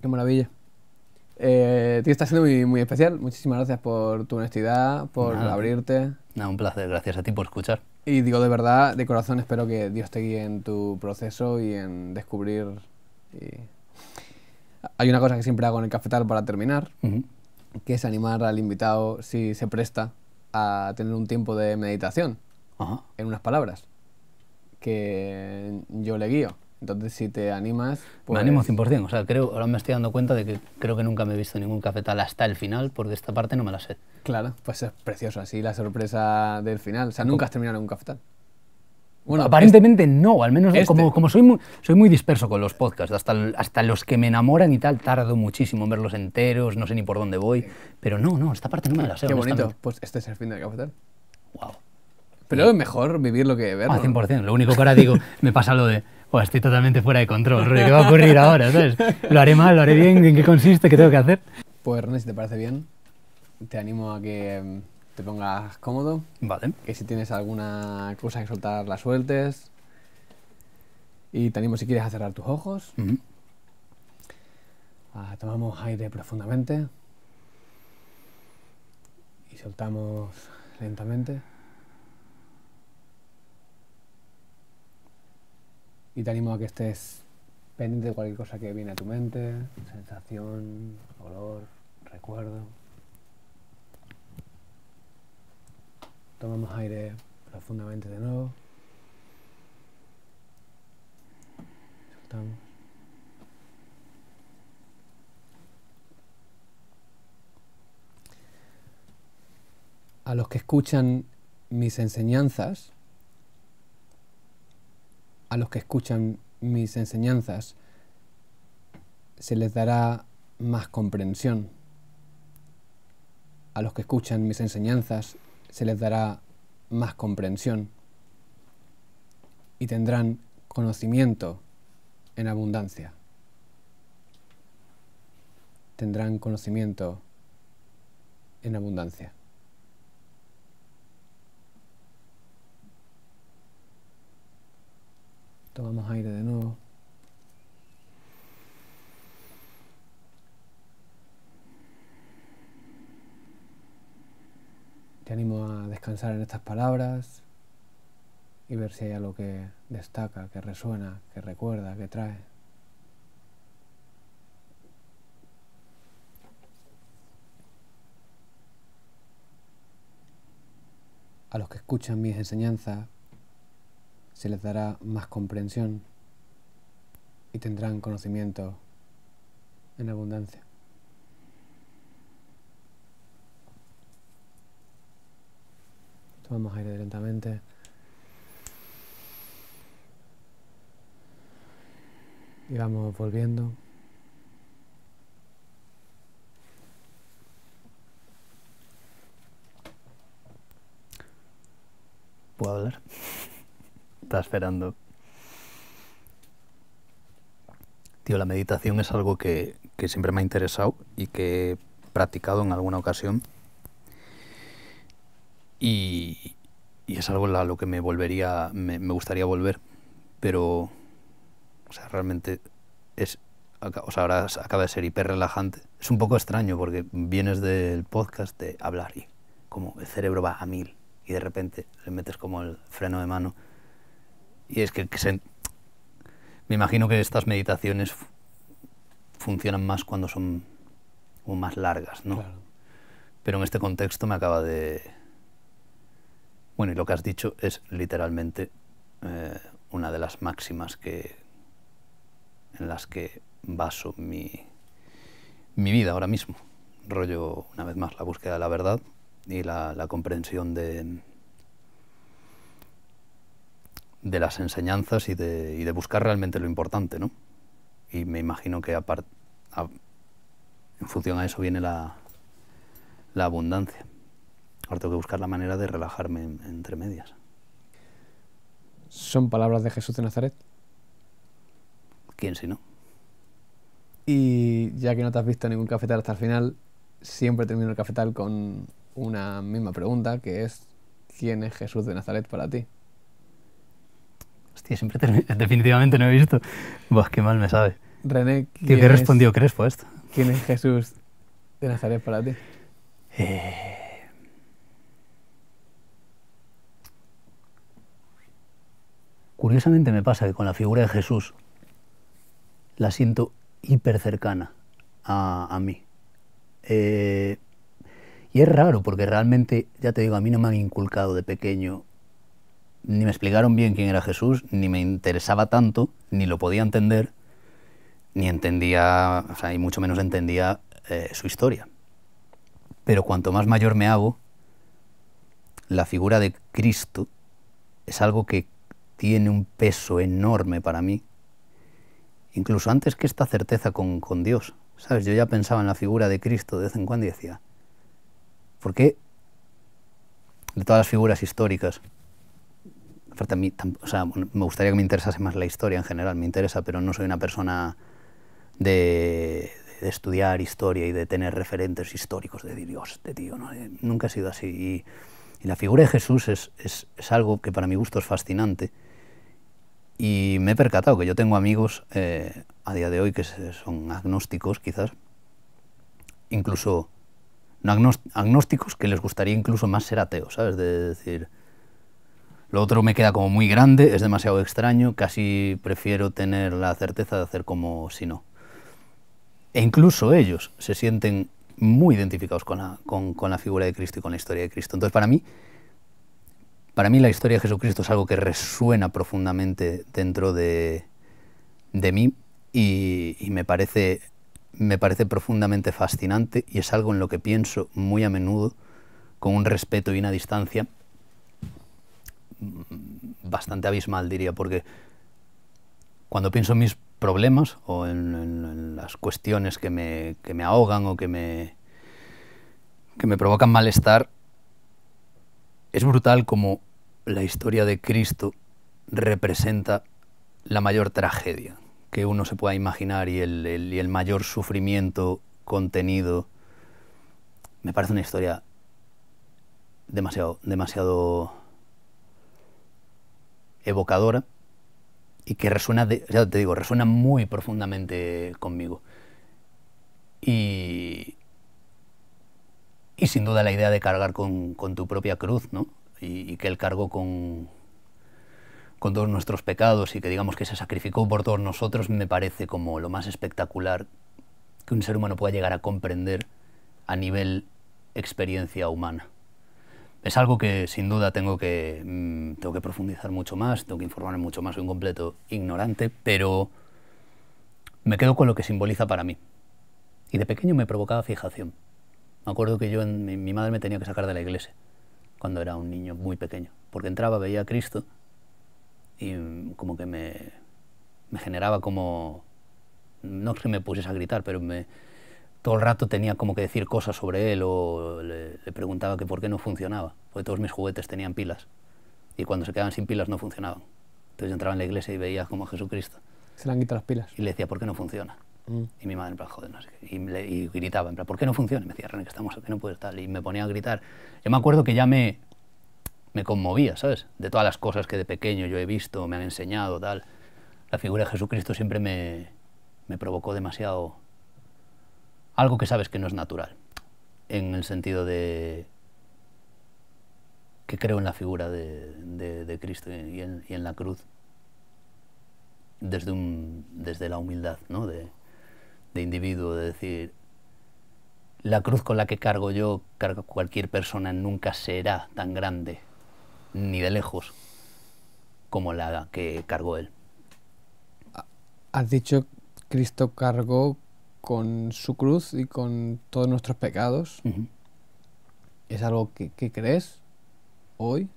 Qué maravilla. Eh, tío, estás siendo muy, muy especial. Muchísimas gracias por tu honestidad, por abrirte. Nada, un placer. Gracias a ti por escuchar. Y digo de verdad, de corazón, espero que Dios te guíe en tu proceso y en descubrir. Hay una cosa que siempre hago en el cafetal para terminar, que es animar al invitado si se presta a tener un tiempo de meditación, en unas palabras, que yo le guío. Entonces, si te animas... Pues... Me animo 100%, pues o sea, creo, ahora me estoy dando cuenta de que creo que nunca me he visto ningún cafetal hasta el final, porque esta parte no me la sé. Claro, pues es precioso, así la sorpresa del final. O sea, nunca has terminado en un cafetal. Bueno, aparentemente no, al menos este. como, como soy, muy, soy muy disperso con los podcasts, hasta, hasta los que me enamoran y tal, tardo muchísimo en verlos enteros, no sé ni por dónde voy, pero no, no, esta parte no me la sé. Qué bonito, pues este es el fin del cafetal. Wow. Pero es mejor vivir lo que verlo. Ah, 100%, lo único que ahora digo, me pasa lo de, estoy totalmente fuera de control, ¿qué va a ocurrir ahora? ¿sabes? ¿Lo haré mal, lo haré bien? ¿En qué consiste? ¿Qué tengo que hacer? Pues René, si te parece bien, te animo a que em, pongas cómodo. Vale. Que si tienes alguna cosa que soltar, la sueltes. Y te animo si quieres a cerrar tus ojos. Ah, tomamos aire profundamente. Y soltamos lentamente. Y te animo a que estés pendiente de cualquier cosa que viene a tu mente, sensación, olor, recuerdo. Tomamos aire profundamente de nuevo. A los que escuchan mis enseñanzas, a los que escuchan mis enseñanzas, se les dará más comprensión. A los que escuchan mis enseñanzas se les dará más comprensión y tendrán conocimiento en abundancia. Tendrán conocimiento en abundancia. Tomamos aire de nuevo. Te animo a descansar en estas palabras y ver si hay algo que destaca, que resuena, que recuerda, que trae. A los que escuchan mis enseñanzas se les dará más comprensión y tendrán conocimiento en abundancia. Vamos a ir lentamente. Y vamos volviendo. ¿Puedo hablar? Está esperando. Tío, la meditación es algo que, que siempre me ha interesado y que he practicado en alguna ocasión. Y, es algo a lo que me volvería, me, gustaría volver, pero, realmente es, ahora acaba de ser hiper relajante. Es un poco extraño porque vienes del podcast de hablar y como el cerebro va a mil y de repente le metes como el freno de mano. Y es que, me imagino que estas meditaciones funcionan más cuando son más largas, ¿no? Pero en este contexto me acaba de, bueno, y lo que has dicho es literalmente eh, una de las máximas que, en las que baso mi, vida ahora mismo. Rollo, una vez más, la búsqueda de la verdad y la, comprensión de, de las enseñanzas y de, buscar realmente lo importante, ¿no? Y me imagino que en función a eso viene la abundancia aparte tengo que buscar la manera de relajarme entre medias. ¿Son palabras de Jesús de Nazaret? ¿Quién si no? Y ya que no te has visto ningún cafetal hasta el final, siempre termino el cafetal con una misma pregunta, que es, ¿quién es Jesús de Nazaret para ti? Hostia, siempre definitivamente no he visto. Buah, qué mal me sabe. René, ¿quién ¿qué respondió Crespo esto? ¿Quién es Jesús de Nazaret para ti? Eh, Curiosamente me pasa que con la figura de Jesús la siento hiper cercana a, mí. Eh, y es raro porque realmente, ya te digo, a mí no me han inculcado de pequeño, ni me explicaron bien quién era Jesús, ni me interesaba tanto, ni lo podía entender, ni entendía, o sea, y mucho menos entendía eh, su historia. Pero cuanto más mayor me hago, la figura de Cristo es algo que tiene un peso enorme para mí, incluso antes que esta certeza con, Dios. ¿Sabes? Yo ya pensaba en la figura de Cristo de vez en cuando y decía, ¿por qué de todas las figuras históricas? me gustaría que me interesase más la historia en general, me interesa, pero no soy una persona de, estudiar historia y de tener referentes históricos, de Dios, de este Dios, no, eh, nunca he sido así. Y, la figura de Jesús es, es algo que para mi gusto es fascinante. Y me he percatado que yo tengo amigos eh, a día de hoy que son agnósticos, quizás, incluso no agnósticos que les gustaría incluso más ser ateos, ¿sabes? De decir, lo otro me queda como muy grande, es demasiado extraño, casi prefiero tener la certeza de hacer como si no. E incluso ellos se sienten muy identificados con la, con la figura de Cristo y con la historia de Cristo. Entonces, para mí, para mí la historia de Jesucristo es algo que resuena profundamente dentro de, mí y, me, parece, me parece profundamente fascinante y es algo en lo que pienso muy a menudo con un respeto y una distancia bastante abismal, diría, porque cuando pienso en mis problemas o en, las cuestiones que me, ahogan o que me, que me provocan malestar, es brutal como la historia de Cristo representa la mayor tragedia que uno se pueda imaginar y el, mayor sufrimiento contenido. Me parece una historia demasiado, demasiado evocadora y que resuena, ya te digo, resuena muy profundamente conmigo. Y, y sin duda la idea de cargar con, tu propia cruz, ¿no? Y, que él cargó con, todos nuestros pecados y que digamos que se sacrificó por todos nosotros, me parece como lo más espectacular que un ser humano pueda llegar a comprender a nivel experiencia humana. Es algo que sin duda tengo que, mm, tengo que profundizar mucho más, tengo que informarme mucho más, soy un completo ignorante, pero me quedo con lo que simboliza para mí. Y de pequeño me provocaba fijación. Me acuerdo que yo, en, mi, madre me tenía que sacar de la iglesia cuando era un niño muy pequeño, porque entraba, veía a Cristo y como que me, generaba como, no es que me pusiese a gritar, pero me, todo el rato tenía como que decir cosas sobre él o le, preguntaba que por qué no funcionaba, porque todos mis juguetes tenían pilas y cuando se quedaban sin pilas no funcionaban. Entonces entraba en la iglesia y veía como a Jesucristo. Se le han quitado las pilas. Y le decía, ¿por qué no funciona? Y mi madre, en plan, joder, no sé Y, gritaba, en plan, ¿por qué no funciona? me decía, René, que estamos aquí, no puedes tal. Y me ponía a gritar. Yo me acuerdo que ya me, me conmovía, ¿sabes? De todas las cosas que de pequeño yo he visto, me han enseñado, tal. La figura de Jesucristo siempre me, me provocó demasiado algo que sabes que no es natural. En el sentido de que creo en la figura de, de, Cristo y en, y en, la cruz desde, un, desde la humildad, ¿no? De, de individuo, de decir, la cruz con la que cargo yo, cargo cualquier persona, nunca será tan grande, ni de lejos, como la que cargó él. Has dicho, Cristo cargó con su cruz y con todos nuestros pecados. ¿Es algo que, crees hoy?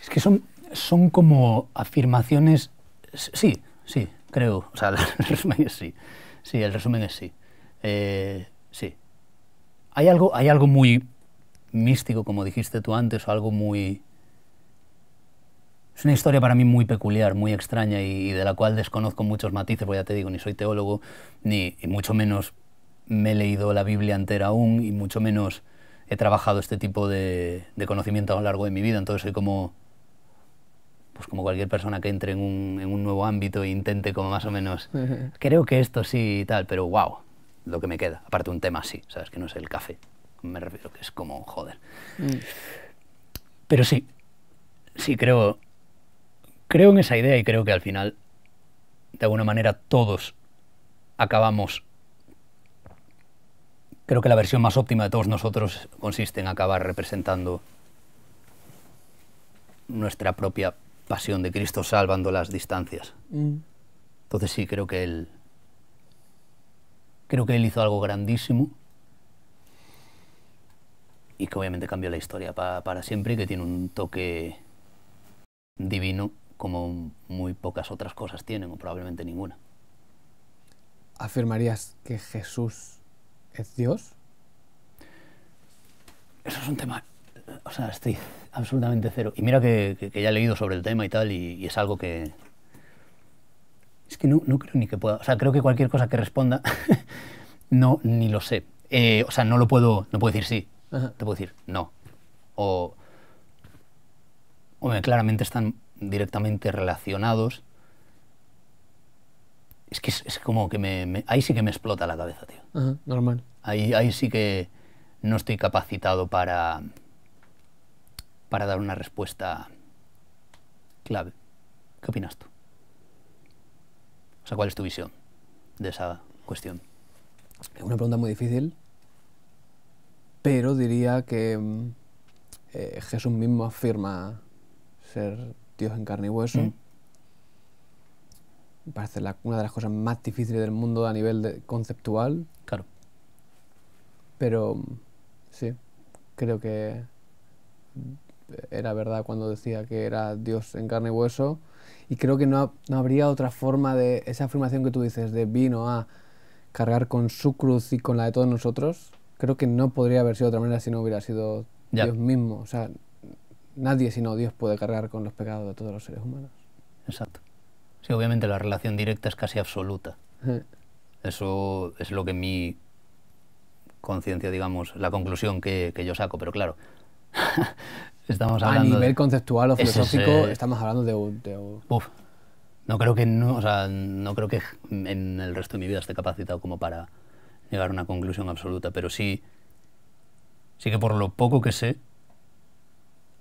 Es que son, son como afirmaciones, sí, sí, creo, o sea, sí. Sí, el resumen es sí. Eh, sí. Hay algo, hay algo muy místico, como dijiste tú antes, o algo muy... Es una historia para mí muy peculiar, muy extraña y, de la cual desconozco muchos matices, porque ya te digo, ni soy teólogo, ni mucho menos me he leído la Biblia entera aún, y mucho menos he trabajado este tipo de, de conocimiento a lo largo de mi vida, entonces soy como pues como cualquier persona que entre en un, nuevo ámbito e intente como más o menos, creo que esto sí y tal, pero wow, lo que me queda. Aparte un tema sí ¿sabes? Que no es el café, me refiero que es como, joder. Mm. Pero sí, sí creo, creo en esa idea y creo que al final, de alguna manera, todos acabamos... Creo que la versión más óptima de todos nosotros consiste en acabar representando nuestra propia pasión de Cristo salvando las distancias. Mm. Entonces sí, creo que él creo que él hizo algo grandísimo y que obviamente cambió la historia para siempre y que tiene un toque divino como muy pocas otras cosas tienen o probablemente ninguna. ¿Afirmarías que Jesús es Dios? Eso es un tema... O sea, estoy absolutamente cero. Y mira que, ya he leído sobre el tema y tal, y, es algo que... Es que no, no, creo ni que pueda... O sea, creo que cualquier cosa que responda, no, ni lo sé. Eh, o sea, no lo puedo, no puedo decir sí, te puedo decir no. O, o claramente están directamente relacionados. Es que es, como que me, Ahí sí que me explota la cabeza, tío. Ajá, normal. Ahí, ahí sí que no estoy capacitado para para dar una respuesta clave. ¿Qué opinas tú? O sea, ¿cuál es tu visión de esa cuestión? Es una pregunta muy difícil, pero diría que mm, eh, Jesús mismo afirma ser Dios en carne y hueso. Mm. Me parece una de las cosas más difíciles del mundo a nivel conceptual. Claro. Pero mm, sí, creo que era verdad cuando decía que era Dios en carne y hueso. Y creo que no, habría otra forma de esa afirmación que tú dices, de vino a cargar con su cruz y con la de todos nosotros, creo que no podría haber sido de otra manera si no hubiera sido Dios mismo. O sea, nadie sino Dios puede cargar con los pecados de todos los seres humanos. Exacto. Sí, obviamente la relación directa es casi absoluta. Eso es lo que mi conciencia, digamos, la conclusión que, que yo saco, pero claro, Estamos hablando a nivel conceptual o filosófico, estamos hablando de... un... No creo que no, o sea, no creo que en el resto de mi vida esté capacitado como para llegar a una conclusión absoluta, pero sí, sí que por lo poco que sé,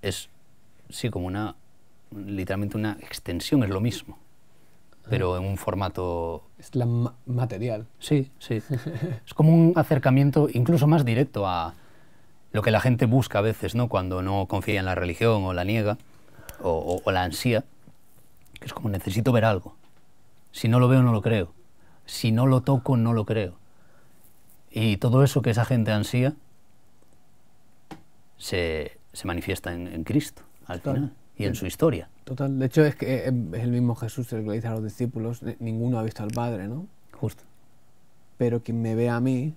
es sí como una literalmente una extensión, es lo mismo, ah. pero en un formato es la material. Sí, sí. es como un acercamiento incluso más directo a lo que la gente busca a veces, ¿no? Cuando no confía en la religión o la niega o, la ansía, que es como necesito ver algo. Si no lo veo, no lo creo. Si no lo toco, no lo creo. Y todo eso que esa gente ansía se, manifiesta en, Cristo al final y en eh, su historia. Total. De hecho, es que eh, es el mismo Jesús el que le dice a los discípulos: ninguno ha visto al Padre, ¿no? Justo. Pero quien me ve a mí,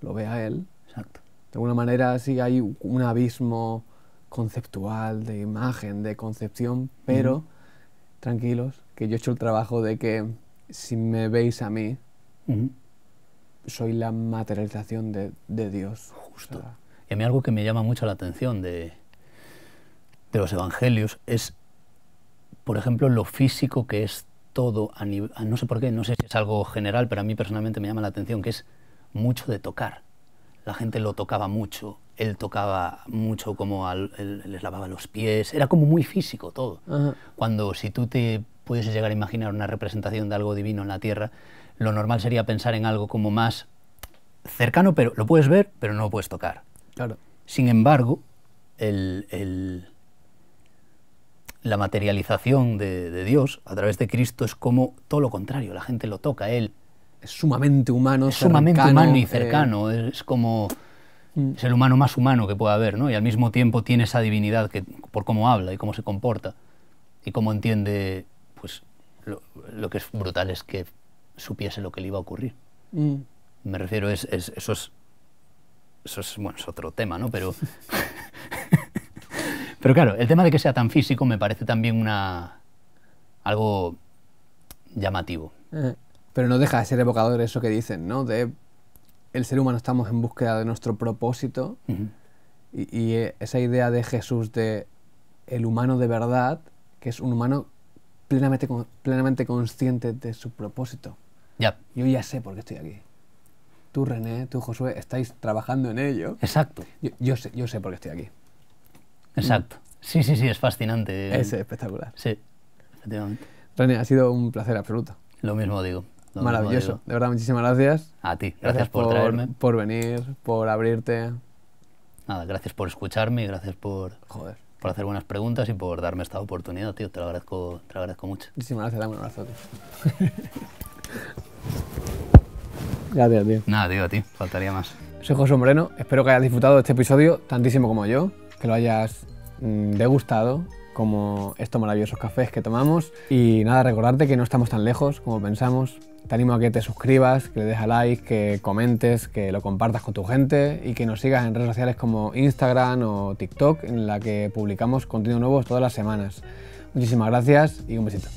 lo ve a Él. Exacto de alguna manera sí hay un abismo conceptual, de imagen, de concepción, pero tranquilos, que yo he hecho el trabajo de que si me veis a mí, soy la materialización de, Dios. Justo. y a mí algo que me llama mucho la atención de, de los evangelios es, por ejemplo, lo físico que es todo, a no sé por qué, no sé si es algo general, pero a mí personalmente me llama la atención, que es mucho de tocar la gente lo tocaba mucho, él tocaba mucho como les lavaba los pies, era como muy físico todo. Cuando si tú te puedes llegar a imaginar una representación de algo divino en la tierra, lo normal sería pensar en algo como más cercano, pero lo puedes ver, pero no lo puedes tocar. Claro. Sin embargo, la materialización de, de Dios a través de Cristo es como todo lo contrario, la gente lo toca, Él es sumamente humano. Es sumamente humano y eh, cercano, es como mm. es el humano más humano que pueda haber, ¿no? Y al mismo tiempo tiene esa divinidad que, por cómo habla y cómo se comporta y cómo entiende, pues lo, que es brutal es que supiese lo que le iba a ocurrir. Mm. Me refiero, es, eso es, eso es, bueno, es otro tema, ¿no? Pero, pero claro, el tema de que sea tan físico me parece también una, algo llamativo. Eh. Pero no deja de ser evocador eso que dicen, ¿no? De el ser humano estamos en búsqueda de nuestro propósito y, eh, esa idea de Jesús de el humano de verdad, que es un humano plenamente, plenamente consciente de su propósito. Ya. Yo ya sé por qué estoy aquí. Tú, René, tú, Josué, estáis trabajando en ello. Exacto. Yo, sé, yo sé por qué estoy aquí. Exacto. Sí, sí, sí, es fascinante. Es espectacular. Sí, René, ha sido un placer absoluto. Lo mismo digo. Maravilloso. De verdad, muchísimas gracias. A ti. Gracias, por, traerme. Por venir, por abrirte. Nada, gracias por escucharme y gracias por, por hacer buenas preguntas y por darme esta oportunidad, tío. Te lo agradezco, te lo agradezco mucho. Muchísimas gracias. Dame un abrazo, tío. gracias, tío. Nada, tío, a ti. Faltaría más. Soy José Moreno. Espero que hayas disfrutado este episodio tantísimo como yo. Que lo hayas mm, degustado como estos maravillosos cafés que tomamos. Y nada, recordarte que no estamos tan lejos como pensamos. Te animo a que te suscribas, que le des a like, que comentes, que lo compartas con tu gente y que nos sigas en redes sociales como Instagram o TikTok, en la que publicamos contenido nuevo todas las semanas. Muchísimas gracias y un besito.